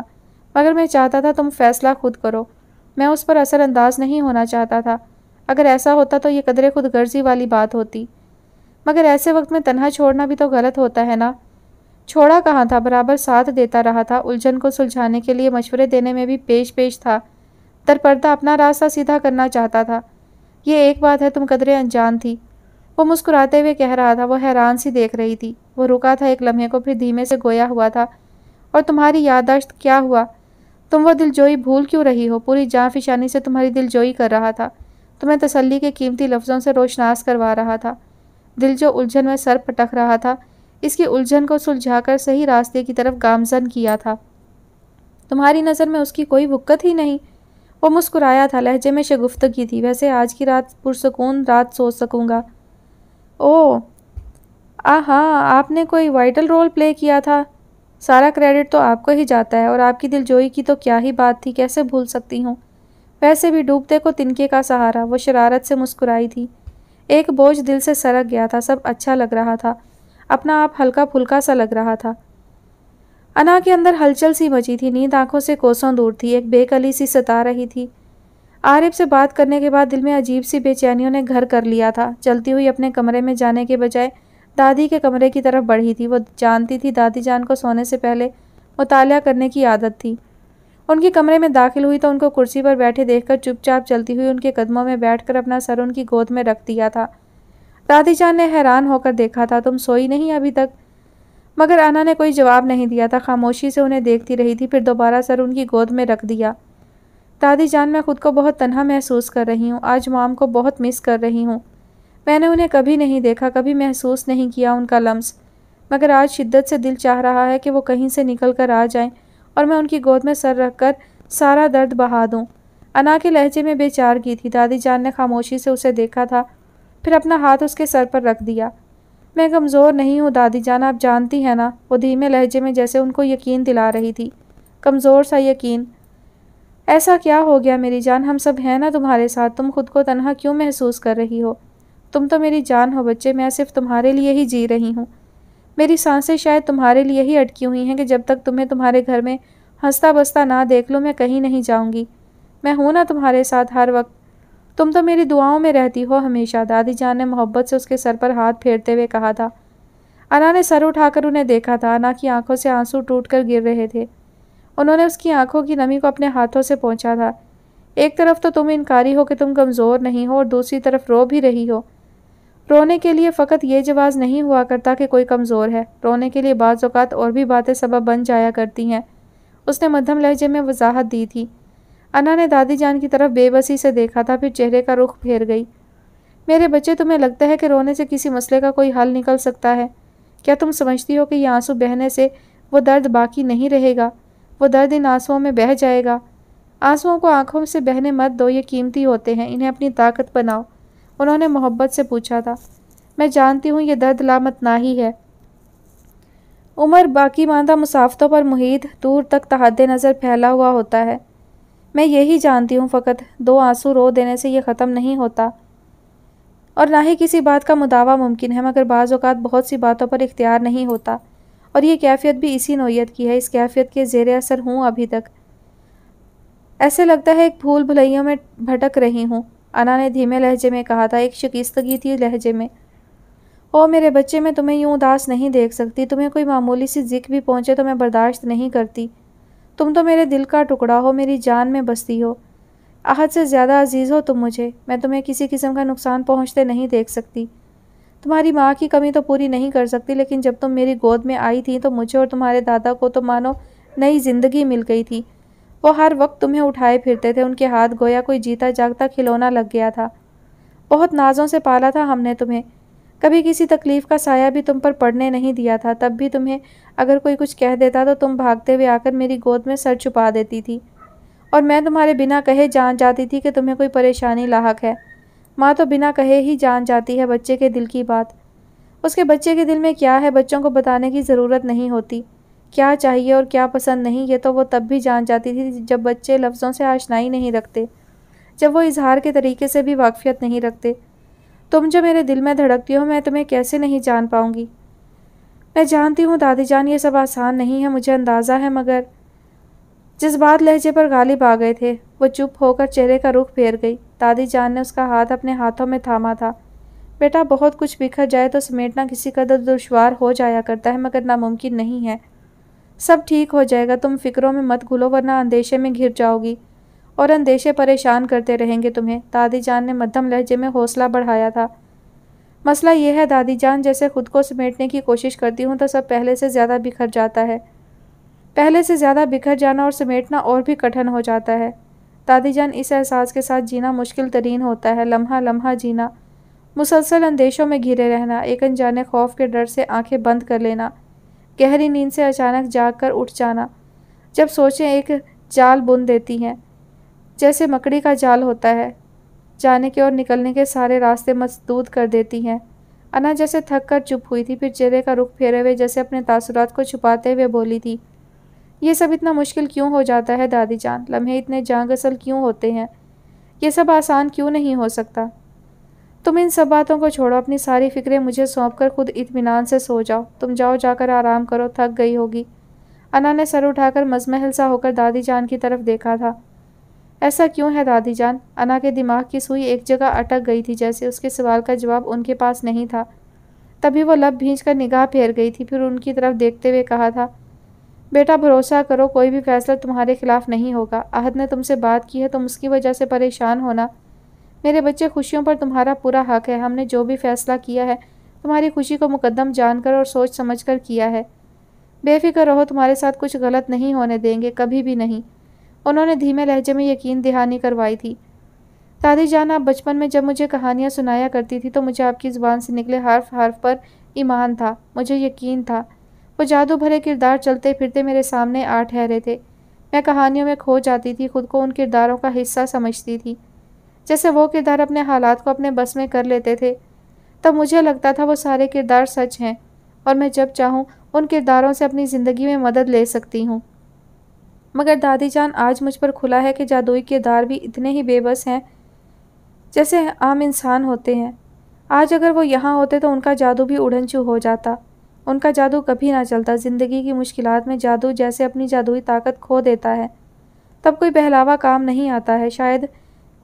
मगर मैं चाहता था तुम फैसला खुद करो मैं उस पर असरअंदाज नहीं होना चाहता था अगर ऐसा होता तो ये कदरे खुद गर्जी वाली बात होती मगर ऐसे वक्त में तनहा छोड़ना भी तो गलत होता है ना छोड़ा कहाँ था बराबर साथ देता रहा था उलझन को सुलझाने के लिए मशवरे देने में भी पेश पेश था दरपर्दा अपना रास्ता सीधा करना चाहता था ये एक बात है तुम कदरे अनजान थी वो मुस्कुराते हुए कह रहा था वो हैरान सी देख रही थी वो रुका था एक लम्हे को फिर धीमे से गोया हुआ था और तुम्हारी यादाश्त क्या हुआ तुम वो दिलजोई भूल क्यों रही हो पूरी जाँ फिशानी से तुम्हारी दिलजोई कर रहा था तुम्हें तसल्ली के कीमती लफ्ज़ों से रोशनास करवा रहा था दिल जो उलझन में सर पटक रहा था इसकी उलझन को सुलझाकर सही रास्ते की तरफ गामजन किया था तुम्हारी नज़र में उसकी कोई वक्त ही नहीं वो मुस्कुराया था लहजे में शगुफ्तगी थी वैसे आज की रात पुरसकून रात सोच सकूंगा ओह आ हाँ आपने कोई वाइटल रोल प्ले किया था सारा क्रेडिट तो आपको ही जाता है और आपकी दिलजोई की तो क्या ही बात थी कैसे भूल सकती हूँ वैसे भी डूबते को तिनके का सहारा वो शरारत से मुस्कुराई थी एक बोझ दिल से सरक गया था सब अच्छा लग रहा था अपना आप हल्का फुल्का सा लग रहा था अना के अंदर हलचल सी मची थी नींद आंखों से कोसों दूर थी एक बेकली सी सता रही थी आरिफ से बात करने के बाद दिल में अजीब सी बेचैनियों ने घर कर लिया था चलती हुई अपने कमरे में जाने के बजाय दादी के कमरे की तरफ बढ़ी थी वो जानती थी दादी जान को सोने से पहले मुताल करने की आदत थी उनके कमरे में दाखिल हुई तो उनको कुर्सी पर बैठे देखकर चुपचाप चलती हुई उनके कदमों में बैठकर अपना सर उनकी गोद में रख दिया था दादी जान ने हैरान होकर देखा था तुम सोई नहीं अभी तक मगर आना ने कोई जवाब नहीं दिया था खामोशी से उन्हें देखती रही थी फिर दोबारा सर उनकी गोद में रख दिया दादी जान मैं खुद को बहुत तनहा महसूस कर रही हूँ आज माम को बहुत मिस कर रही हूँ मैंने उन्हें कभी नहीं देखा कभी महसूस नहीं किया उनका लम्स मगर आज शिद्दत से दिल चाह रहा है कि वो कहीं से निकल कर आ जाएं और मैं उनकी गोद में सर रख कर सारा दर्द बहा दूँ अना के लहजे में बेचार की थी दादी जान ने खामोशी से उसे देखा था फिर अपना हाथ उसके सर पर रख दिया मैं कमज़ोर नहीं हूँ दादी जान आप जानती हैं ना वो धीमे लहजे में जैसे उनको यकीन दिला रही थी कमज़ोर सा यकीन ऐसा क्या हो गया मेरी जान हम सब हैं ना तुम्हारे साथ तुम खुद को तनहा क्यों महसूस कर रही हो तुम तो मेरी जान हो बच्चे मैं सिर्फ तुम्हारे लिए ही जी रही हूँ मेरी सांसें शायद तुम्हारे लिए ही अटकी हुई हैं कि जब तक तुम्हें तुम्हारे घर में हंसता बसता ना देख लो मैं कहीं नहीं जाऊँगी मैं हूँ ना तुम्हारे साथ हर वक्त तुम तो मेरी दुआओं में रहती हो हमेशा दादी जान ने मोहब्बत से उसके सर पर हाथ फेरते हुए कहा था अना ने सर उठाकर उन्हें देखा था अना की आंखों से आंसू टूट कर गिर रहे थे उन्होंने उसकी आंखों की नमी को अपने हाथों से पहुंचा था एक तरफ तो तुम इनकारी हो कि तुम कमज़ोर नहीं हो और दूसरी तरफ रो भी रही हो रोने के लिए फ़कत ये जवाब नहीं हुआ करता कि कोई कमज़ोर है रोने के लिए बाज़ात और भी बातें सबब बन जाया करती हैं उसने मध्यम लहजे में वजाहत दी थी अना ने दादी जान की तरफ बेबसी से देखा था फिर चेहरे का रुख फेर गई मेरे बच्चे तुम्हें लगता है कि रोने से किसी मसले का कोई हल निकल सकता है क्या तुम समझती हो कि ये आंसू बहने से वो दर्द बाकी नहीं रहेगा वो दर्द इन आंसुओं में बह जाएगा आंसुओं को आंखों से बहने मत दो ये कीमती होते हैं इन्हें अपनी ताकत बनाओ उन्होंने मोहब्बत से पूछा था मैं जानती हूँ ये दर्द ना ही है उमर बाकी मांदा मुसाफतों पर मुहित दूर तक तहद नज़र फैला हुआ होता है मैं यही जानती हूँ फ़कत दो आंसू रो देने से ये ख़त्म नहीं होता और ना ही किसी बात का मुदावा मुमकिन है मगर बाज़ात अवत बहुत सी बातों पर इख्तियार नहीं होता और ये कैफियत भी इसी नोयत की है इस कैफियत के जेर असर हूँ अभी तक ऐसे लगता है एक भूल भुलैयों में भटक रही हूँ अना ने धीमे लहजे में कहा था एक शिकस्तगी थी लहजे में ओ मेरे बच्चे मैं तुम्हें यूं उदास नहीं देख सकती तुम्हें कोई मामूली सी जिक भी पहुँचे तो मैं बर्दाश्त नहीं करती तुम तो मेरे दिल का टुकड़ा हो मेरी जान में बसती हो आहद से ज़्यादा अजीज़ हो तुम मुझे मैं तुम्हें किसी किस्म का नुकसान पहुँचते नहीं देख सकती तुम्हारी माँ की कमी तो पूरी नहीं कर सकती लेकिन जब तुम मेरी गोद में आई थी तो मुझे और तुम्हारे दादा को तो मानो नई जिंदगी मिल गई थी वो हर वक्त तुम्हें उठाए फिरते थे उनके हाथ गोया कोई जीता जागता खिलौना लग गया था बहुत नाजों से पाला था हमने तुम्हें कभी किसी तकलीफ़ का साया भी तुम पर पड़ने नहीं दिया था तब भी तुम्हें अगर कोई कुछ कह देता तो तुम भागते हुए आकर मेरी गोद में सर छुपा देती थी और मैं तुम्हारे बिना कहे जान जाती थी कि तुम्हें कोई परेशानी लाक है माँ तो बिना कहे ही जान जाती है बच्चे के दिल की बात उसके बच्चे के दिल में क्या है बच्चों को बताने की ज़रूरत नहीं होती क्या चाहिए और क्या पसंद नहीं ये तो वो तब भी जान जाती थी जब बच्चे लफ्ज़ों से आशनाई नहीं रखते जब वो इजहार के तरीके से भी वाकफियत नहीं रखते तुम जो मेरे दिल में धड़कती हो मैं तुम्हें कैसे नहीं जान पाऊँगी मैं जानती हूँ दादी जान ये सब आसान नहीं है मुझे अंदाज़ा है मगर जिस बात लहजे पर गालिब आ गए थे वो चुप होकर चेहरे का रुख फेर गई दादी जान ने उसका हाथ अपने हाथों में थामा था बेटा बहुत कुछ बिखर जाए तो समेटना किसी कदर दुशवार हो जाया करता है मगर नामुमकिन नहीं है सब ठीक हो जाएगा तुम फिक्रों में मत घुलो वरना अंदेशे में घिर जाओगी और अंदेशे परेशान करते रहेंगे तुम्हें दादी जान ने मध्यम लहजे में हौसला बढ़ाया था मसला यह है दादी जान जैसे खुद को समेटने की कोशिश करती हूँ तो सब पहले से ज़्यादा बिखर जाता है पहले से ज़्यादा बिखर जाना और समेटना और भी कठिन हो जाता है दादी जान इस एहसास के साथ जीना मुश्किल तरीन होता है लम्हा लम्हा जीना मुसलसल अंदेशों में घिरे रहना एक अनजाने खौफ के डर से आंखें बंद कर लेना गहरी नींद से अचानक जाग कर उठ जाना जब सोचें एक जाल बुन देती हैं जैसे मकड़ी का जाल होता है जाने के और निकलने के सारे रास्ते मसदूद कर देती हैं अना जैसे थक कर चुप हुई थी फिर चेहरे का रुख फेरे हुए जैसे अपने तासुरात को छुपाते हुए बोली थी ये सब इतना मुश्किल क्यों हो जाता है दादी जान लम्हे इतने जांग असल क्यों होते हैं ये सब आसान क्यों नहीं हो सकता तुम इन सब बातों को छोड़ो अपनी सारी फिक्रें मुझे सौंप कर खुद इतमान से सो जाओ तुम जाओ जाकर आराम करो थक गई होगी अना ने सर उठाकर मजमहल सा होकर दादी जान की तरफ देखा था ऐसा क्यों है दादी जान अना के दिमाग की सुई एक जगह अटक गई थी जैसे उसके सवाल का जवाब उनके पास नहीं था तभी वो लब भींच कर निगाह फेर गई थी फिर उनकी तरफ देखते हुए कहा था बेटा भरोसा करो कोई भी फैसला तुम्हारे खिलाफ नहीं होगा अहद ने तुमसे बात की है तुम उसकी वजह से परेशान होना मेरे बच्चे खुशियों पर तुम्हारा पूरा हक है हमने जो भी फैसला किया है तुम्हारी खुशी को मुकदम जानकर और सोच समझ कर किया है बेफिक्र रहो तुम्हारे साथ कुछ गलत नहीं होने देंगे कभी भी नहीं उन्होंने धीमे लहजे में यकीन दहानी करवाई थी दादी जान आप बचपन में जब मुझे कहानियाँ सुनाया करती थी तो मुझे आपकी ज़ुबान से निकले हर्फ हर्फ पर ईमान था मुझे यकीन था वो जादू भरे किरदार चलते फिरते मेरे सामने आ ठहरे थे मैं कहानियों में खो जाती थी खुद को उन किरदारों का हिस्सा समझती थी जैसे वो किरदार अपने हालात को अपने बस में कर लेते थे तब मुझे लगता था वो सारे किरदार सच हैं और मैं जब चाहूँ उन किरदारों से अपनी ज़िंदगी में मदद ले सकती हूँ मगर दादी जान आज मुझ पर खुला है कि जादुई किरदार भी इतने ही बेबस हैं जैसे आम इंसान होते हैं आज अगर वो यहाँ होते तो उनका जादू भी चू हो जाता उनका जादू कभी ना चलता ज़िंदगी की मुश्किल में जादू जैसे अपनी जादुई ताकत खो देता है तब कोई बहलावा काम नहीं आता है शायद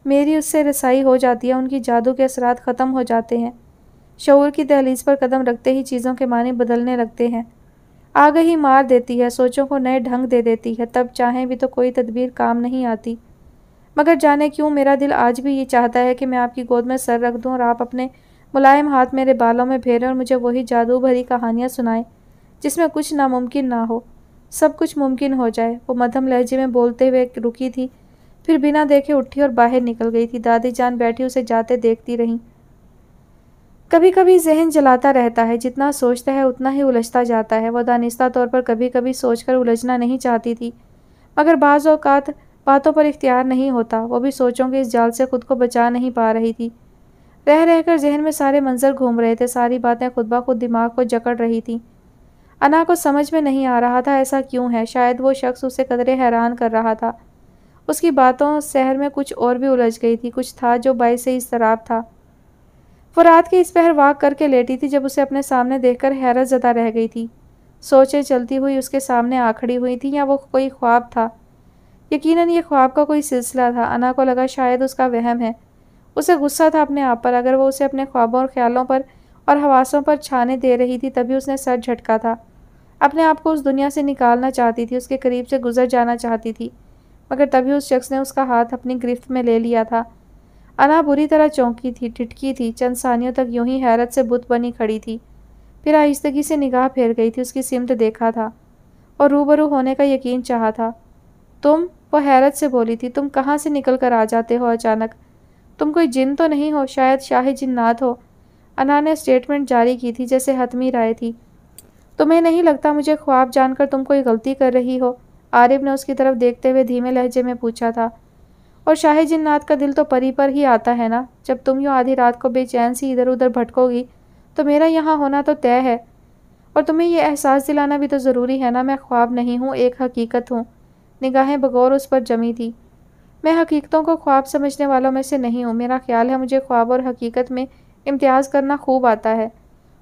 मेरी उससे रसाई हो जाती है उनकी जादू के असरात ख़त्म हो जाते हैं शौर की दहलीज पर कदम रखते ही चीज़ों के माने बदलने लगते हैं आग ही मार देती है सोचों को नए ढंग दे देती है तब चाहें भी तो कोई तदबीर काम नहीं आती मगर जाने क्यों मेरा दिल आज भी ये चाहता है कि मैं आपकी गोद में सर रख दूं और आप अपने मुलायम हाथ मेरे बालों में फेरे और मुझे वही जादू भरी कहानियाँ सुनाए जिसमें कुछ नामुमकिन ना हो सब कुछ मुमकिन हो जाए वो मध्यम लहजे में बोलते हुए रुकी थी फिर बिना देखे उठी और बाहर निकल गई थी दादी जान बैठी उसे जाते देखती रहीं कभी कभी जहन जलाता रहता है जितना सोचता है उतना ही उलझता जाता है वह दानिस्ता तौर पर कभी कभी सोचकर उलझना नहीं चाहती थी मगर बाज़ बातों पर इख्तियार नहीं होता वो भी सोचों के इस जाल से खुद को बचा नहीं पा रही थी रह रहकर जहन में सारे मंजर घूम रहे थे सारी बातें खुद ब खुद दिमाग को जकड़ रही थीं अना को समझ में नहीं आ रहा था ऐसा क्यों है शायद वो शख्स उसे कदरे हैरान कर रहा था उसकी बातों शहर में कुछ और भी उलझ गई थी कुछ था जो बाई से इसतराब था वो रात के इस पहर वाक करके लेटी थी जब उसे अपने सामने देखकर हैरत ज़दा रह गई थी सोचें चलती हुई उसके सामने आखड़ी हुई थी या वो कोई ख्वाब था यकीनन ये ख्वाब का कोई सिलसिला था अना को लगा शायद उसका वहम है उसे गुस्सा था अपने आप पर अगर वो उसे अपने ख्वाबों और ख्यालों पर और हवासों पर छाने दे रही थी तभी उसने सर झटका था अपने आप को उस दुनिया से निकालना चाहती थी उसके करीब से गुजर जाना चाहती थी मगर तभी उस शख्स ने उसका हाथ अपनी गिरफ्त में ले लिया था अना बुरी तरह चौंकी थी ठिठकी थी चंद सानियों तक यूं ही हैरत से बुत बनी खड़ी थी फिर आहिस्तगी से निगाह फेर गई थी उसकी सिमत देखा था और रूबरू होने का यकीन चाहा था तुम वो हैरत से बोली थी तुम कहाँ से निकल कर आ जाते हो अचानक तुम कोई जिन तो नहीं हो शायद शाह जिन्नात हो अना ने स्टेटमेंट जारी की थी जैसे हतमी राय थी तुम्हें नहीं लगता मुझे ख्वाब जानकर तुम कोई गलती कर रही हो आरिफ ने उसकी तरफ देखते हुए धीमे लहजे में पूछा था और शाह जिन्नात का दिल तो परी पर ही आता है ना जब तुम यूँ आधी रात को बेचैन सी इधर उधर भटकोगी तो मेरा यहाँ होना तो तय है और तुम्हें यह एहसास दिलाना भी तो ज़रूरी है ना मैं ख्वाब नहीं हूँ एक हकीकत हूँ निगाहें बगौर उस पर जमी थी मैं हकीकतों को ख्वाब समझने वालों में से नहीं हूँ मेरा ख्याल है मुझे ख्वाब और हकीकत में इम्तियाज़ करना खूब आता है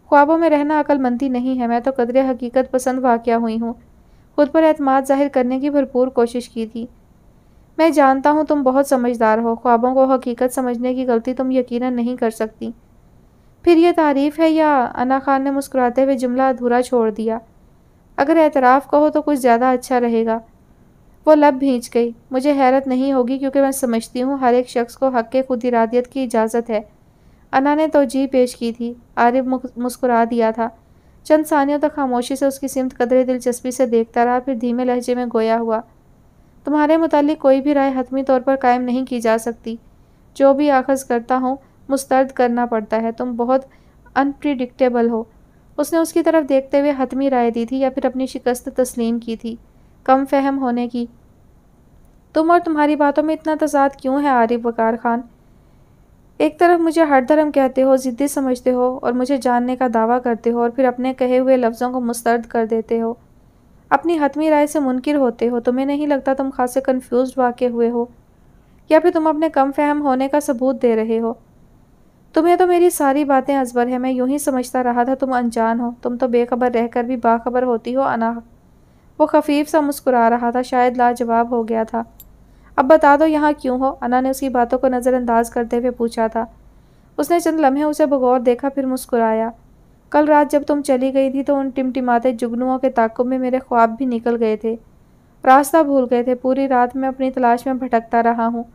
ख्वाबों में रहना अकलमंदी नहीं है मैं तो कदर हकीकत पसंद वाक़ हुई हूँ खुद पर अतमाद ज़ाहिर करने की भरपूर कोशिश की थी मैं जानता हूँ तुम बहुत समझदार हो ख्वाबों को हकीकत समझने की गलती तुम यक़ीन नहीं कर सकती फिर यह तारीफ़ है या अना खान ने मुस्कुराते हुए जुमला अधूरा छोड़ दिया अगर एतराफ़ कहो तो कुछ ज़्यादा अच्छा रहेगा वो लब भींच गई मुझे हैरत नहीं होगी क्योंकि मैं समझती हूँ हर एक शख्स को हक के खुद इरादियत की इजाज़त है अना ने तो जी पेश की थी आरिफ मुस्कुरा दिया था चंद सानियों तक खामोशी से उसकी सिमत कदरे दिलचस्पी से देखता रहा फिर धीमे लहजे में गोया हुआ तुम्हारे मुतालिक कोई भी राय हतमी तौर पर कायम नहीं की जा सकती जो भी आखज करता हूँ मुस्तरद करना पड़ता है तुम बहुत अनप्रिडिक्टेबल हो उसने उसकी तरफ देखते हुए हतमी राय दी थी या फिर अपनी शिकस्त तस्लीम की थी कम फहम होने की तुम और तुम्हारी बातों में इतना तजाद क्यों है आरिफ वकार खान एक तरफ मुझे हर धर्म कहते हो ज़िद्दी समझते हो और मुझे जानने का दावा करते हो और फिर अपने कहे हुए लफ्ज़ों को मुस्तरद कर देते हो अपनी हतमी राय से मुनकर होते हो तुम्हें नहीं लगता तुम खासे कन्फ्यूज वाक़ हुए हो या फिर तुम अपने कम फहम होने का सबूत दे रहे हो तुम्हें तो मेरी सारी बातें अजबर है मैं यूं ही समझता रहा था तुम अनजान हो तुम तो बेखबर रहकर भी बाखबर होती हो अना वो खफीफ सा मुस्कुरा रहा था शायद लाजवाब हो गया था अब बता दो यहाँ क्यों हो अना ने उसकी बातों को नज़रअंदाज करते हुए पूछा था उसने चंद लम्हे उसे बगौर देखा फिर मुस्कुराया कल रात जब तुम चली गई थी तो उन टिमटिमाते जुगनुओं के ताकुब में मेरे ख्वाब भी निकल गए थे रास्ता भूल गए थे पूरी रात मैं अपनी तलाश में भटकता रहा हूँ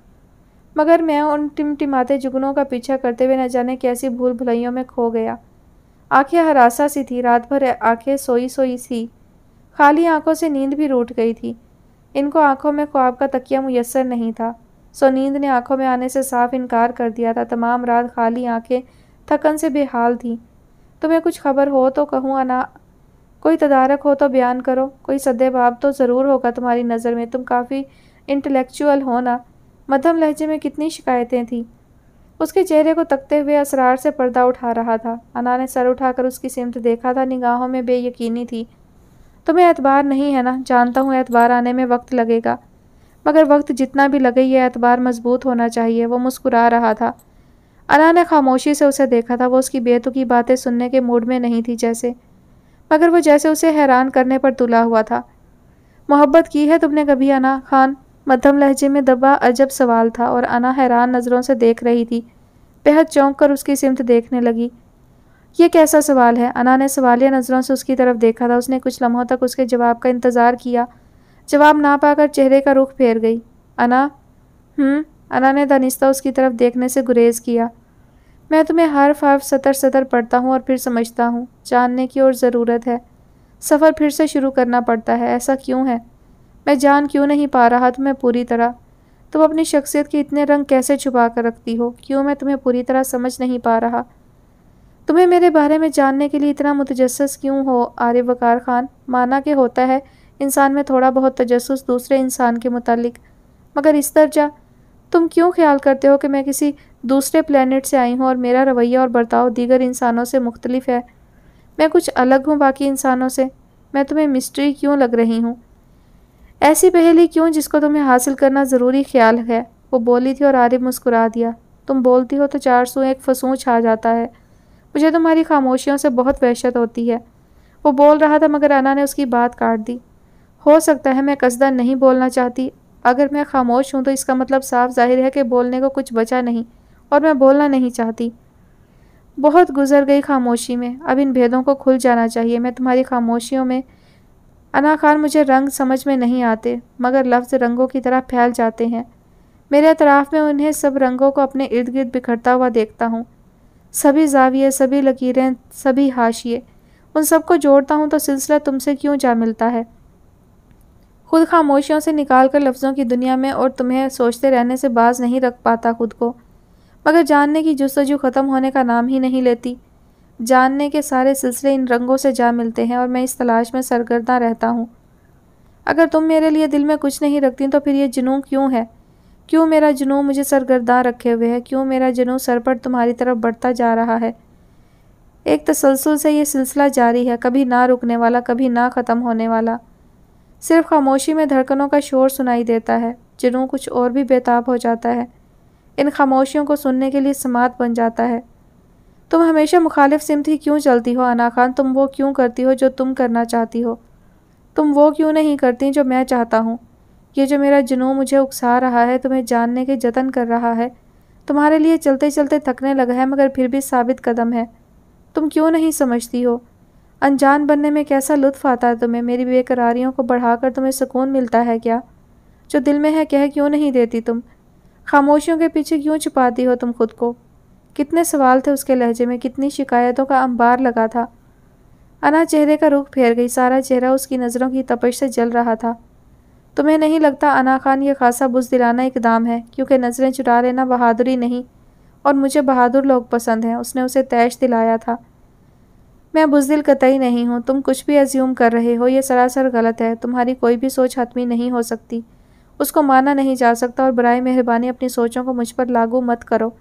मगर मैं उन टिमटिमाते जुगनों का पीछा करते हुए न जाने कैसी भूल भुलाइयों में खो गया आंखें हरासा सी थी रात भर आंखें सोई सोई सी खाली आंखों से नींद भी रूट गई थी इनको आंखों में ख्वाब का तकिया मुयसर नहीं था सो नींद ने आंखों में आने से साफ इनकार कर दिया था तमाम रात खाली आंखें थकन से बेहाल थीं तुम्हें कुछ खबर हो तो कहूँ अना कोई तदारक हो तो बयान करो कोई बाब तो ज़रूर होगा तुम्हारी नज़र में तुम काफ़ी इंटेलेक्चुअल हो ना मध्यम लहजे में कितनी शिकायतें थीं उसके चेहरे को तकते हुए असरार से पर्दा उठा रहा था अना ने सर उठाकर उसकी सिमत देखा था निगाहों में बेयकीनी थी तुम्हें एतबार नहीं है ना जानता हूँ एतबार आने में वक्त लगेगा मगर वक्त जितना भी लगे ये एतबार मजबूत होना चाहिए वो मुस्कुरा रहा था अना ने खामोशी से उसे देखा था वो उसकी बेतुकी बातें सुनने के मूड में नहीं थी जैसे मगर वो जैसे उसे हैरान करने पर तुला हुआ था मोहब्बत की है तुमने कभी अना खान मध्यम लहजे में दबा अजब सवाल था और अना हैरान नज़रों से देख रही थी बेहद चौंक कर उसकी सिमत देखने लगी ये कैसा सवाल है अना ने सवालिया नज़रों से उसकी तरफ देखा था उसने कुछ लम्हों तक उसके जवाब का इंतज़ार किया जवाब ना पाकर चेहरे का रुख फेर गई अना हम्म अना ने दानिश्ता उसकी तरफ देखने से गुरेज किया मैं तुम्हें हर फर्फ सतर सतर पढ़ता हूँ और फिर समझता हूँ जानने की और ज़रूरत है सफ़र फिर से शुरू करना पड़ता है ऐसा क्यों है मैं जान क्यों नहीं पा रहा तुम्हें पूरी तरह तुम अपनी शख्सियत के इतने रंग कैसे छुपा कर रखती हो क्यों मैं तुम्हें पूरी तरह समझ नहीं पा रहा तुम्हें मेरे बारे में जानने के लिए इतना मुतजस क्यों हो आर्य वकार खान माना कि होता है इंसान में थोड़ा बहुत तजस दूसरे इंसान के मुतलिक मगर इस दर्जा तुम क्यों ख्याल करते हो कि मैं किसी दूसरे प्लानट से आई हूँ और मेरा रवैया और बर्ताव दीगर इंसानों से मुख्तलिफ है मैं कुछ अलग हूँ बाकी इंसानों से मैं तुम्हें मिस्ट्री क्यों लग रही हूँ ऐसी पहेली क्यों जिसको तुम्हें हासिल करना ज़रूरी ख्याल है वो बोली थी और आरिफ मुस्कुरा दिया तुम बोलती हो तो चार सौ एक फसूँ छा जाता है मुझे तुम्हारी खामोशियों से बहुत वहशत होती है वो बोल रहा था मगर अना ने उसकी बात काट दी हो सकता है मैं कसदा नहीं बोलना चाहती अगर मैं खामोश हूँ तो इसका मतलब साफ जाहिर है कि बोलने को कुछ बचा नहीं और मैं बोलना नहीं चाहती बहुत गुजर गई खामोशी में अब इन भेदों को खुल जाना चाहिए मैं तुम्हारी खामोशियों में अना खान मुझे रंग समझ में नहीं आते मगर लफ्ज़ रंगों की तरह फैल जाते हैं मेरे अतराफ़ में उन्हें सब रंगों को अपने इर्द गिर्द बिखरता हुआ देखता हूँ सभी जाविये सभी लकीरें सभी हाशिए उन सबको जोड़ता हूँ तो सिलसिला तुमसे क्यों जा मिलता है खुद खामोशियों से निकाल कर लफ्ज़ों की दुनिया में और तुम्हें सोचते रहने से बाज नहीं रख पाता खुद को मगर जानने की जस्तजू ख़त्म होने का नाम ही नहीं लेती जानने के सारे सिलसिले इन रंगों से जा मिलते हैं और मैं इस तलाश में सरगर्दा रहता हूँ अगर तुम मेरे लिए दिल में कुछ नहीं रखती तो फिर ये जुनू क्यों है क्यों मेरा जुनू मुझे सरगर्दा रखे हुए है क्यों मेरा जुनू पर तुम्हारी तरफ बढ़ता जा रहा है एक तसलसल से यह सिलसिला जारी है कभी ना रुकने वाला कभी ना ख़त्म होने वाला सिर्फ खामोशी में धड़कनों का शोर सुनाई देता है जुनू कुछ और भी बेताब हो जाता है इन खामोशियों को सुनने के लिए समात बन जाता है तुम हमेशा मुखालिफ सिमत ही क्यों चलती हो अना खान तुम वो क्यों करती हो जो तुम करना चाहती हो तुम वो क्यों नहीं करती जो मैं चाहता हूँ ये जो मेरा जुनू मुझे उकसा रहा है तुम्हें जानने के जतन कर रहा है तुम्हारे लिए चलते चलते थकने लगा है मगर फिर भी साबित कदम है तुम क्यों नहीं समझती हो अनजान बनने में कैसा लुत्फ आता है तुम्हें मेरी बेकरारियों को बढ़ाकर तुम्हें सुकून मिलता है क्या जो दिल में है कह क्यों नहीं देती तुम खामोशियों के पीछे क्यों छुपाती हो तुम खुद को कितने सवाल थे उसके लहजे में कितनी शिकायतों का अंबार लगा था अना चेहरे का रुख फेर गई सारा चेहरा उसकी नज़रों की तपश से जल रहा था तुम्हें नहीं लगता अना खान यह खासा बुजदिलाना इकदाम है क्योंकि नज़रें चुरा लेना बहादुरी नहीं और मुझे बहादुर लोग पसंद हैं उसने उसे तैश दिलाया था मैं बुजदिल कतई नहीं हूँ तुम कुछ भी एज्यूम कर रहे हो यह सरासर गलत है तुम्हारी कोई भी सोच हतमी नहीं हो सकती उसको माना नहीं जा सकता और बरए मेहरबानी अपनी सोचों को मुझ पर लागू मत करो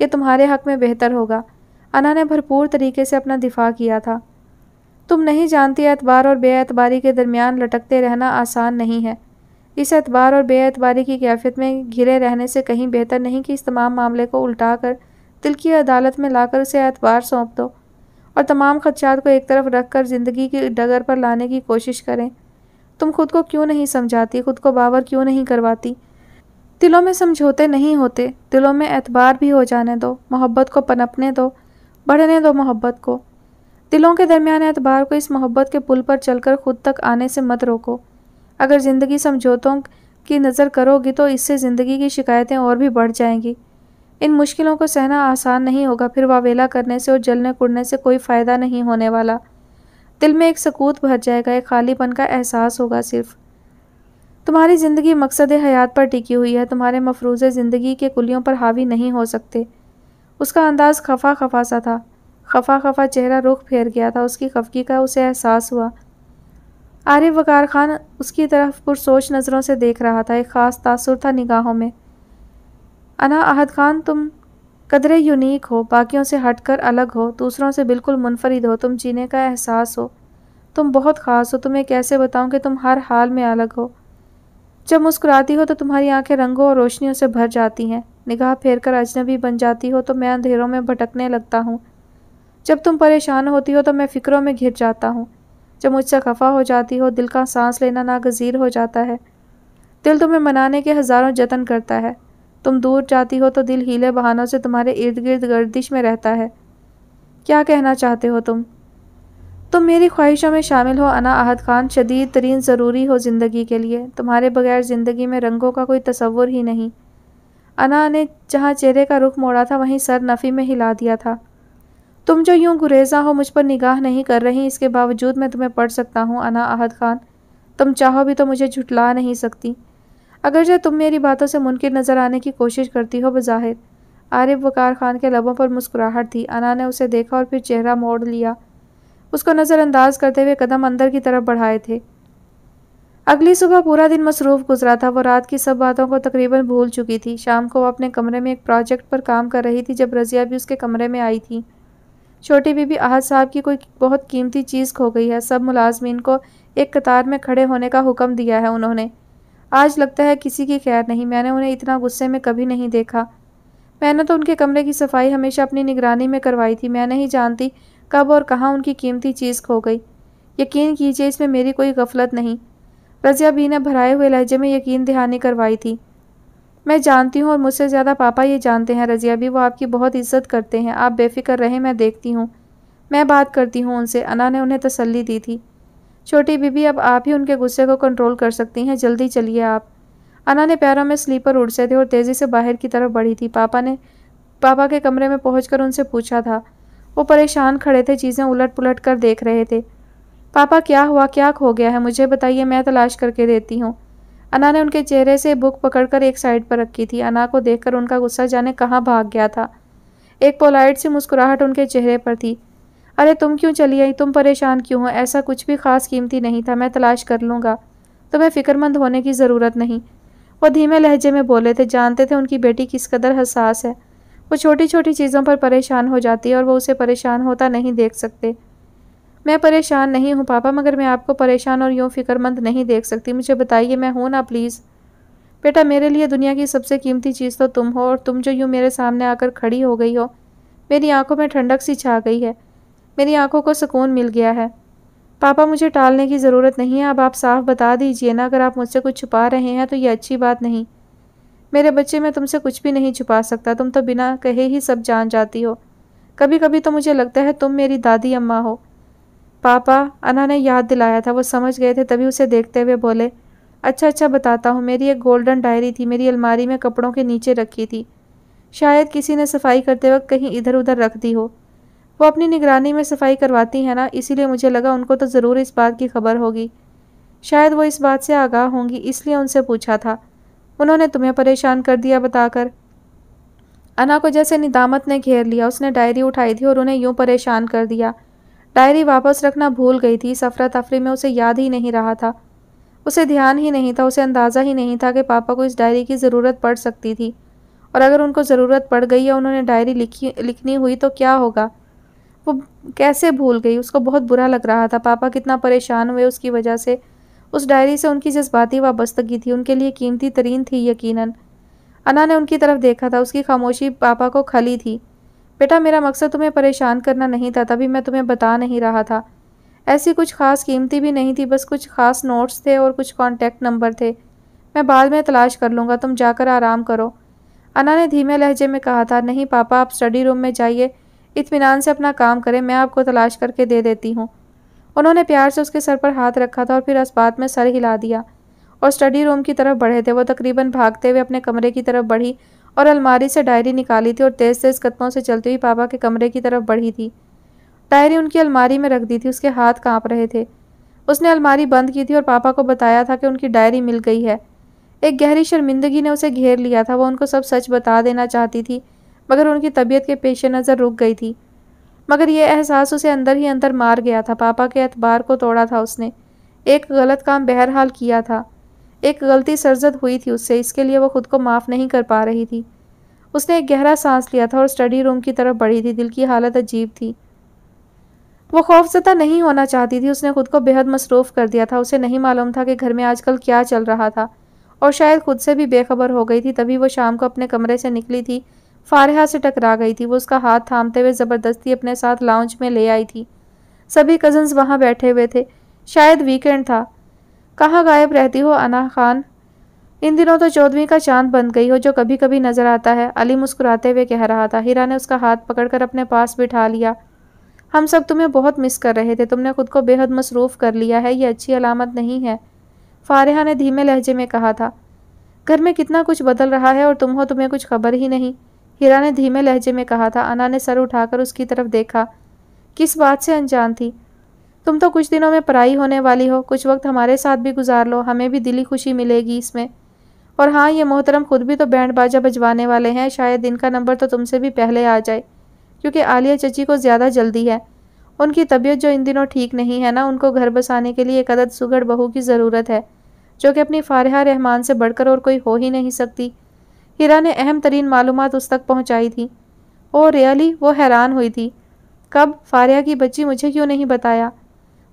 ये तुम्हारे हक में बेहतर होगा अना ने भरपूर तरीके से अपना दिफा किया था तुम नहीं जानती एतबार और बेअबारी के दरमियान लटकते रहना आसान नहीं है इस एतबार और बेएतबारी की कैफियत में घिरे रहने से कहीं बेहतर नहीं कि इस तमाम मामले को उल्टा कर दिल की अदालत में लाकर उसे एतबार सौंप दो और तमाम खदशात को एक तरफ रख कर ज़िंदगी की डगर पर लाने की कोशिश करें तुम खुद को क्यों नहीं समझाती खुद को बावर क्यों नहीं करवाती दिलों में समझौते नहीं होते दिलों में एतबार भी हो जाने दो मोहब्बत को पनपने दो बढ़ने दो मोहब्बत को दिलों के दरमियान एतबार को इस मोहब्बत के पुल पर चलकर खुद तक आने से मत रोको अगर ज़िंदगी समझौतों की नज़र करोगी तो इससे ज़िंदगी की शिकायतें और भी बढ़ जाएंगी इन मुश्किलों को सहना आसान नहीं होगा फिर वावेला करने से और जलने कुड़ने से कोई फ़ायदा नहीं होने वाला दिल में एक सकूत भर जाएगा एक खालीपन का एहसास होगा सिर्फ तुम्हारी ज़िंदगी मकसद हयात पर टिकी हुई है तुम्हारे मफरूज ज़िंदगी के कुलियों पर हावी नहीं हो सकते उसका अंदाज़ खफा खफा सा था खफा खफा चेहरा रुख फेर गया था उसकी खफकी का उसे एहसास हुआ आरिफ वकार खान उसकी तरफ पुरसोच नज़रों से देख रहा था एक ख़ास तासुर था निगाहों में अना अहद खान तुम कदरे यूनिक हो बाकियों से हटकर अलग हो दूसरों से बिल्कुल मुनफरद हो तुम जीने का एहसास हो तुम बहुत ख़ास हो तुम्हें कैसे बताऊं कि तुम हर हाल में अलग हो जब मुस्कुराती हो तो तुम्हारी आंखें रंगों और रोशनियों से भर जाती हैं निगाह फेर कर अजनबी बन जाती हो तो मैं अंधेरों में भटकने लगता हूँ जब तुम परेशान होती हो तो मैं फ़िक्रों में घिर जाता हूँ जब मुझसे खफा हो जाती हो दिल का सांस लेना नागजीर हो जाता है दिल तुम्हें मनाने के हज़ारों जतन करता है तुम दूर जाती हो तो दिल हीले बहानों से तुम्हारे इर्द गिर्द गर्दिश में रहता है क्या कहना चाहते हो तुम तुम मेरी ख्वाहिशों में शामिल हो अना आहद खान शदीद तरीन ज़रूरी हो ज़िंदगी के लिए तुम्हारे बगैर ज़िंदगी में रंगों का कोई तस्वुर ही नहीं अना ने जहाँ चेहरे का रुख मोड़ा था वहीं सर नफ़ी में हिला दिया था तुम जो यूं गुरेजा हो मुझ पर निगाह नहीं कर रही इसके बावजूद मैं तुम्हें पढ़ सकता हूँ अना अहद खान तुम चाहो भी तो मुझे झुटला नहीं सकती अगर जो तुम मेरी बातों से मुनकिर नज़र आने की कोशिश करती हो बज़ाहिर आरिफ वकार खान के लबों पर मुस्कुराहट थी अना ने उसे देखा और फिर चेहरा मोड़ लिया उसको नज़रअंदाज करते हुए कदम अंदर की तरफ बढ़ाए थे अगली सुबह पूरा दिन मसरूफ़ गुजरा था वो रात की सब बातों को तकरीबन भूल चुकी थी शाम को वो अपने कमरे में एक प्रोजेक्ट पर काम कर रही थी जब रज़िया भी उसके कमरे में आई थी छोटी बीबी आहद साहब की कोई बहुत कीमती चीज़ खो गई है सब मुलाजमीन को एक कतार में खड़े होने का हुक्म दिया है उन्होंने आज लगता है किसी की खैर नहीं मैंने उन्हें इतना गुस्से में कभी नहीं देखा मैंने तो उनके कमरे की सफाई हमेशा अपनी निगरानी में करवाई थी मैं नहीं जानती कब और कहाँ उनकी कीमती चीज़ खो गई यकीन कीजिए इसमें मेरी कोई गफलत नहीं रजिया बी ने भराए हुए लहजे में यकीन दहानी करवाई थी मैं जानती हूँ और मुझसे ज़्यादा पापा ये जानते हैं रज़िया भी वो आपकी बहुत इज्जत करते हैं आप बेफिक्र रहे मैं देखती हूँ मैं बात करती हूँ उनसे अना ने उन्हें तसल्ली दी थी छोटी बीबी अब आप ही उनके गुस्से को कंट्रोल कर सकती हैं जल्दी चलिए आप अना ने पैरों में स्लीपर उड़ से थे और तेज़ी से बाहर की तरफ बढ़ी थी पापा ने पापा के कमरे में पहुँच उनसे पूछा था वो परेशान खड़े थे चीज़ें उलट पुलट कर देख रहे थे पापा क्या हुआ क्या खो गया है मुझे बताइए मैं तलाश करके देती हूँ अना ने उनके चेहरे से बुक पकड़कर एक साइड पर रखी थी अना को देखकर उनका गुस्सा जाने कहाँ भाग गया था एक पोलाइट सी मुस्कुराहट उनके चेहरे पर थी अरे तुम क्यों चली आई तुम परेशान क्यों हो ऐसा कुछ भी खास कीमती नहीं था मैं तलाश कर लूँगा तुम्हें फ़िक्रमंद होने की ज़रूरत नहीं वो धीमे लहजे में बोले थे जानते थे उनकी बेटी किस कदर हसास है वो छोटी छोटी चीज़ों पर परेशान हो जाती है और वो उसे परेशान होता नहीं देख सकते मैं परेशान नहीं हूँ पापा मगर मैं आपको परेशान और यूँ फ़िक्रमंद नहीं देख सकती मुझे बताइए मैं हूँ ना प्लीज़ बेटा मेरे लिए दुनिया की सबसे कीमती चीज़ तो तुम हो और तुम जो यूँ मेरे सामने आकर खड़ी हो गई हो मेरी आंखों में ठंडक सी छा गई है मेरी आंखों को सुकून मिल गया है पापा मुझे टालने की ज़रूरत नहीं है अब आप साफ बता दीजिए ना अगर आप मुझसे कुछ छुपा रहे हैं तो ये अच्छी बात नहीं मेरे बच्चे मैं तुमसे कुछ भी नहीं छुपा सकता तुम तो बिना कहे ही सब जान जाती हो कभी कभी तो मुझे लगता है तुम मेरी दादी अम्मा हो पापा अना ने याद दिलाया था वो समझ गए थे तभी उसे देखते हुए बोले अच्छा अच्छा बताता हूँ मेरी एक गोल्डन डायरी थी मेरी अलमारी में कपड़ों के नीचे रखी थी शायद किसी ने सफाई करते वक्त कहीं इधर उधर रख दी हो वो अपनी निगरानी में सफाई करवाती हैं ना इसीलिए मुझे लगा उनको तो ज़रूर इस बात की खबर होगी शायद वो इस बात से आगाह होंगी इसलिए उनसे पूछा था उन्होंने तुम्हें परेशान कर दिया बताकर अना को जैसे निदामत ने घेर लिया उसने डायरी उठाई थी और उन्हें यूं परेशान कर दिया डायरी वापस रखना भूल गई थी सफरा तफरी में उसे याद ही नहीं रहा था उसे ध्यान ही नहीं था उसे अंदाज़ा ही नहीं था कि पापा को इस डायरी की ज़रूरत पड़ सकती थी और अगर उनको ज़रूरत पड़ गई या उन्होंने डायरी लिखी लिखनी हुई तो क्या होगा वो कैसे भूल गई उसको बहुत बुरा लग रहा था पापा कितना परेशान हुए उसकी वजह से उस डायरी से उनकी जज्बाती वाबस्तगी थी उनके लिए कीमती तरीन थी यकीनन अना ने उनकी तरफ देखा था उसकी खामोशी पापा को खली थी बेटा मेरा मकसद तुम्हें परेशान करना नहीं था तभी मैं तुम्हें बता नहीं रहा था ऐसी कुछ ख़ास कीमती भी नहीं थी बस कुछ ख़ास नोट्स थे और कुछ कॉन्टैक्ट नंबर थे मैं बाद में तलाश कर लूँगा तुम जाकर आराम करो अना ने धीमे लहजे में कहा था नहीं पापा आप स्टडी रूम में जाइए इतमान से अपना काम करें मैं आपको तलाश करके दे देती हूँ उन्होंने प्यार से उसके सर पर हाथ रखा था और फिर असबात में सर हिला दिया और स्टडी रूम की तरफ बढ़े थे वो तकरीबन भागते हुए अपने कमरे की तरफ बढ़ी और अलमारी से डायरी निकाली थी और तेज तेज कदमों से चलती हुई पापा के कमरे की तरफ बढ़ी थी डायरी उनकी अलमारी में रख दी थी उसके हाथ कांप रहे थे उसने अलमारी बंद की थी और पापा को बताया था कि उनकी डायरी मिल गई है एक गहरी शर्मिंदगी ने उसे घेर लिया था वो उनको सब सच बता देना चाहती थी मगर उनकी तबीयत के पेश नज़र रुक गई थी मगर यह एहसास उसे अंदर ही अंदर मार गया था पापा के अतबार को तोड़ा था उसने एक गलत काम बहरहाल किया था एक गलती सरजद हुई थी उससे इसके लिए वो खुद को माफ़ नहीं कर पा रही थी उसने एक गहरा सांस लिया था और स्टडी रूम की तरफ बढ़ी थी दिल की हालत अजीब थी वो खौफजदा नहीं होना चाहती थी उसने खुद को बेहद मसरूफ़ कर दिया था उसे नहीं मालूम था कि घर में आजकल क्या चल रहा था और शायद खुद से भी बेखबर हो गई थी तभी वो शाम को अपने कमरे से निकली थी फारहा से टकरा गई थी वो उसका हाथ थामते हुए ज़बरदस्ती अपने साथ लाउंज में ले आई थी सभी कज़न्स वहाँ बैठे हुए थे शायद वीकेंड था कहाँ गायब रहती हो अना खान इन दिनों तो चौदहवीं का चांद बन गई हो जो कभी कभी नजर आता है अली मुस्कुराते हुए कह रहा था हीरा ने उसका हाथ पकड़कर अपने पास बिठा लिया हम सब तुम्हें बहुत मिस कर रहे थे तुमने खुद को बेहद मसरूफ़ कर लिया है ये अच्छी अलामत नहीं है फारहा ने धीमे लहजे में कहा था घर में कितना कुछ बदल रहा है और तुम हो तुम्हें कुछ खबर ही नहीं हीरा ने धीमे लहजे में कहा था अना ने सर उठाकर उसकी तरफ देखा किस बात से अनजान थी तुम तो कुछ दिनों में पराई होने वाली हो कुछ वक्त हमारे साथ भी गुजार लो हमें भी दिली खुशी मिलेगी इसमें और हाँ ये मोहतरम खुद भी तो बैंड बाजा बजवाने वाले हैं शायद इनका नंबर तो तुमसे भी पहले आ जाए क्योंकि आलिया चची को ज़्यादा जल्दी है उनकी तबीयत जो इन दिनों ठीक नहीं है ना उनको घर बसाने के लिए एक अदद सुगढ़ बहू की ज़रूरत है जो कि अपनी फ़ारहा रहमान से बढ़कर और कोई हो ही नहीं सकती हिरा ने अहम तरीन मालूम उस तक पहुँचाई थी ओ रियली वो हैरान हुई थी कब फारिया की बच्ची मुझे क्यों नहीं बताया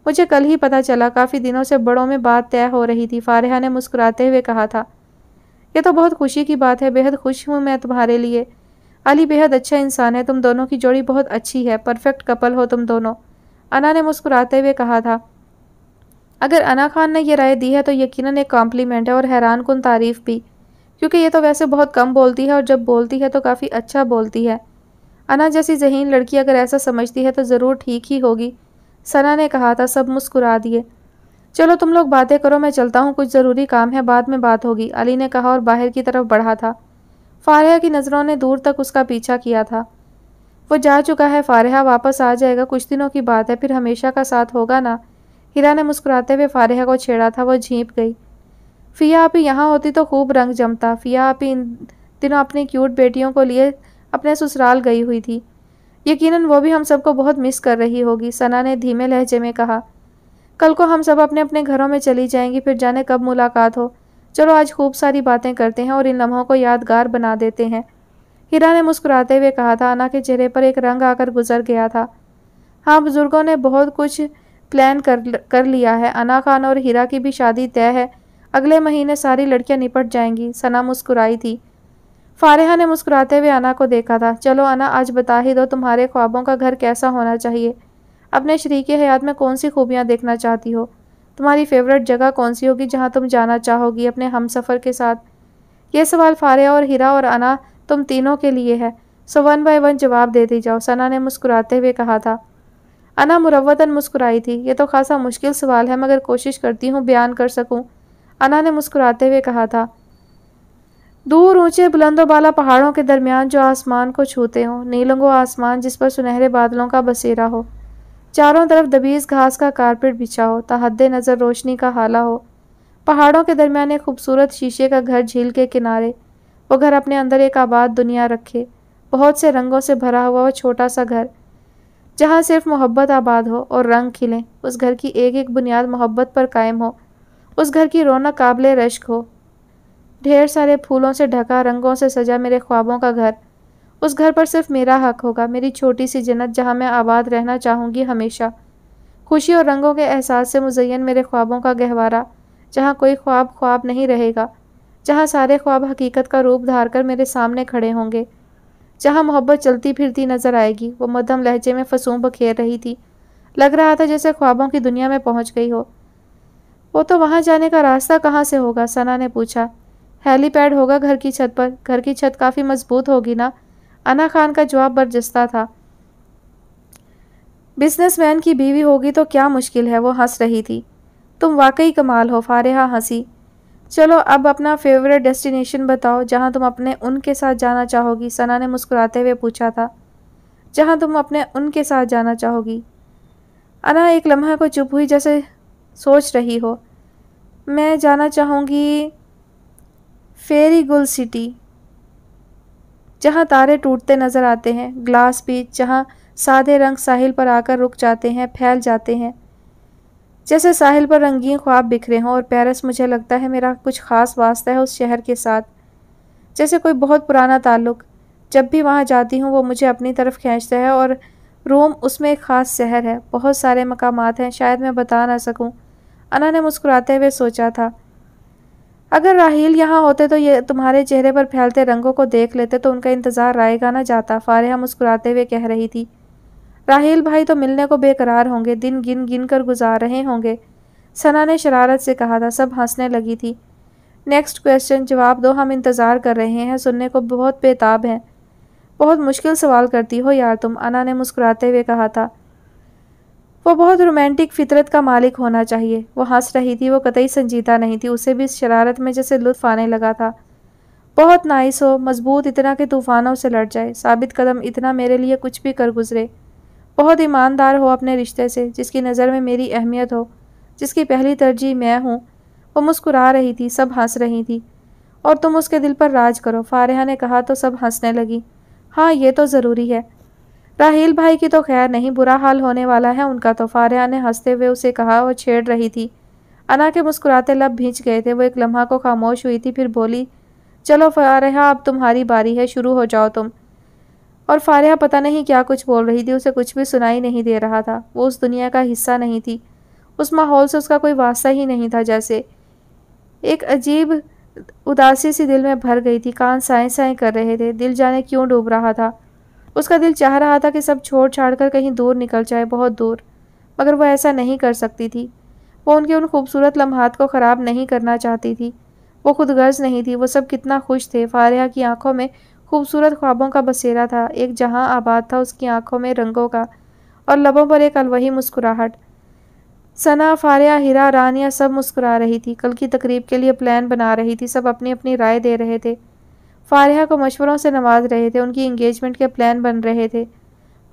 मुझे कल ही पता चला काफ़ी दिनों से बड़ों में बात तय हो रही थी फारहा ने मुस्कुराते हुए कहा था ये तो बहुत खुशी की बात है बेहद खुश हूँ मैं तुम्हारे लिए अली बेहद अच्छा इंसान है तुम दोनों की जोड़ी बहुत अच्छी है परफेक्ट कपल हो तुम दोनों अना ने मुस्कुराते हुए कहा था अगर अना खान ने यह राय दी है तो यकीनन एक कॉम्प्लीमेंट है और हैरान कन तारीफ़ भी क्योंकि ये तो वैसे बहुत कम बोलती है और जब बोलती है तो काफ़ी अच्छा बोलती है अना जैसी जहीन लड़की अगर ऐसा समझती है तो ज़रूर ठीक ही होगी सना ने कहा था सब मुस्कुरा दिए चलो तुम लोग बातें करो मैं चलता हूँ कुछ ज़रूरी काम है बाद में बात होगी अली ने कहा और बाहर की तरफ बढ़ा था फारहा की नज़रों ने दूर तक उसका पीछा किया था वो जा चुका है फारहा वापस आ जाएगा कुछ दिनों की बात है फिर हमेशा का साथ होगा ना हिरा ने मुस्कुराते हुए फारहा को छेड़ा था वो झीप गई फ़िया आपी यहाँ होती तो खूब रंग जमता फ़िया आपी इन दिनों अपनी क्यूट बेटियों को लिए अपने ससुराल गई हुई थी यकीनन वो भी हम सबको बहुत मिस कर रही होगी सना ने धीमे लहजे में कहा कल को हम सब अपने अपने घरों में चली जाएंगी फिर जाने कब मुलाकात हो चलो आज खूब सारी बातें करते हैं और इन लम्हों को यादगार बना देते हैं हीरा ने मुस्कुराते हुए कहा था अना के चेहरे पर एक रंग आकर गुजर गया था हाँ बुज़ुर्गों ने बहुत कुछ प्लान कर कर लिया है अना खान और हीरा की भी शादी तय है अगले महीने सारी लड़कियां निपट जाएंगी सना मुस्कुराई थी फारेहा ने मुस्कुराते हुए अना को देखा था चलो अना आज बता ही दो तुम्हारे ख्वाबों का घर कैसा होना चाहिए अपने शरीक हयात में कौन सी खूबियाँ देखना चाहती हो तुम्हारी फेवरेट जगह कौन सी होगी जहाँ तुम जाना चाहोगी अपने हम सफ़र के साथ ये सवाल फारिया और हीरा और अना तुम तीनों के लिए है सो वन बाय वन जवाब दे दी जाओ सना ने मुस्कुराते हुए कहा था अना मुरवतन मुस्कुराई थी ये तो खासा मुश्किल सवाल है मगर कोशिश करती हूँ बयान कर सकूँ अना ने मुस्कुराते हुए कहा था दूर ऊंचे बुलंदों बाला पहाड़ों के दरमियान जो आसमान को छूते हों नीलंगो आसमान जिस पर सुनहरे बादलों का बसेरा हो चारों तरफ दबीज घास का कारपेट बिछा हो तहद नज़र रोशनी का हाला हो पहाड़ों के दरमियान एक खूबसूरत शीशे का घर झील के किनारे वो घर अपने अंदर एक आबाद दुनिया रखे बहुत से रंगों से भरा हुआ वह छोटा सा घर जहाँ सिर्फ मोहब्बत आबाद हो और रंग खिलें उस घर की एक एक बुनियाद मोहब्बत पर कायम हो उस घर की रौनक काबिल रश्क हो ढेर सारे फूलों से ढका रंगों से सजा मेरे ख्वाबों का घर उस घर पर सिर्फ मेरा हक होगा मेरी छोटी सी जन्नत जहाँ मैं आबाद रहना चाहूँगी हमेशा खुशी और रंगों के एहसास से मुजैन मेरे ख्वाबों का गहवारा जहाँ कोई ख्वाब ख्वाब नहीं रहेगा जहाँ सारे ख्वाब हकीकत का रूप धार कर मेरे सामने खड़े होंगे जहाँ मोहब्बत चलती फिरती नजर आएगी वो मध्यम लहजे में फसूम बखेर रही थी लग रहा था जैसे ख्वाबों की दुनिया में पहुँच गई हो वो तो वहाँ जाने का रास्ता कहाँ से होगा सना ने पूछा हेलीपैड होगा घर की छत पर घर की छत काफ़ी मजबूत होगी ना अना खान का जवाब बरजस्ता था बिजनेसमैन की बीवी होगी तो क्या मुश्किल है वो हंस रही थी तुम वाकई कमाल हो फारेहा हंसी चलो अब अपना फेवरेट डेस्टिनेशन बताओ जहाँ तुम अपने उनके साथ जाना चाहोगी सना ने मुस्कुराते हुए पूछा था जहाँ तुम अपने उनके साथ जाना चाहोगी अना एक लम्हा को चुप हुई जैसे सोच रही हो मैं जाना चाहूँगी फेरी गुल सिटी जहाँ तारे टूटते नजर आते हैं ग्लास बीच जहाँ सादे रंग साहिल पर आकर रुक जाते हैं फैल जाते हैं जैसे साहिल पर रंगीन ख्वाब बिखरे हों और पेरिस मुझे लगता है मेरा कुछ ख़ास वास्ता है उस शहर के साथ जैसे कोई बहुत पुराना ताल्लुक़ जब भी वहाँ जाती हूँ वो मुझे अपनी तरफ खींचता है और रोम उसमें एक ख़ास शहर है बहुत सारे मकाम हैं शायद मैं बता ना सकूँ अना ने मुस्कुराते हुए सोचा था अगर राहील यहाँ होते तो ये तुम्हारे चेहरे पर फैलते रंगों को देख लेते तो उनका इंतज़ार रायगा ना जाता फारहा मुस्कुराते हुए कह रही थी राहील भाई तो मिलने को बेकरार होंगे दिन गिन गिन कर गुजार रहे होंगे सना ने शरारत से कहा था सब हंसने लगी थी नेक्स्ट क्वेश्चन जवाब दो हम इंतज़ार कर रहे हैं सुनने को बहुत बेताब हैं बहुत मुश्किल सवाल करती हो यार तुम अना ने मुस्कुराते हुए कहा था वो बहुत रोमांटिक फितरत का मालिक होना चाहिए वो हंस रही थी वो कतई संजीदा नहीं थी उसे भी इस शरारत में जैसे लुत्फ आने लगा था बहुत नाइस हो मजबूत इतना कि तूफ़ानों से लड़ जाए साबित कदम इतना मेरे लिए कुछ भी कर गुजरे बहुत ईमानदार हो अपने रिश्ते से जिसकी नज़र में मेरी अहमियत हो जिसकी पहली तरजीह मैं हूँ वो मुस्कुरा रही थी सब हंस रही थी और तुम उसके दिल पर राज करो फारहा ने कहा तो सब हंसने लगी हाँ ये तो ज़रूरी है राहील भाई की तो खैर नहीं बुरा हाल होने वाला है उनका तो फारिया ने हंसते हुए उसे कहा वो छेड़ रही थी अना के मुस्कुराते लब भींच गए थे वो एक लम्हा को खामोश हुई थी फिर बोली चलो फारिया अब तुम्हारी बारी है शुरू हो जाओ तुम और फारिया पता नहीं क्या कुछ बोल रही थी उसे कुछ भी सुनाई नहीं दे रहा था वो उस दुनिया का हिस्सा नहीं थी उस माहौल से उसका कोई वास्ता ही नहीं था जैसे एक अजीब उदासी सी दिल में भर गई थी कान साए साए कर रहे थे दिल जाने क्यों डूब रहा था उसका दिल चाह रहा था कि सब छोड़ छाड़ कर कहीं दूर निकल जाए बहुत दूर मगर वह ऐसा नहीं कर सकती थी वो उनके उन खूबसूरत लम्हात को ख़राब नहीं करना चाहती थी वो खुद गर्ज नहीं थी वो सब कितना खुश थे फ़ारिया की आंखों में खूबसूरत ख्वाबों का बसेरा था एक जहां आबाद था उसकी आंखों में रंगों का और लबों पर एक अलवही मुस्कुराहट सना फारहा हिरा रानिया सब मुस्कुरा रही थी कल की तकरीब के लिए प्लान बना रही थी सब अपनी अपनी राय दे रहे थे फारह को मशवरों से नवाज रहे थे उनकी इंगेजमेंट के प्लान बन रहे थे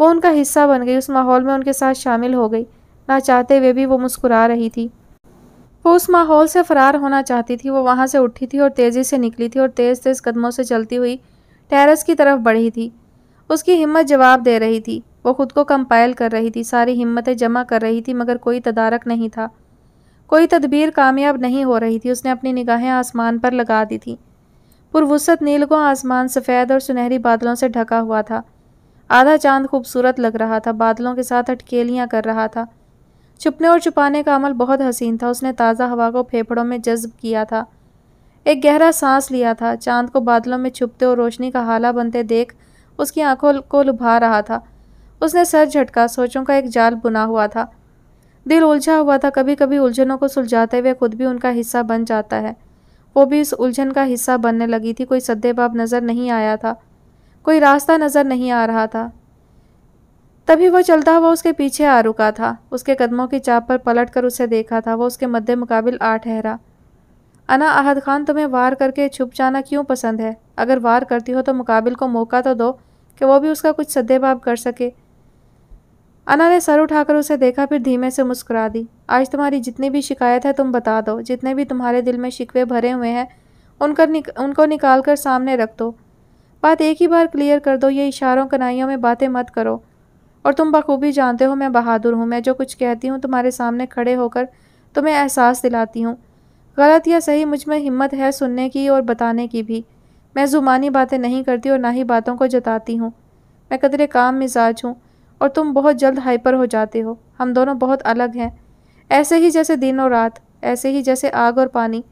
वो उनका हिस्सा बन गई उस माहौल में उनके साथ शामिल हो गई ना चाहते हुए भी वो मुस्कुरा रही थी वो उस माहौल से फरार होना चाहती थी वो वहाँ से उठी थी और तेज़ी से निकली थी और तेज़ तेज़ कदमों से चलती हुई टेरेस की तरफ बढ़ी थी उसकी हिम्मत जवाब दे रही थी वो खुद को कंपाइल कर रही थी सारी हिम्मतें जमा कर रही थी मगर कोई तदारक नहीं था कोई तदबीर कामयाब नहीं हो रही थी उसने अपनी निगाहें आसमान पर लगा दी थी पुरवसत नील को आसमान सफ़ेद और सुनहरी बादलों से ढका हुआ था आधा चांद खूबसूरत लग रहा था बादलों के साथ अटकेलियाँ कर रहा था छुपने और छुपाने का अमल बहुत हसीन था उसने ताज़ा हवा को फेफड़ों में जज्ब किया था एक गहरा सांस लिया था चांद को बादलों में छुपते और रोशनी का हाला बनते देख उसकी आंखों को लुभा रहा था उसने सर झटका सोचों का एक जाल बुना हुआ था दिल उलझा हुआ था कभी कभी उलझनों को सुलझाते हुए खुद भी उनका हिस्सा बन जाता है वो भी इस उलझन का हिस्सा बनने लगी थी कोई सद्देबाब नज़र नहीं आया था कोई रास्ता नज़र नहीं आ रहा था तभी वो चलता हुआ उसके पीछे आ रुका था उसके कदमों की चाप पर पलट कर उसे देखा था वो उसके मद्दे मुकाबिल आ ठहरा अना अहद खान तुम्हें वार करके छुप जाना क्यों पसंद है अगर वार करती हो तो मुकाबिल को मौका तो दो कि वो भी उसका कुछ सद्देबाब कर सके अना ने सर उठाकर उसे देखा फिर धीमे से मुस्कुरा दी आज तुम्हारी जितनी भी शिकायत है तुम बता दो जितने भी तुम्हारे दिल में शिकवे भरे हुए हैं उनकर निक, उनको निकाल कर सामने रख दो बात एक ही बार क्लियर कर दो ये इशारों कनाइयों में बातें मत करो और तुम बखूबी जानते हो मैं बहादुर हूँ मैं जो कुछ कहती हूँ तुम्हारे सामने खड़े होकर तुम्हें एहसास दिलाती हूँ गलत या सही मुझ में हिम्मत है सुनने की और बताने की भी मैं जुबानी बातें नहीं करती और ना ही बातों को जताती हूँ मैं कदरे काम मिजाज हूँ और तुम बहुत जल्द हाइपर हो जाते हो हम दोनों बहुत अलग हैं ऐसे ही जैसे दिन और रात ऐसे ही जैसे आग और पानी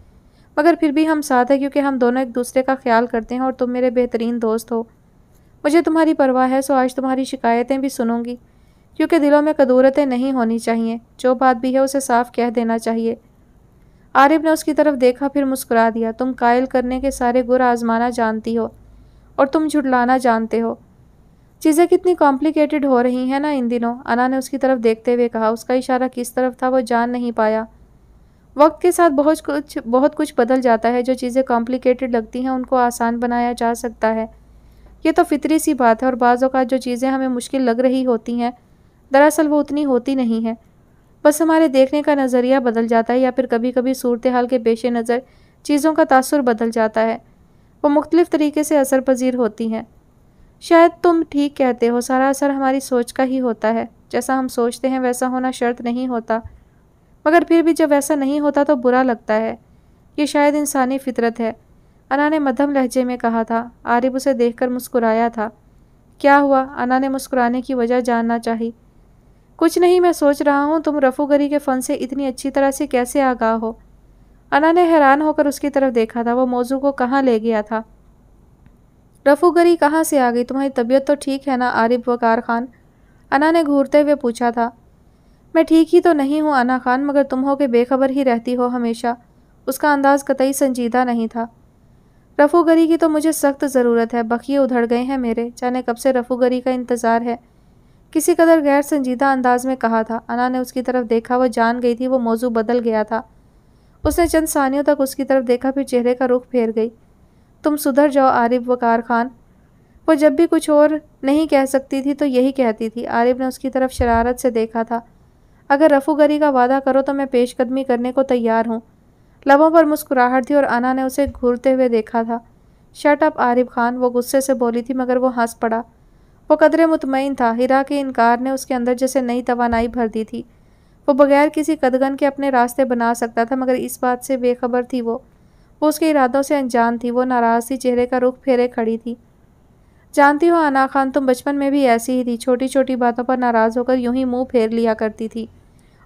मगर फिर भी हम साथ हैं क्योंकि हम दोनों एक दूसरे का ख्याल करते हैं और तुम मेरे बेहतरीन दोस्त हो मुझे तुम्हारी परवाह है सो आज तुम्हारी शिकायतें भी सुनूंगी क्योंकि दिलों में कदूरतें नहीं होनी चाहिए जो बात भी है उसे साफ कह देना चाहिए आरिफ ने उसकी तरफ देखा फिर मुस्कुरा दिया तुम कायल करने के सारे गुर आजमाना जानती हो और तुम झुटलाना जानते हो चीज़ें कितनी कॉम्प्लिकेटेड हो रही हैं ना इन दिनों अना ने उसकी तरफ देखते हुए कहा उसका इशारा किस तरफ था वो जान नहीं पाया वक्त के साथ बहुत कुछ बहुत कुछ बदल जाता है जो चीज़ें कॉम्प्लिकेटेड लगती हैं उनको आसान बनाया जा सकता है ये तो फितरी सी बात है और बाज़ अवत जो चीज़ें हमें मुश्किल लग रही होती हैं दरअसल वो उतनी होती नहीं है बस हमारे देखने का नज़रिया बदल जाता है या फिर कभी कभी सूरत हाल के पेश नज़र चीज़ों का तासर बदल जाता है वो मुख्तलिफ़ तरीके से असर पजीर होती हैं शायद तुम ठीक कहते हो सारा असर हमारी सोच का ही होता है जैसा हम सोचते हैं वैसा होना शर्त नहीं होता मगर फिर भी जब वैसा नहीं होता तो बुरा लगता है ये शायद इंसानी फितरत है अना ने मध्यम लहजे में कहा था आरिफ उसे देखकर मुस्कुराया था क्या हुआ अना ने मुस्कुराने की वजह जानना चाहिए कुछ नहीं मैं सोच रहा हूँ तुम रफूगरी के फ़न से इतनी अच्छी तरह से कैसे आगाह हो अना ने हैरान होकर उसकी तरफ देखा था वो मौजू को कहाँ ले गया था रफूगरी कहाँ से आ गई तुम्हारी तबीयत तो ठीक है ना आरिफ वकार खान अना ने घूरते हुए पूछा था मैं ठीक ही तो नहीं हूँ अना खान मगर तुम हो के बेखबर ही रहती हो हमेशा उसका अंदाज़ कतई संजीदा नहीं था रफूगरी की तो मुझे सख्त ज़रूरत है बखिए उधड़ गए हैं मेरे जाने कब से रफूगरी का इंतज़ार है किसी कदर गैर संजीदा अंदाज में कहा था अना ने उसकी तरफ देखा वह जान गई थी वो मौजू बदल गया था उसने चंद सानियों तक उसकी तरफ देखा फिर चेहरे का रुख फेर गई तुम सुधर जाओ आरिफ वकार खान वो जब भी कुछ और नहीं कह सकती थी तो यही कहती थी आरिफ ने उसकी तरफ शरारत से देखा था अगर गरी का वादा करो तो मैं पेशकदमी करने को तैयार हूँ लबों पर मुस्कुराहट थी और अना ने उसे घूरते हुए देखा था शर्ट अप आरिफ खान वो गुस्से से बोली थी मगर वो हंस पड़ा वो कदरे मुतमिन था हिरा के इनकार ने उसके अंदर जैसे नई तोानाई भर दी थी वो बगैर किसी कदगन के अपने रास्ते बना सकता था मगर इस बात से बेखबर थी वो वो उसके इरादों से अनजान थी वो नाराज़ थी चेहरे का रुख फेरे खड़ी थी जानती हो आना खान तुम बचपन में भी ऐसी ही थी छोटी छोटी बातों पर नाराज़ होकर यूं ही मुंह फेर लिया करती थी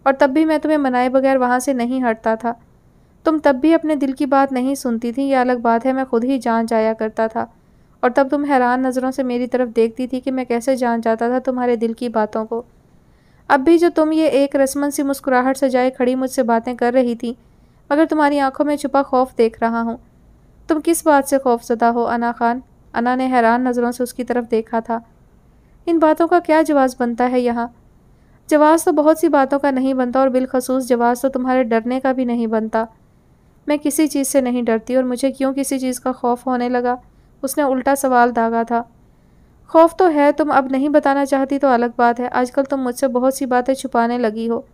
और तब भी मैं तुम्हें मनाए बगैर वहाँ से नहीं हटता था तुम तब भी अपने दिल की बात नहीं सुनती थी यह अलग बात है मैं खुद ही जान जाया करता था और तब तुम हैरान नज़रों से मेरी तरफ देखती थी कि मैं कैसे जान जाता था तुम्हारे दिल की बातों को अब भी जो तुम ये एक रस्मन सी मुस्कुराहट सजाए खड़ी मुझसे बातें कर रही थी मगर तुम्हारी आंखों में छुपा खौफ देख रहा हूँ तुम किस बात से खौफजदा हो अना खान अना ने हैरान नज़रों से उसकी तरफ देखा था इन बातों का क्या जवाब बनता है यहाँ जवाब तो बहुत सी बातों का नहीं बनता और बिलखसूस जवाब तो तुम्हारे डरने का भी नहीं बनता मैं किसी चीज़ से नहीं डरती और मुझे क्यों किसी चीज़ का खौफ होने लगा उसने उल्टा सवाल दागा था खौफ तो है तुम अब नहीं बताना चाहती तो अलग बात है आजकल तुम मुझसे बहुत सी बातें छुपाने लगी हो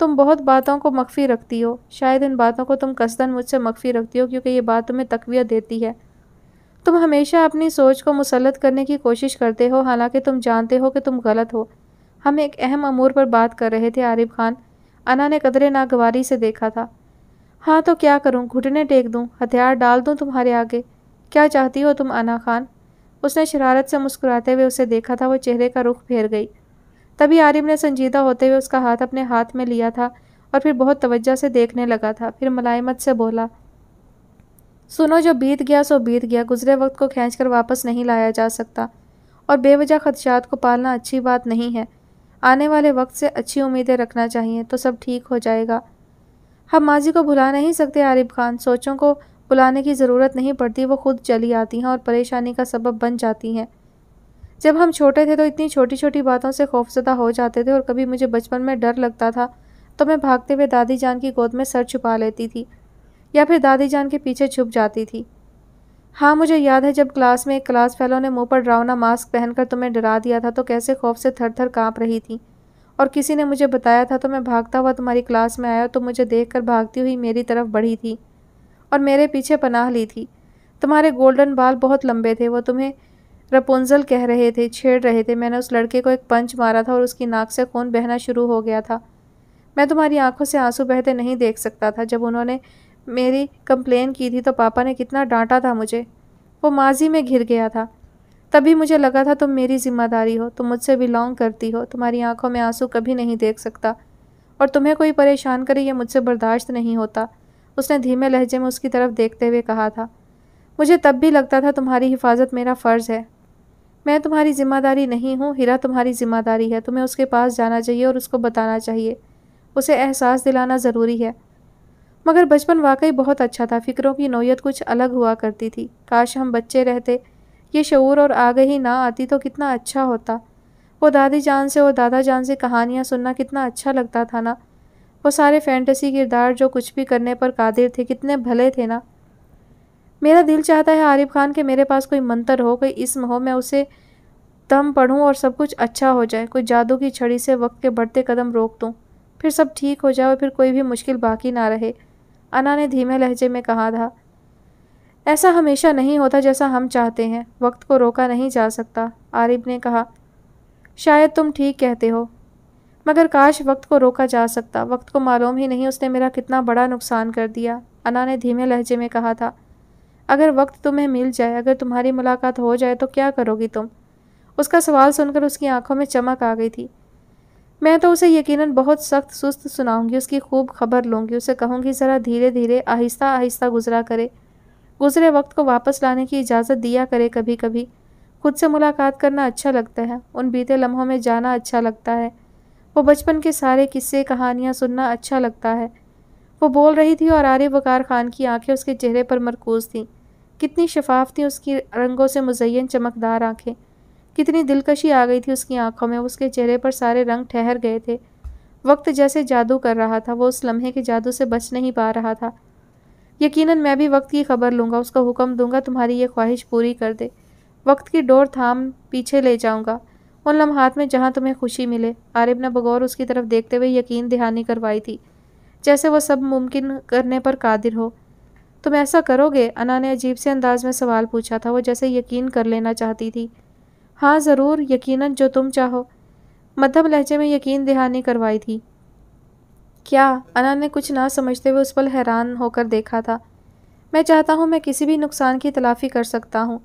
तुम बहुत बातों को मख्फी रखती हो शायद इन बातों को तुम कसदन मुझसे मख्फी रखती हो क्योंकि ये बात तुम्हें तकवीत देती है तुम हमेशा अपनी सोच को मुसलत करने की कोशिश करते हो हालांकि तुम जानते हो कि तुम गलत हो हम एक अहम अमूर पर बात कर रहे थे आरिफ खान अना ने कदरे नागवारी से देखा था हाँ तो क्या करूँ घुटने टेक दूँ हथियार डाल दूँ तुम्हारे आगे क्या चाहती हो तुम अना खान उसने शरारत से मुस्कुराते हुए उसे देखा था वो चेहरे का रुख फेर गई तभी आरिम ने संजीदा होते हुए उसका हाथ अपने हाथ में लिया था और फिर बहुत तवज्जो से देखने लगा था फिर मलायमत से बोला सुनो जो बीत गया सो बीत गया गुजरे वक्त को खींच कर वापस नहीं लाया जा सकता और बेवजह खदशात को पालना अच्छी बात नहीं है आने वाले वक्त से अच्छी उम्मीदें रखना चाहिए तो सब ठीक हो जाएगा हम माजी को भुला नहीं सकते आरिफ खान सोचों को बुलाने की ज़रूरत नहीं पड़ती वो खुद चली आती हैं और परेशानी का सबब बन जाती हैं जब हम छोटे थे तो इतनी छोटी छोटी बातों से खौफजदा हो जाते थे और कभी मुझे बचपन में डर लगता था तो मैं भागते हुए दादी जान की गोद में सर छुपा लेती थी या फिर दादी जान के पीछे छुप जाती थी हाँ मुझे याद है जब क्लास में एक क्लास फेलो ने मुंह पर डरावना मास्क पहनकर तुम्हें डरा दिया था तो कैसे खौफ से थर थर काँप रही थी और किसी ने मुझे बताया था तो मैं भागता हुआ तुम्हारी क्लास में आया तो मुझे देख भागती हुई मेरी तरफ बढ़ी थी और मेरे पीछे पनाह ली थी तुम्हारे गोल्डन बाल बहुत लंबे थे वो तुम्हें रपुंजल कह रहे थे छेड़ रहे थे मैंने उस लड़के को एक पंच मारा था और उसकी नाक से खून बहना शुरू हो गया था मैं तुम्हारी आंखों से आंसू बहते नहीं देख सकता था जब उन्होंने मेरी कंप्लेन की थी तो पापा ने कितना डांटा था मुझे वो माजी में घिर गया था तभी मुझे लगा था तुम मेरी जिम्मेदारी हो तुम मुझसे बिलोंग करती हो तुम्हारी आंखों में आंसू कभी नहीं देख सकता और तुम्हें कोई परेशान करे यह मुझसे बर्दाश्त नहीं होता उसने धीमे लहजे में उसकी तरफ देखते हुए कहा था मुझे तब भी लगता था तुम्हारी हिफाजत मेरा फ़र्ज़ है मैं तुम्हारी ज़िम्मेदारी नहीं हूँ हीरा तुम्हारी ज़िम्मेदारी है तुम्हें उसके पास जाना चाहिए और उसको बताना चाहिए उसे एहसास दिलाना ज़रूरी है मगर बचपन वाकई बहुत अच्छा था फ़िक्रों की नोयत कुछ अलग हुआ करती थी काश हम बच्चे रहते ये शूर और आगे ही ना आती तो कितना अच्छा होता वो दादी जान से और दादा जान से कहानियाँ सुनना कितना अच्छा लगता था ना वो सारे फैंटेसी किरदार जो कुछ भी करने पर कादिर थे कितने भले थे ना मेरा दिल चाहता है आरिफ खान के मेरे पास कोई मंत्र हो कोई इसम हो मैं उसे दम पढ़ूँ और सब कुछ अच्छा हो जाए कोई जादू की छड़ी से वक्त के बढ़ते कदम रोक दूँ फिर सब ठीक हो जाए और फिर कोई भी मुश्किल बाकी ना रहे अना ने धीमे लहजे में कहा था ऐसा हमेशा नहीं होता जैसा हम चाहते हैं वक्त को रोका नहीं जा सकता आरिफ ने कहा शायद तुम ठीक कहते हो मगर काश वक्त को रोका जा सकता वक्त को मालूम ही नहीं उसने मेरा कितना बड़ा नुकसान कर दिया अना ने धीमे लहजे में कहा था अगर वक्त तुम्हें मिल जाए अगर तुम्हारी मुलाकात हो जाए तो क्या करोगी तुम उसका सवाल सुनकर उसकी आंखों में चमक आ गई थी मैं तो उसे यकीनन बहुत सख्त सुस्त सुनाऊंगी उसकी खूब खबर लूंगी उसे कहूंगी ज़रा धीरे धीरे आहिस्ता आहिस्ता गुजरा करे गुजरे वक्त को वापस लाने की इजाज़त दिया करे कभी कभी खुद से मुलाकात करना अच्छा लगता है उन बीते लम्हों में जाना अच्छा लगता है वो बचपन के सारे किस्से कहानियाँ सुनना अच्छा लगता है वो बोल रही थी और आर्य वकार खान की आंखें उसके चेहरे पर मरकूज थीं कितनी शफाफ थी उसकी रंगों से मुजयन चमकदार आंखें कितनी दिलकशी आ गई थी उसकी आंखों में उसके चेहरे पर सारे रंग ठहर गए थे वक्त जैसे जादू कर रहा था वो उस लम्हे के जादू से बच नहीं पा रहा था यकीनन मैं भी वक्त की खबर लूँगा उसका हुक्म दूंगा तुम्हारी ये ख्वाहिश पूरी कर दे वक्त की डोर थाम पीछे ले जाऊँगा उन लम्हात में जहाँ तुम्हें खुशी मिले आरिब ने बगौर उसकी तरफ देखते हुए यकीन दहानी करवाई थी जैसे वह सब मुमकिन करने पर कादिर हो तुम ऐसा करोगे अना ने अजीब से अंदाज में सवाल पूछा था वो जैसे यकीन कर लेना चाहती थी हाँ ज़रूर यकीनन जो तुम चाहो मध्यम लहजे में यकीन दहानी करवाई थी क्या अना ने कुछ ना समझते हुए उस पर हैरान होकर देखा था मैं चाहता हूँ मैं किसी भी नुकसान की तलाफ़ी कर सकता हूँ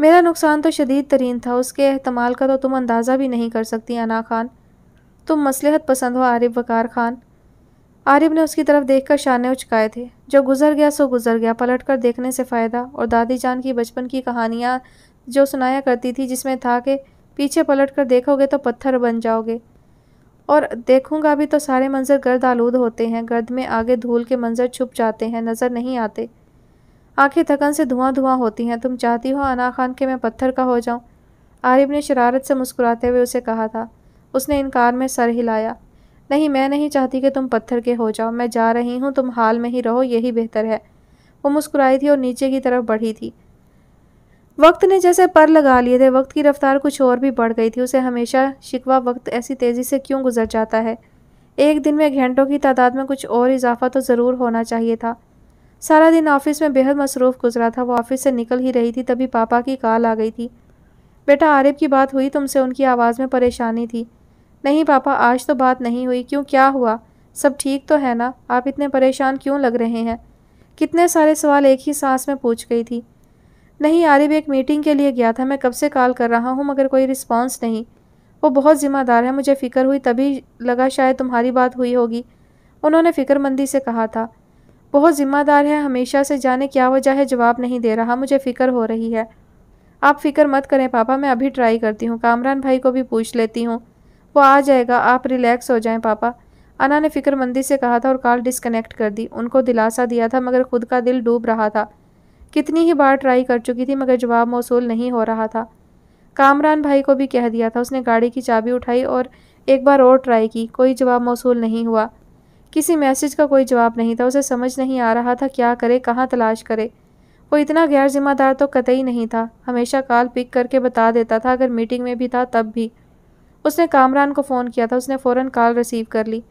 मेरा नुकसान तो शदीद तरीन था उसके अहतमाल का तो तुम अंदाज़ा भी नहीं कर सकती अना खान तुम मसलहत पसंद हो आरिफ वकार खान आरिब ने उसकी तरफ देखकर शाने उचकाए थे जो गुजर गया सो गुजर गया पलट कर देखने से फ़ायदा और दादी जान की बचपन की कहानियाँ जो सुनाया करती थी जिसमें था कि पीछे पलट कर देखोगे तो पत्थर बन जाओगे और देखूंगा भी तो सारे मंज़र गर्द आलूद होते हैं गर्द में आगे धूल के मंज़र छुप जाते हैं नज़र नहीं आते आंखें थकन से धुआं धुआं होती हैं तुम चाहती हो अना खान के मैं पत्थर का हो जाऊं आरिब ने शरारत से मुस्कुराते हुए उसे कहा था उसने इनकार में सर हिलाया नहीं मैं नहीं चाहती कि तुम पत्थर के हो जाओ मैं जा रही हूँ तुम हाल में ही रहो यही बेहतर है वो मुस्कुराई थी और नीचे की तरफ बढ़ी थी वक्त ने जैसे पर लगा लिए थे वक्त की रफ्तार कुछ और भी बढ़ गई थी उसे हमेशा शिकवा वक्त ऐसी तेज़ी से क्यों गुजर जाता है एक दिन में घंटों की तादाद में कुछ और इजाफा तो ज़रूर होना चाहिए था सारा दिन ऑफिस में बेहद मसरूफ़ गुजरा था वो ऑफिस से निकल ही रही थी तभी पापा की कॉल आ गई थी बेटा आरिफ की बात हुई तुमसे उनकी आवाज़ में परेशानी थी नहीं पापा आज तो बात नहीं हुई क्यों क्या हुआ सब ठीक तो है ना आप इतने परेशान क्यों लग रहे हैं कितने सारे सवाल एक ही सांस में पूछ गई थी नहीं आरिफ एक मीटिंग के लिए गया था मैं कब से कॉल कर रहा हूँ मगर कोई रिस्पॉन्स नहीं वो बहुत ज़िम्मेदार है मुझे फ़िक्र हुई तभी लगा शायद तुम्हारी बात हुई होगी उन्होंने फ़िक्रमंदी से कहा था बहुत ज़िम्मेदार है हमेशा से जाने क्या वजह है जवाब नहीं दे रहा मुझे फ़िक्र हो रही है आप फ़िक्र मत करें पापा मैं अभी ट्राई करती हूँ कामरान भाई को भी पूछ लेती हूँ वो आ जाएगा आप रिलैक्स हो जाएं पापा अना ने फिक्रमंदी से कहा था और कॉल डिस्कनेक्ट कर दी उनको दिलासा दिया था मगर खुद का दिल डूब रहा था कितनी ही बार ट्राई कर चुकी थी मगर जवाब मौसू नहीं हो रहा था कामरान भाई को भी कह दिया था उसने गाड़ी की चाबी उठाई और एक बार और ट्राई की कोई जवाब मौसू नहीं हुआ किसी मैसेज का कोई जवाब नहीं था उसे समझ नहीं आ रहा था क्या करे कहाँ तलाश करे वो इतना गैर जिम्मेदार तो कतई नहीं था हमेशा कॉल पिक करके बता देता था अगर मीटिंग में भी था तब भी उसने कामरान को फ़ोन किया था उसने फ़ौर कॉल रिसीव कर ली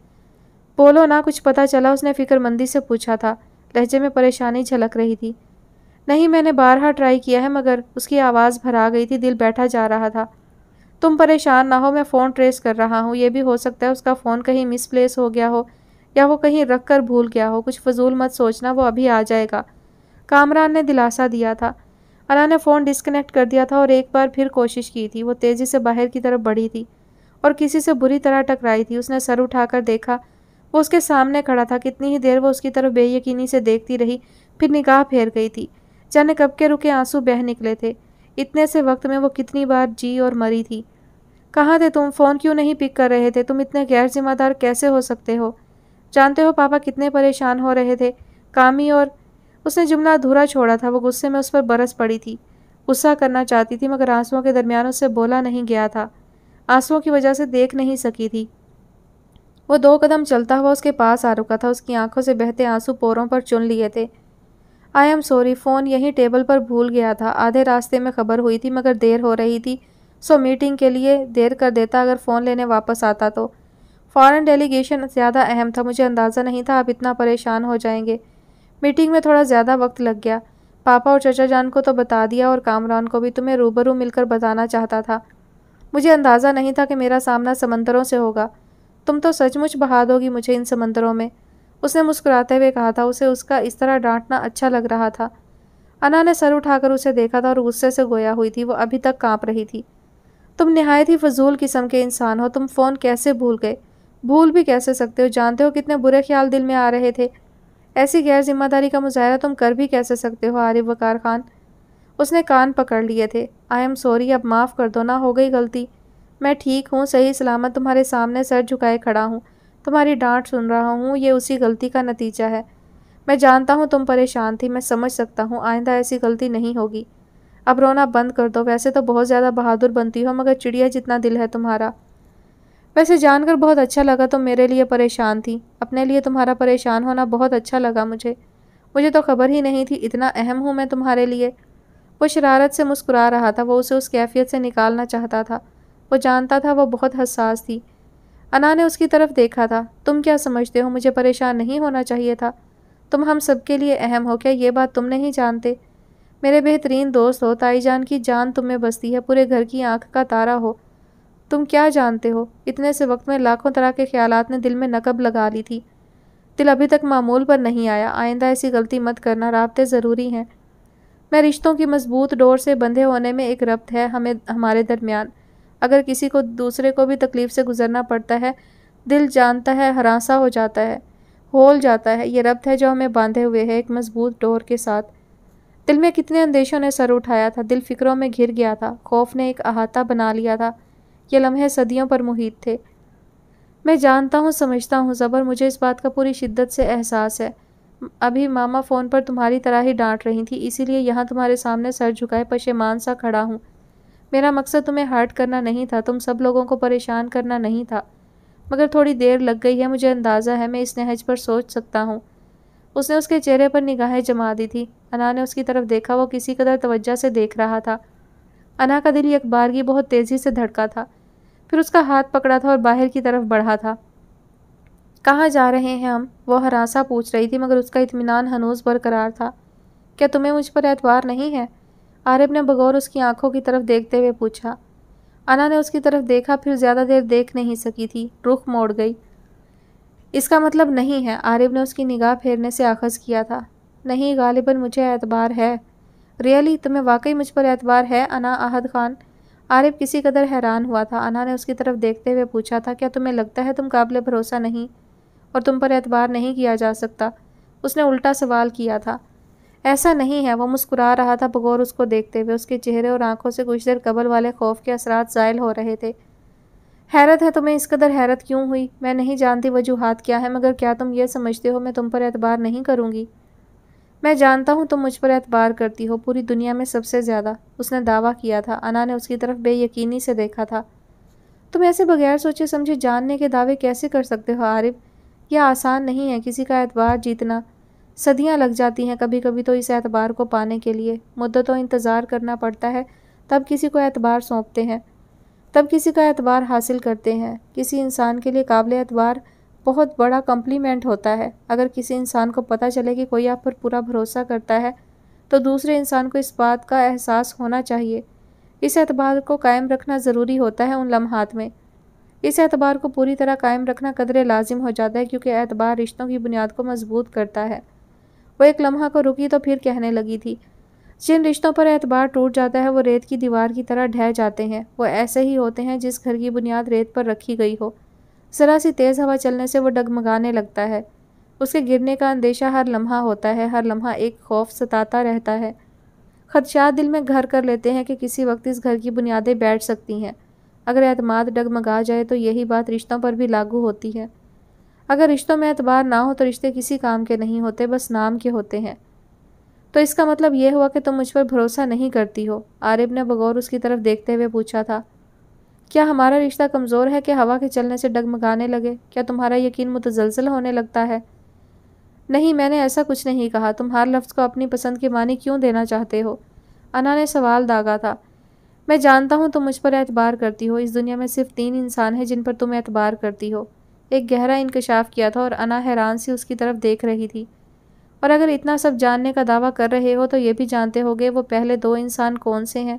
बोलो ना कुछ पता चला उसने फ़िक्रमंदी से पूछा था लहजे में परेशानी झलक रही थी नहीं मैंने बारहा ट्राई किया है मगर उसकी आवाज़ भरा गई थी दिल बैठा जा रहा था तुम परेशान ना हो मैं फ़ोन ट्रेस कर रहा हूँ ये भी हो सकता है उसका फ़ोन कहीं मिसप्लेस हो गया हो या वो कहीं रख कर भूल गया हो कुछ फजूल मत सोचना वो अभी आ जाएगा कामरान ने दिलासा दिया था अना ने फ़ोन डिसकनेक्ट कर दिया था और एक बार फिर कोशिश की थी वो तेज़ी से बाहर की तरफ बढ़ी थी और किसी से बुरी तरह टकराई थी उसने सर उठाकर देखा वो उसके सामने खड़ा था कितनी ही देर वो उसकी तरफ बेयकीनी से देखती रही फिर निगाह फेर गई थी जाने कब के रुके आंसू बह निकले थे इतने से वक्त में वो कितनी बार जी और मरी थी कहाँ थे तुम फ़ोन क्यों नहीं पिक कर रहे थे तुम इतने गैर जिम्मेदार कैसे हो सकते हो जानते हो पापा कितने परेशान हो रहे थे कामी और उसने जुमला अधूरा छोड़ा था वो गुस्से में उस पर बरस पड़ी थी गुस्सा करना चाहती थी मगर आंसुओं के दरमियान उससे बोला नहीं गया था आंसुओं की वजह से देख नहीं सकी थी वो दो कदम चलता हुआ उसके पास आ रुका था उसकी आंखों से बहते आंसू पोरों पर चुन लिए थे आई एम सॉरी फ़ोन यहीं टेबल पर भूल गया था आधे रास्ते में खबर हुई थी मगर देर हो रही थी सो मीटिंग के लिए देर कर देता अगर फ़ोन लेने वापस आता तो फॉरेन डेलीगेशन ज़्यादा अहम था मुझे अंदाज़ा नहीं था आप इतना परेशान हो जाएंगे मीटिंग में थोड़ा ज़्यादा वक्त लग गया पापा और चचा जान को तो बता दिया और कामरान को भी तुम्हें रूबरू मिलकर बताना चाहता था मुझे अंदाज़ा नहीं था कि मेरा सामना समंदरों से होगा तुम तो सचमुच बहा दोगी मुझे इन समंदरों में उसने मुस्कुराते हुए कहा था उसे उसका इस तरह डांटना अच्छा लग रहा था अना ने सर उठाकर उसे देखा था और गुस्से से गोया हुई थी वो अभी तक कांप रही थी तुम नहायत ही फजूल किस्म के इंसान हो तुम फ़ोन कैसे भूल गए भूल भी कैसे सकते हो जानते हो कितने बुरे ख्याल दिल में आ रहे थे ऐसी गैर जिम्मेदारी का मुजाहरा तुम कर भी कैसे सकते हो आरिफ वकार खान उसने कान पकड़ लिए थे आई एम सॉरी अब माफ़ कर दो ना हो गई गलती मैं ठीक हूँ सही सलामत तुम्हारे सामने सर झुकाए खड़ा हूँ तुम्हारी डांट सुन रहा हूँ ये उसी गलती का नतीजा है मैं जानता हूँ तुम परेशान थी मैं समझ सकता हूँ आइंदा ऐसी गलती नहीं होगी अब रोना बंद कर दो वैसे तो बहुत ज़्यादा बहादुर बनती हो मगर चिड़िया जितना दिल है तुम्हारा वैसे जानकर बहुत अच्छा लगा तो मेरे लिए परेशान थी अपने लिए तुम्हारा परेशान होना बहुत अच्छा लगा मुझे मुझे तो खबर ही नहीं थी इतना अहम हूँ मैं तुम्हारे लिए वो शरारत से मुस्कुरा रहा था वो उसे उस कैफियत से निकालना चाहता था वो जानता था वो बहुत हसास थी अना ने उसकी तरफ देखा था तुम क्या समझते हो मुझे परेशान नहीं होना चाहिए था तुम हम सब के लिए अहम हो क्या ये बात तुम नहीं जानते मेरे बेहतरीन दोस्त हो ताईजान की जान तुम में बसती है पूरे घर की आंख का तारा हो तुम क्या जानते हो इतने से वक्त में लाखों तरह के ख्याल ने दिल में नकब लगा ली थी दिल अभी तक मामूल पर नहीं आया आइंदा ऐसी गलती मत करना रबते ज़रूरी हैं मैं रिश्तों की मजबूत डोर से बंधे होने में एक रब्त है हमें हमारे दरमियान अगर किसी को दूसरे को भी तकलीफ़ से गुजरना पड़ता है दिल जानता है हरासा हो जाता है होल जाता है ये रब्त है जो हमें बांधे हुए है एक मजबूत डोर के साथ दिल में कितने अंदेशों ने सर उठाया था दिल फिक्रों में घिर गया था खौफ ने एक अहाता बना लिया था ये लम्हे सदियों पर मुहित थे मैं जानता हूँ समझता हूँ ज़बर मुझे इस बात का पूरी शिद्दत से एहसास है अभी मामा फ़ोन पर तुम्हारी तरह ही डांट रही थी इसीलिए यहाँ तुम्हारे सामने सर झुकाए पशेमान सा खड़ा हूँ मेरा मकसद तुम्हें हर्ट करना नहीं था तुम सब लोगों को परेशान करना नहीं था मगर थोड़ी देर लग गई है मुझे अंदाज़ा है मैं इस नहज पर सोच सकता हूँ उसने उसके चेहरे पर निगाहें जमा दी थी अना ने उसकी तरफ देखा वो किसी कदर तवज्जा से देख रहा था अना का दिल बार की बहुत तेज़ी से धड़का था फिर उसका हाथ पकड़ा था और बाहर की तरफ बढ़ा था कहाँ जा रहे हैं हम वह हरासा पूछ रही थी मगर उसका इतमान हनूज बरकरार था क्या तुम्हें मुझ पर एतवार नहीं है आरिफ ने बगौर उसकी आंखों की तरफ देखते हुए पूछा अना ने उसकी तरफ देखा फिर ज़्यादा देर देख नहीं सकी थी रुख मोड़ गई इसका मतलब नहीं है आरिफ ने उसकी निगाह फेरने से आखज़ किया था नहीं गालिबा मुझे एतबार है रियली तुम्हें वाकई मुझ पर एतबार है अना आहद खान आरिफ किसी कदर हैरान हुआ था अना ने उसकी तरफ देखते हुए पूछा था क्या तुम्हें लगता है तुम काबिल भरोसा नहीं और तुम पर एतबार नहीं किया जा सकता उसने उल्टा सवाल किया था ऐसा नहीं है वो मुस्कुरा रहा था बगौर उसको देखते हुए उसके चेहरे और आंखों से कुछ देर कबल वाले खौफ के असरात ज़ायल हो रहे थे हैरत है तुम्हें इस कदर हैरत क्यों हुई मैं नहीं जानती वजूहत क्या है मगर क्या तुम यह समझते हो मैं तुम पर एतबार नहीं करूँगी मैं जानता हूँ तुम मुझ पर एतबार करती हो पूरी दुनिया में सबसे ज़्यादा उसने दावा किया था अना ने उसकी तरफ बेयकनी से देखा था तुम ऐसे बगैर सोचे समझे जानने के दावे कैसे कर सकते हो आरिफ यह आसान नहीं है किसी का एतबार जीतना सदियाँ लग जाती हैं कभी कभी तो इस एतबार को पाने के लिए मुद्दतों इंतज़ार करना पड़ता है तब किसी को एतबार सौंपते हैं तब किसी का एतबार हासिल करते हैं किसी इंसान के लिए काबिल एतबार बहुत बड़ा कम्प्लीमेंट होता है अगर किसी इंसान को पता चले कि कोई आप पर पूरा भरोसा करता है तो दूसरे इंसान को इस बात का एहसास होना चाहिए इस एतबार को कायम रखना ज़रूरी होता है उन लम्हात में इस एतबार को पूरी तरह कायम रखना कदरे लाजिम हो जाता है क्योंकि एतबार रिश्तों की बुनियाद को मजबूत करता है वो एक लम्हा को रुकी तो फिर कहने लगी थी जिन रिश्तों पर एतबार टूट जाता है वो रेत की दीवार की तरह ढह जाते हैं वो ऐसे ही होते हैं जिस घर की बुनियाद रेत पर रखी गई हो ज़रा सी तेज़ हवा चलने से वो डगमगाने लगता है उसके गिरने का अंदेशा हर लम्हा होता है हर लम्हा एक खौफ सताता रहता है खदशात दिल में घर कर लेते हैं कि किसी वक्त इस घर की बुनियादें बैठ सकती हैं अगर अतमाद डगमगा जाए तो यही बात रिश्तों पर भी लागू होती है अगर रिश्तों में एतबार ना हो तो रिश्ते किसी काम के नहीं होते बस नाम के होते हैं तो इसका मतलब यह हुआ कि तुम मुझ पर भरोसा नहीं करती हो आरिब ने बगौर उसकी तरफ देखते हुए पूछा था क्या हमारा रिश्ता कमज़ोर है कि हवा के चलने से डगमगाने लगे क्या तुम्हारा यकीन मुतजलजल होने लगता है नहीं मैंने ऐसा कुछ नहीं कहा तुम हर लफ्ज़ को अपनी पसंद के मानी क्यों देना चाहते हो अना ने सवाल दागा था मैं जानता हूँ तुम मुझ पर एतबार करती हो इस दुनिया में सिर्फ तीन इंसान हैं जिन पर तुम एतबार करती हो एक गहरा इंकशाफ किया था और अना हैरान सी उसकी तरफ देख रही थी और अगर इतना सब जानने का दावा कर रहे हो तो ये भी जानते हो वो पहले दो इंसान कौन से हैं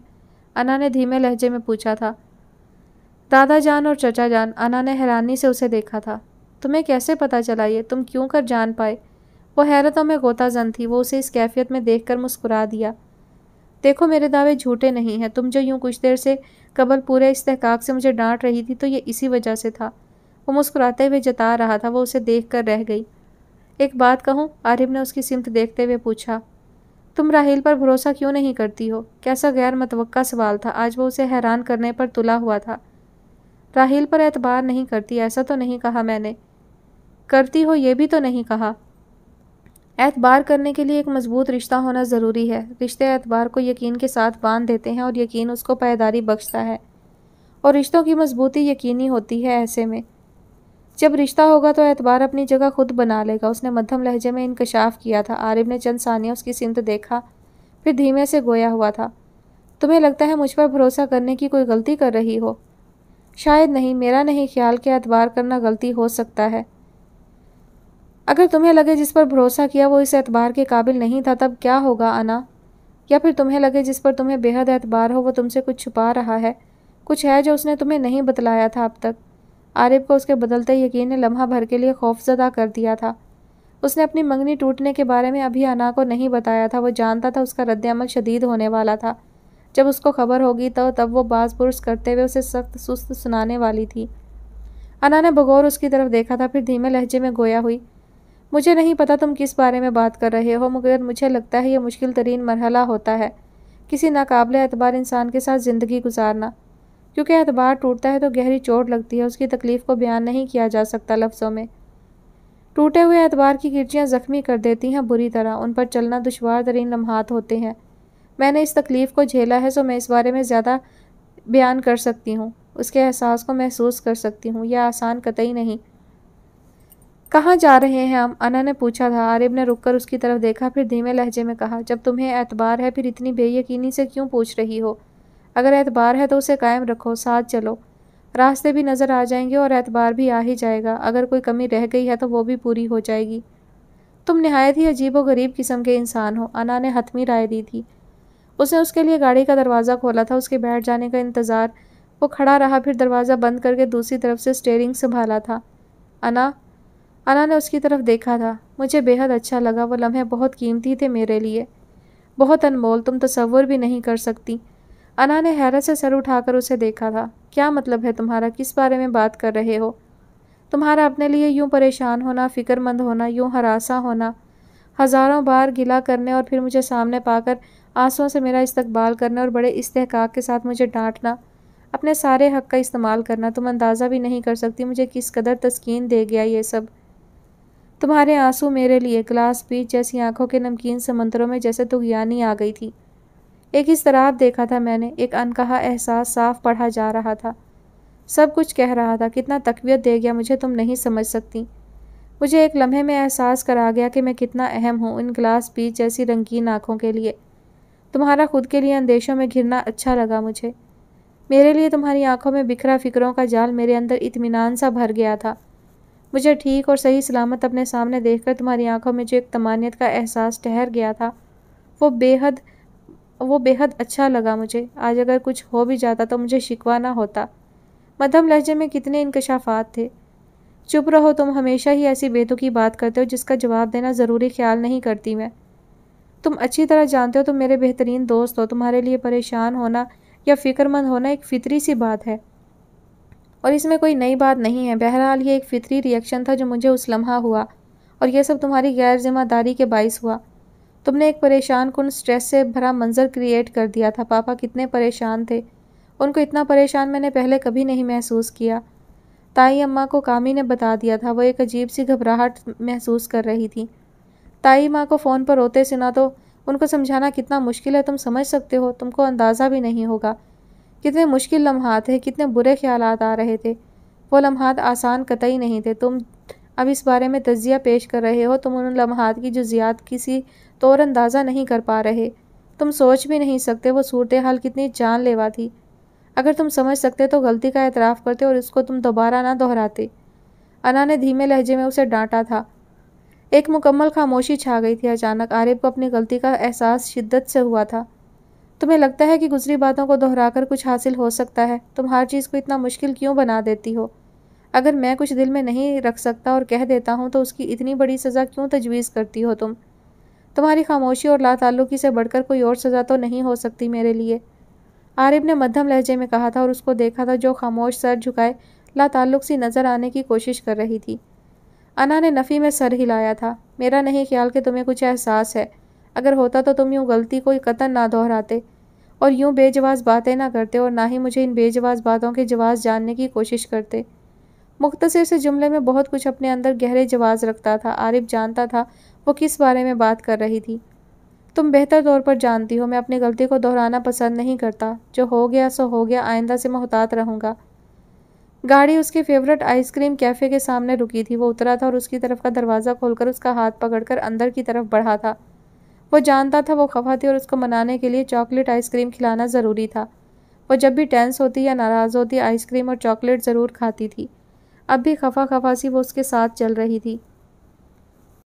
अना ने धीमे लहजे में पूछा था दादा जान और चचा जान अना ने हैरानी से उसे देखा था तुम्हें कैसे पता चला ये तुम क्यों कर जान पाए वो हैरतों में गोताजन थी वो उसे इस कैफियत में देखकर मुस्कुरा दिया देखो मेरे दावे झूठे नहीं हैं तुम जो यूँ कुछ देर से कबल पूरे इस्तेकाक से मुझे डांट रही थी तो ये इसी वजह से था वो मुस्कुराते हुए जता रहा था वो उसे देख कर रह गई एक बात कहूँ आरिफ ने उसकी सिमत देखते हुए पूछा तुम राहल पर भरोसा क्यों नहीं करती हो कैसा गैर मतवक़ा सवाल था आज वो उसे हैरान करने पर तुला हुआ था राहल पर एतबार नहीं करती ऐसा तो नहीं कहा मैंने करती हो ये भी तो नहीं कहा एतबार करने के लिए एक मजबूत रिश्ता होना ज़रूरी है रिश्ते एतबार को यकीन के साथ बांध देते हैं और यकीन उसको पायदारी बख्शता है और रिश्तों की मजबूती यकीनी होती है ऐसे में जब रिश्ता होगा तो एतबार अपनी जगह खुद बना लेगा उसने मध्यम लहजे में इंकशाफ किया था आरिफ ने चंद सानिया उसकी सिमत देखा फिर धीमे से गोया हुआ था तुम्हें लगता है मुझ पर भरोसा करने की कोई गलती कर रही हो शायद नहीं मेरा नहीं ख्याल कि एतबार करना गलती हो सकता है अगर तुम्हें लगे जिस पर भरोसा किया वो इस एतबार के काबिल नहीं था तब क्या होगा अना या फिर तुम्हें लगे जिस पर तुम्हें बेहद एतबार हो वो तुमसे कुछ छुपा रहा है कुछ है जो उसने तुम्हें नहीं बतलाया था अब तक आरिफ को उसके बदलते यकीन ने लम्हा भर के लिए खौफजदा कर दिया था उसने अपनी मंगनी टूटने के बारे में अभी अना को नहीं बताया था वो जानता था उसका रद्दमल शदीद होने वाला था जब उसको खबर होगी तो तब वो बाज पुरुष करते हुए उसे सख्त सुस्त सुनाने वाली थी अना ने बगौर उसकी तरफ देखा था फिर धीमे लहजे में गोया हुई मुझे नहीं पता तुम किस बारे में बात कर रहे हो मगर मुझे लगता है यह मुश्किल तरीन मरहला होता है किसी नाकबले एतबार इंसान के साथ ज़िंदगी गुजारना क्योंकि एतबार टूटता है तो गहरी चोट लगती है उसकी तकलीफ़ को बयान नहीं किया जा सकता लफ्ज़ों में टूटे हुए एतबार की गिरचियाँ ज़ख्मी कर देती हैं बुरी तरह उन पर चलना दुशवार तरीन लम्हात होते हैं मैंने इस तकलीफ़ को झेला है सो मैं इस बारे में ज़्यादा बयान कर सकती हूँ उसके एहसास को महसूस कर सकती हूँ यह आसान कतई नहीं कहाँ जा रहे हैं हम अना ने पूछा था आरिब ने रुककर उसकी तरफ देखा फिर धीमे लहजे में कहा जब तुम्हें एतबार है फिर इतनी बेयकीनी से क्यों पूछ रही हो अगर एतबार है तो उसे कायम रखो साथ चलो रास्ते भी नज़र आ जाएंगे और एतबार भी आ ही जाएगा अगर कोई कमी रह गई है तो वो भी पूरी हो जाएगी तुम नहायत ही अजीब व गरीब किस्म के इंसान हो अना ने हतमी राय दी थी उसने उसके लिए गाड़ी का दरवाज़ा खोला था उसके बैठ जाने का इंतज़ार वो खड़ा रहा फिर दरवाज़ा बंद करके दूसरी तरफ से स्टेयरिंग संभाला था अना अना ने उसकी तरफ देखा था मुझे बेहद अच्छा लगा वो लम्हे बहुत कीमती थे मेरे लिए बहुत अनमोल तुम तस्वुर भी नहीं कर सकती अना ने हैरत से सर उठाकर उसे देखा था क्या मतलब है तुम्हारा किस बारे में बात कर रहे हो तुम्हारा अपने लिए यूँ परेशान होना फ़िक्रमंद होना यूँ हरासा होना हज़ारों बार गिला करने और फिर मुझे सामने पाकर आंसुओं से मेरा इस्तकबाल करना और बड़े इस्तेकाक के साथ मुझे डांटना अपने सारे हक का इस्तेमाल करना तुम अंदाज़ा भी नहीं कर सकती मुझे किस कदर तस्कीन दे गया ये सब तुम्हारे आंसू मेरे लिए ग्लास बीच जैसी आंखों के नमकीन समंदरों में जैसे तुगयानी तो आ गई थी एक इसतराब देखा था मैंने एक अनकहा एहसास साफ पढ़ा जा रहा था सब कुछ कह रहा था कितना तकवीत दे गया मुझे तुम नहीं समझ सकती मुझे एक लम्हे में एहसास करा गया कि मैं कितना अहम हूँ इन ग्लास बीच जैसी रंगीन आँखों के लिए तुम्हारा खुद के लिए अंदेशों में घिरना अच्छा लगा मुझे मेरे लिए तुम्हारी आंखों में बिखरा फिक्रों का जाल मेरे अंदर इतमान सा भर गया था मुझे ठीक और सही सलामत अपने सामने देखकर तुम्हारी आंखों में जो एक तमानियत का एहसास ठहर गया था वो बेहद वो बेहद अच्छा लगा मुझे आज अगर कुछ हो भी जाता तो मुझे शिकवा ना होता मध्यम लहजे में कितने इनकशाफात थे चुप रहो तुम हमेशा ही ऐसी बेतुकी बात करते हो जिसका जवाब देना ज़रूरी ख्याल नहीं करती मैं तुम अच्छी तरह जानते हो तुम मेरे बेहतरीन दोस्त हो तुम्हारे लिए परेशान होना या फिक्रमंद होना एक फितरी सी बात है और इसमें कोई नई बात नहीं है बहरहाल ये एक फितरी रिएक्शन था जो मुझे उस लम्हा हुआ और यह सब तुम्हारी गैर जिम्मेदारी के बायस हुआ तुमने एक परेशान कुन स्ट्रेस से भरा मंजर क्रिएट कर दिया था पापा कितने परेशान थे उनको इतना परेशान मैंने पहले कभी नहीं महसूस किया ताई अम्मा को कामी ने बता दिया था वो एक अजीब सी घबराहट महसूस कर रही थी ताई माँ को फ़ोन पर रोते सुना तो उनको समझाना कितना मुश्किल है तुम समझ सकते हो तुमको अंदाज़ा भी नहीं होगा कितने मुश्किल लम्हात है कितने बुरे ख्याल आ रहे थे वो लम्हात आसान कतई नहीं थे तुम अब इस बारे में तजिया पेश कर रहे हो तुम उन लम्हात की जुजियात किसी तौर अंदाज़ा नहीं कर पा रहे तुम सोच भी नहीं सकते वो सूरत हाल कितनी जानलेवा थी अगर तुम समझ सकते तो गलती का एतराफ़ करते और इसको तुम दोबारा ना दोहराते अना ने धीमे लहजे में उसे डांटा था एक मुकम्मल खामोशी छा गई थी अचानक आरिफ को अपनी गलती का एहसास शिद्दत से हुआ था तुम्हें लगता है कि गुजरी बातों को दोहराकर कुछ हासिल हो सकता है तुम हर चीज़ को इतना मुश्किल क्यों बना देती हो अगर मैं कुछ दिल में नहीं रख सकता और कह देता हूँ तो उसकी इतनी बड़ी सज़ा क्यों तजवीज़ करती हो तुम तुम्हारी खामोशी और लातालुकी से बढ़कर कोई और सज़ा तो नहीं हो सकती मेरे लिए आरिफ ने मध्यम लहजे में कहा था और उसको देखा था जो खामोश सर झुकाए लातालुक सी नज़र आने की कोशिश कर रही थी अना ने नफ़ी में सर हिलाया था मेरा नहीं ख्याल कि तुम्हें कुछ एहसास है अगर होता तो तुम यूँ गलती कोई कतन ना दोहराते और यूँ बेजवाज बातें ना करते और ना ही मुझे इन बेजवाज बातों के जवाज जानने की कोशिश करते मुख्तसर से जुमले में बहुत कुछ अपने अंदर गहरे जवाज रखता था आरिफ जानता था वो किस बारे में बात कर रही थी तुम बेहतर तौर पर जानती हो मैं अपनी गलती को दोहराना पसंद नहीं करता जो हो गया सो हो गया आइंदा से मोहतात रहूँगा गाड़ी उसके फेवरेट आइसक्रीम कैफ़े के सामने रुकी थी वो उतरा था और उसकी तरफ का दरवाज़ा खोलकर उसका हाथ पकड़कर अंदर की तरफ बढ़ा था वो जानता था वो खफा थी और उसको मनाने के लिए चॉकलेट आइसक्रीम खिलाना ज़रूरी था वो जब भी टेंस होती या नाराज़ होती आइसक्रीम और चॉकलेट ज़रूर खाती थी अब भी खफा खफा सी वो उसके साथ चल रही थी